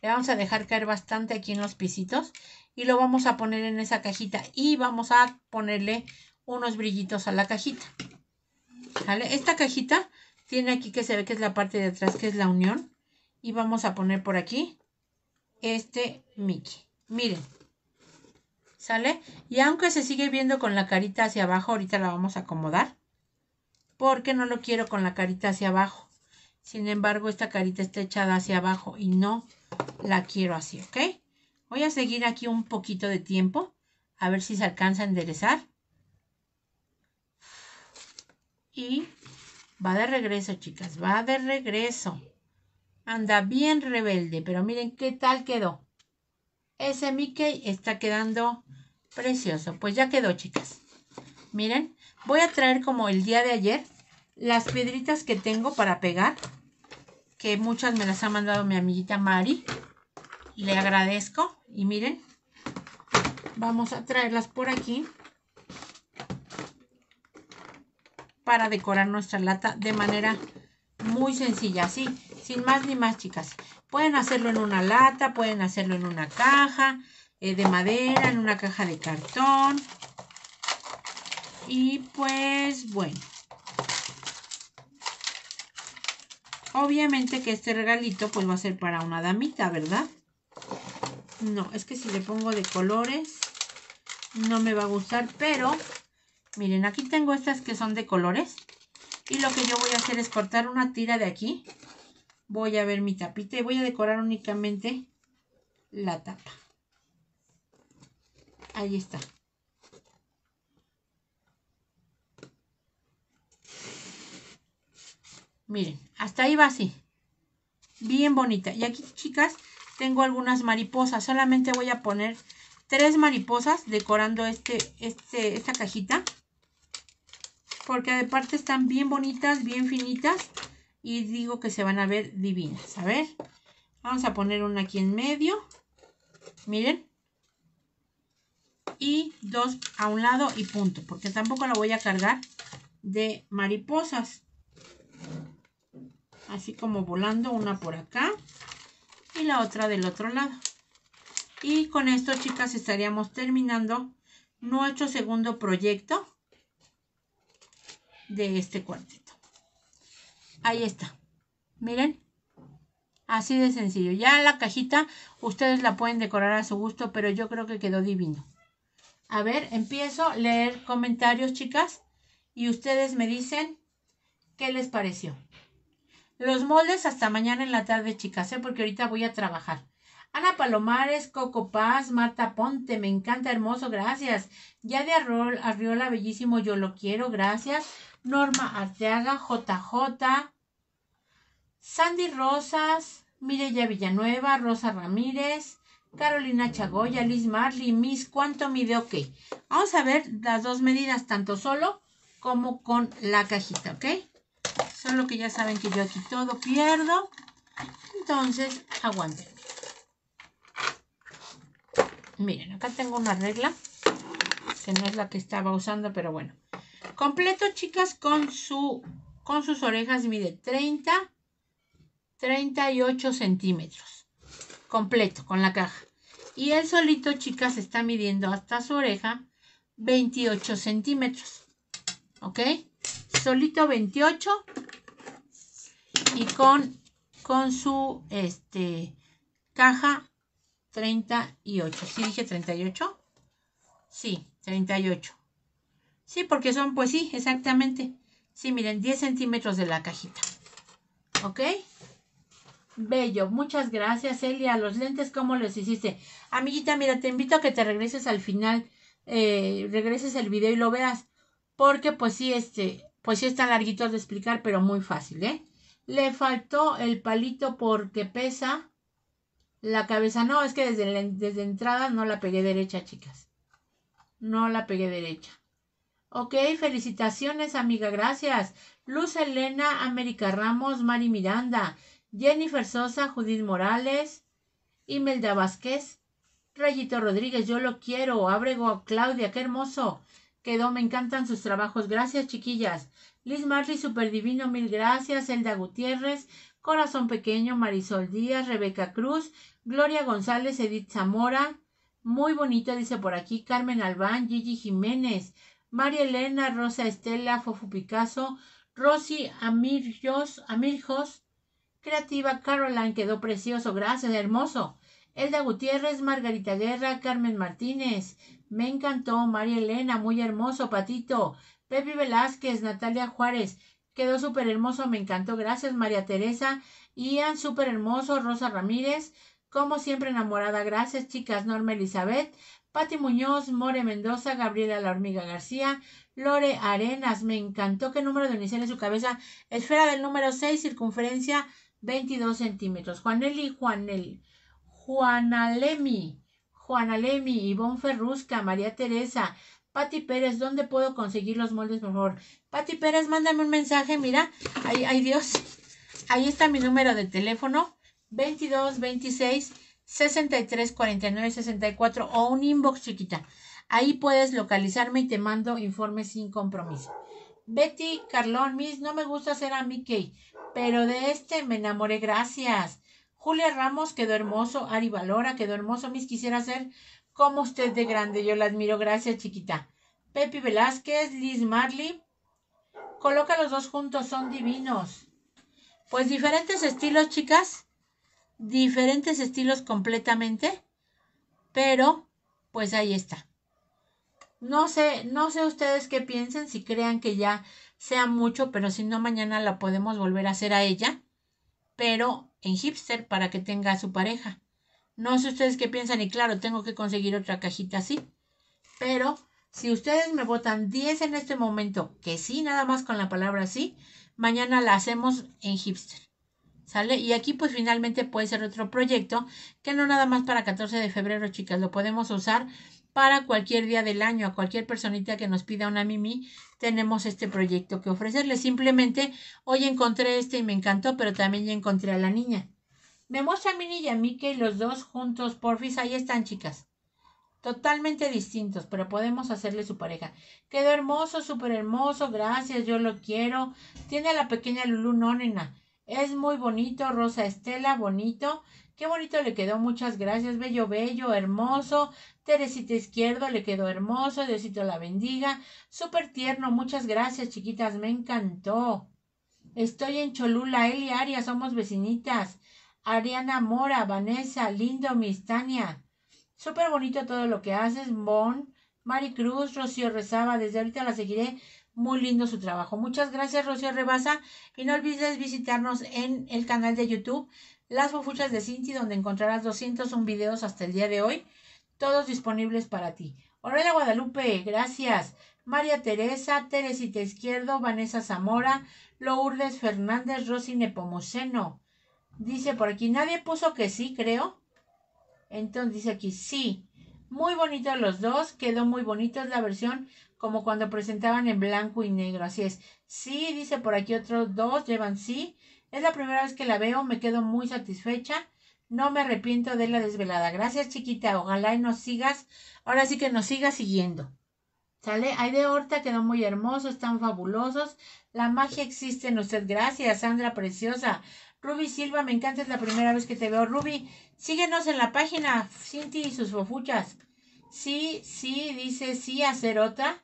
Le vamos a dejar caer bastante aquí en los pisitos y lo vamos a poner en esa cajita y vamos a ponerle unos brillitos a la cajita. ¿Sale? Esta cajita tiene aquí que se ve que es la parte de atrás que es la unión y vamos a poner por aquí este Mickey. Miren, ¿sale? Y aunque se sigue viendo con la carita hacia abajo, ahorita la vamos a acomodar porque no lo quiero con la carita hacia abajo. Sin embargo, esta carita está echada hacia abajo y no la quiero así, ¿ok? Voy a seguir aquí un poquito de tiempo, a ver si se alcanza a enderezar. Y va de regreso, chicas, va de regreso. Anda bien rebelde, pero miren qué tal quedó. Ese Mickey está quedando precioso. Pues ya quedó, chicas. Miren, voy a traer como el día de ayer las piedritas que tengo para pegar, que muchas me las ha mandado mi amiguita Mari le agradezco. Y miren, vamos a traerlas por aquí para decorar nuestra lata de manera muy sencilla, así, sin más ni más, chicas. Pueden hacerlo en una lata, pueden hacerlo en una caja eh, de madera, en una caja de cartón. Y pues, bueno. Obviamente que este regalito pues va a ser para una damita, ¿verdad? No, es que si le pongo de colores no me va a gustar, pero miren, aquí tengo estas que son de colores. Y lo que yo voy a hacer es cortar una tira de aquí. Voy a ver mi tapita y voy a decorar únicamente la tapa. Ahí está. Miren, hasta ahí va así. Bien bonita. Y aquí, chicas, tengo algunas mariposas. Solamente voy a poner tres mariposas decorando este, este esta cajita. Porque de parte están bien bonitas, bien finitas. Y digo que se van a ver divinas. A ver, vamos a poner una aquí en medio. Miren. Y dos a un lado y punto. Porque tampoco la voy a cargar de mariposas. Así como volando una por acá y la otra del otro lado. Y con esto, chicas, estaríamos terminando nuestro segundo proyecto de este cuartito. Ahí está. Miren. Así de sencillo. Ya la cajita ustedes la pueden decorar a su gusto, pero yo creo que quedó divino. A ver, empiezo a leer comentarios, chicas, y ustedes me dicen qué les pareció. Los moldes hasta mañana en la tarde, chicas, ¿eh? porque ahorita voy a trabajar. Ana Palomares, Coco Paz, Marta Ponte, me encanta, hermoso, gracias. Ya de Arriola, bellísimo, yo lo quiero, gracias. Norma Arteaga, JJ, Sandy Rosas, Mireya Villanueva, Rosa Ramírez, Carolina Chagoya, Liz Marley, Miss, ¿cuánto mide? Ok. Vamos a ver las dos medidas, tanto solo como con la cajita, ¿ok? Solo que ya saben que yo aquí todo pierdo. Entonces, aguanten. Miren, acá tengo una regla. Que no es la que estaba usando, pero bueno. Completo, chicas, con, su, con sus orejas mide 30, 38 centímetros. Completo, con la caja. Y él solito, chicas, está midiendo hasta su oreja 28 centímetros. ¿Ok? solito 28 y con, con su este, caja 38. ¿Sí dije 38? Sí, 38. Sí, porque son, pues sí, exactamente. Sí, miren, 10 centímetros de la cajita. ¿Ok? Bello, muchas gracias, Elia. Los lentes, ¿cómo los hiciste? Amiguita, mira, te invito a que te regreses al final, eh, regreses el video y lo veas. Porque, pues sí, este, pues sí está larguito de explicar, pero muy fácil, ¿eh? Le faltó el palito porque pesa la cabeza. No, es que desde, la, desde entrada no la pegué derecha, chicas. No la pegué derecha. Ok, felicitaciones, amiga, gracias. Luz Elena, América Ramos, Mari Miranda, Jennifer Sosa, Judith Morales, Imelda Vázquez, Rayito Rodríguez, yo lo quiero. Abrego, Claudia, qué hermoso quedó, me encantan sus trabajos. Gracias, chiquillas. Liz Marley, Superdivino, mil gracias. Elda Gutiérrez, Corazón Pequeño, Marisol Díaz, Rebeca Cruz, Gloria González, Edith Zamora. Muy bonito, dice por aquí, Carmen Albán, Gigi Jiménez, María Elena, Rosa Estela, Fofu Picasso, Rosy Amirjos, Amirjos, Creativa Caroline, quedó precioso, gracias, hermoso. Elda Gutiérrez, Margarita Guerra, Carmen Martínez, me encantó. María Elena, muy hermoso. Patito. Pepe Velázquez, Natalia Juárez. Quedó súper hermoso, me encantó. Gracias, María Teresa. Ian, súper hermoso. Rosa Ramírez, como siempre enamorada. Gracias, chicas. Norma Elizabeth, Pati Muñoz, More Mendoza, Gabriela La Hormiga García, Lore Arenas. Me encantó. ¿Qué número de unicel en su cabeza? Esfera del número 6, circunferencia 22 centímetros. Juaneli, Juanel, Juanalemi. Juana Lemi, Ivonne Ferrusca, María Teresa, Pati Pérez, ¿dónde puedo conseguir los moldes, por favor? Pati Pérez, mándame un mensaje, mira, ay, ay Dios, ahí está mi número de teléfono, 22 26 63 49 64 o un inbox chiquita. Ahí puedes localizarme y te mando informes sin compromiso. Betty Carlón, Miss, no me gusta ser a mi Mickey, pero de este me enamoré, gracias. Julia Ramos quedó hermoso, Ari Valora quedó hermoso, mis quisiera ser como usted de grande, yo la admiro, gracias chiquita. Pepi Velázquez, Liz Marley, coloca los dos juntos, son divinos. Pues diferentes estilos, chicas, diferentes estilos completamente, pero pues ahí está. No sé, no sé ustedes qué piensen, si crean que ya sea mucho, pero si no, mañana la podemos volver a hacer a ella. Pero en hipster para que tenga a su pareja. No sé ustedes qué piensan y claro, tengo que conseguir otra cajita así. Pero si ustedes me votan 10 en este momento, que sí, nada más con la palabra sí, mañana la hacemos en hipster. ¿Sale? Y aquí pues finalmente puede ser otro proyecto que no nada más para 14 de febrero, chicas, lo podemos usar para cualquier día del año, a cualquier personita que nos pida una mimi, tenemos este proyecto que ofrecerles. Simplemente hoy encontré este y me encantó, pero también ya encontré a la niña. Me muestra a Minnie y a y los dos juntos, porfis, ahí están, chicas. Totalmente distintos, pero podemos hacerle su pareja. Quedó hermoso, súper hermoso, gracias, yo lo quiero. Tiene a la pequeña Lulu, Es muy bonito, Rosa Estela, bonito. Qué bonito le quedó, muchas gracias, bello, bello, hermoso. Teresita Izquierdo le quedó hermoso, Diosito la bendiga. Súper tierno, muchas gracias, chiquitas, me encantó. Estoy en Cholula, Él y Aria, somos vecinitas. Ariana Mora, Vanessa, Lindo, Tania. Súper bonito todo lo que haces, Bon. Maricruz, Rocío Rezaba, desde ahorita la seguiré. Muy lindo su trabajo. Muchas gracias, Rocío Rebasa. Y no olvides visitarnos en el canal de YouTube las Bofuchas de Cinti, donde encontrarás 201 videos hasta el día de hoy, todos disponibles para ti. Aurelia Guadalupe, gracias. María Teresa, Teresita Izquierdo, Vanessa Zamora, Lourdes Fernández, Rosy Nepomuceno. Dice por aquí, nadie puso que sí, creo. Entonces dice aquí, sí. Muy bonitos los dos, quedó muy bonito, es la versión como cuando presentaban en blanco y negro, así es. Sí, dice por aquí otros dos, llevan sí. Es la primera vez que la veo, me quedo muy satisfecha. No me arrepiento de la desvelada. Gracias, chiquita. Ojalá y nos sigas. Ahora sí que nos sigas siguiendo. ¿Sale? hay de Horta quedó muy hermoso, están fabulosos. La magia existe en usted. Gracias, Sandra preciosa. Ruby Silva, me encanta, es la primera vez que te veo. Ruby, síguenos en la página Cinti y sus fofuchas. Sí, sí, dice sí, Acerota.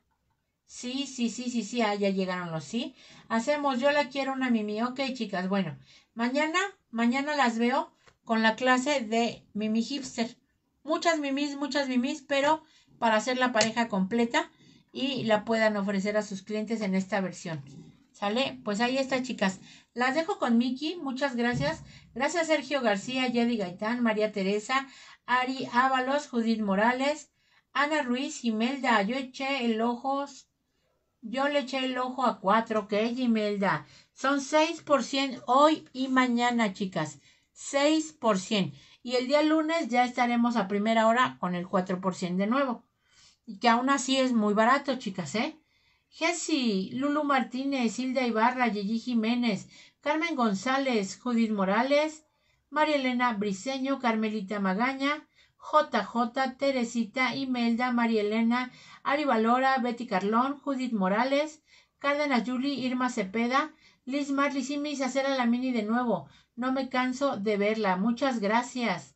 Sí, sí, sí, sí, sí, ah, ya llegaron los sí. Hacemos, yo la quiero una Mimi. Ok, chicas, bueno. Mañana, mañana las veo con la clase de Mimi Hipster. Muchas Mimis, muchas Mimis, pero para hacer la pareja completa y la puedan ofrecer a sus clientes en esta versión. ¿Sale? Pues ahí está, chicas. Las dejo con Miki. Muchas gracias. Gracias Sergio García, Yedi Gaitán, María Teresa, Ari Ábalos, Judith Morales, Ana Ruiz, Imelda Ayoche, El Ojos, yo le eché el ojo a cuatro, que es Imelda. Son 6% hoy y mañana, chicas. 6%. Y el día lunes ya estaremos a primera hora con el 4% de nuevo. Y que aún así es muy barato, chicas, ¿eh? Jessy, Lulu Martínez, Hilda Ibarra, Gigi Jiménez, Carmen González, Judith Morales, María Elena Briseño, Carmelita Magaña, JJ, Teresita, Imelda, María Elena, Ari Valora, Betty Carlón, Judith Morales, Cárdenas Julie, Irma Cepeda, Liz Marlis y mis hacer la mini de nuevo. No me canso de verla. Muchas gracias.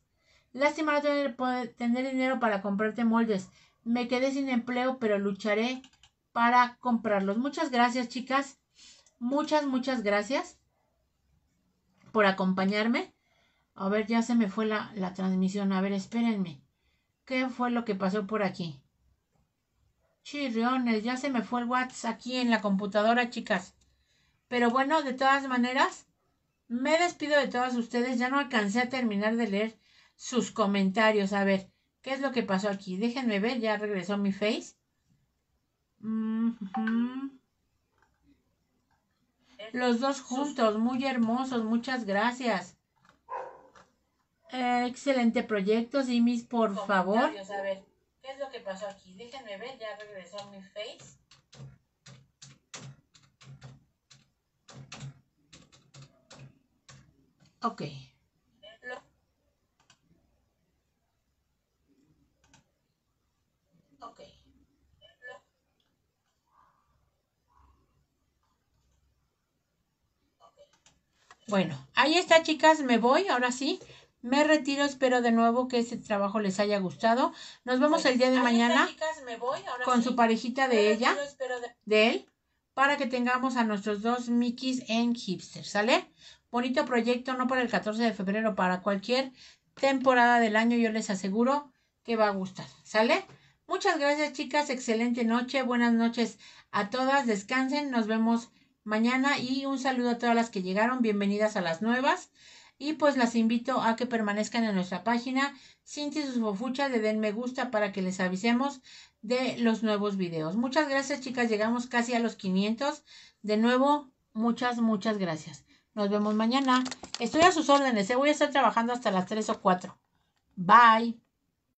Lástima no tener dinero para comprarte moldes. Me quedé sin empleo, pero lucharé para comprarlos. Muchas gracias, chicas. Muchas, muchas gracias por acompañarme. A ver, ya se me fue la, transmisión. A ver, espérenme. ¿Qué fue lo que pasó por aquí? Chirriones, ya se me fue el WhatsApp aquí en la computadora, chicas. Pero bueno, de todas maneras, me despido de todas ustedes. Ya no alcancé a terminar de leer sus comentarios. A ver, ¿qué es lo que pasó aquí? Déjenme ver, ya regresó mi face. Los dos juntos, muy hermosos, muchas gracias. Eh, excelente proyecto, Simis, por favor. A ver, ¿qué es lo que pasó aquí? Déjenme ver, ya regresó mi face. Ok. Ok. Bueno, ahí está, chicas, me voy, ahora sí. Me retiro, espero de nuevo que este trabajo les haya gustado. Nos vemos el día de mañana con su parejita de ella, de... él, para que tengamos a nuestros dos Mickeys en hipster, ¿sale? Bonito proyecto, no para el 14 de febrero, para cualquier temporada del año, yo les aseguro que va a gustar, ¿sale? Muchas gracias chicas, excelente noche, buenas noches a todas, descansen, nos vemos mañana y un saludo a todas las que llegaron, bienvenidas a las nuevas. Y pues las invito a que permanezcan en nuestra página. Cinti sus fofuchas le den me gusta para que les avisemos de los nuevos videos. Muchas gracias, chicas. Llegamos casi a los 500. De nuevo, muchas, muchas gracias. Nos vemos mañana. Estoy a sus órdenes. ¿eh? Voy a estar trabajando hasta las 3 o 4. Bye.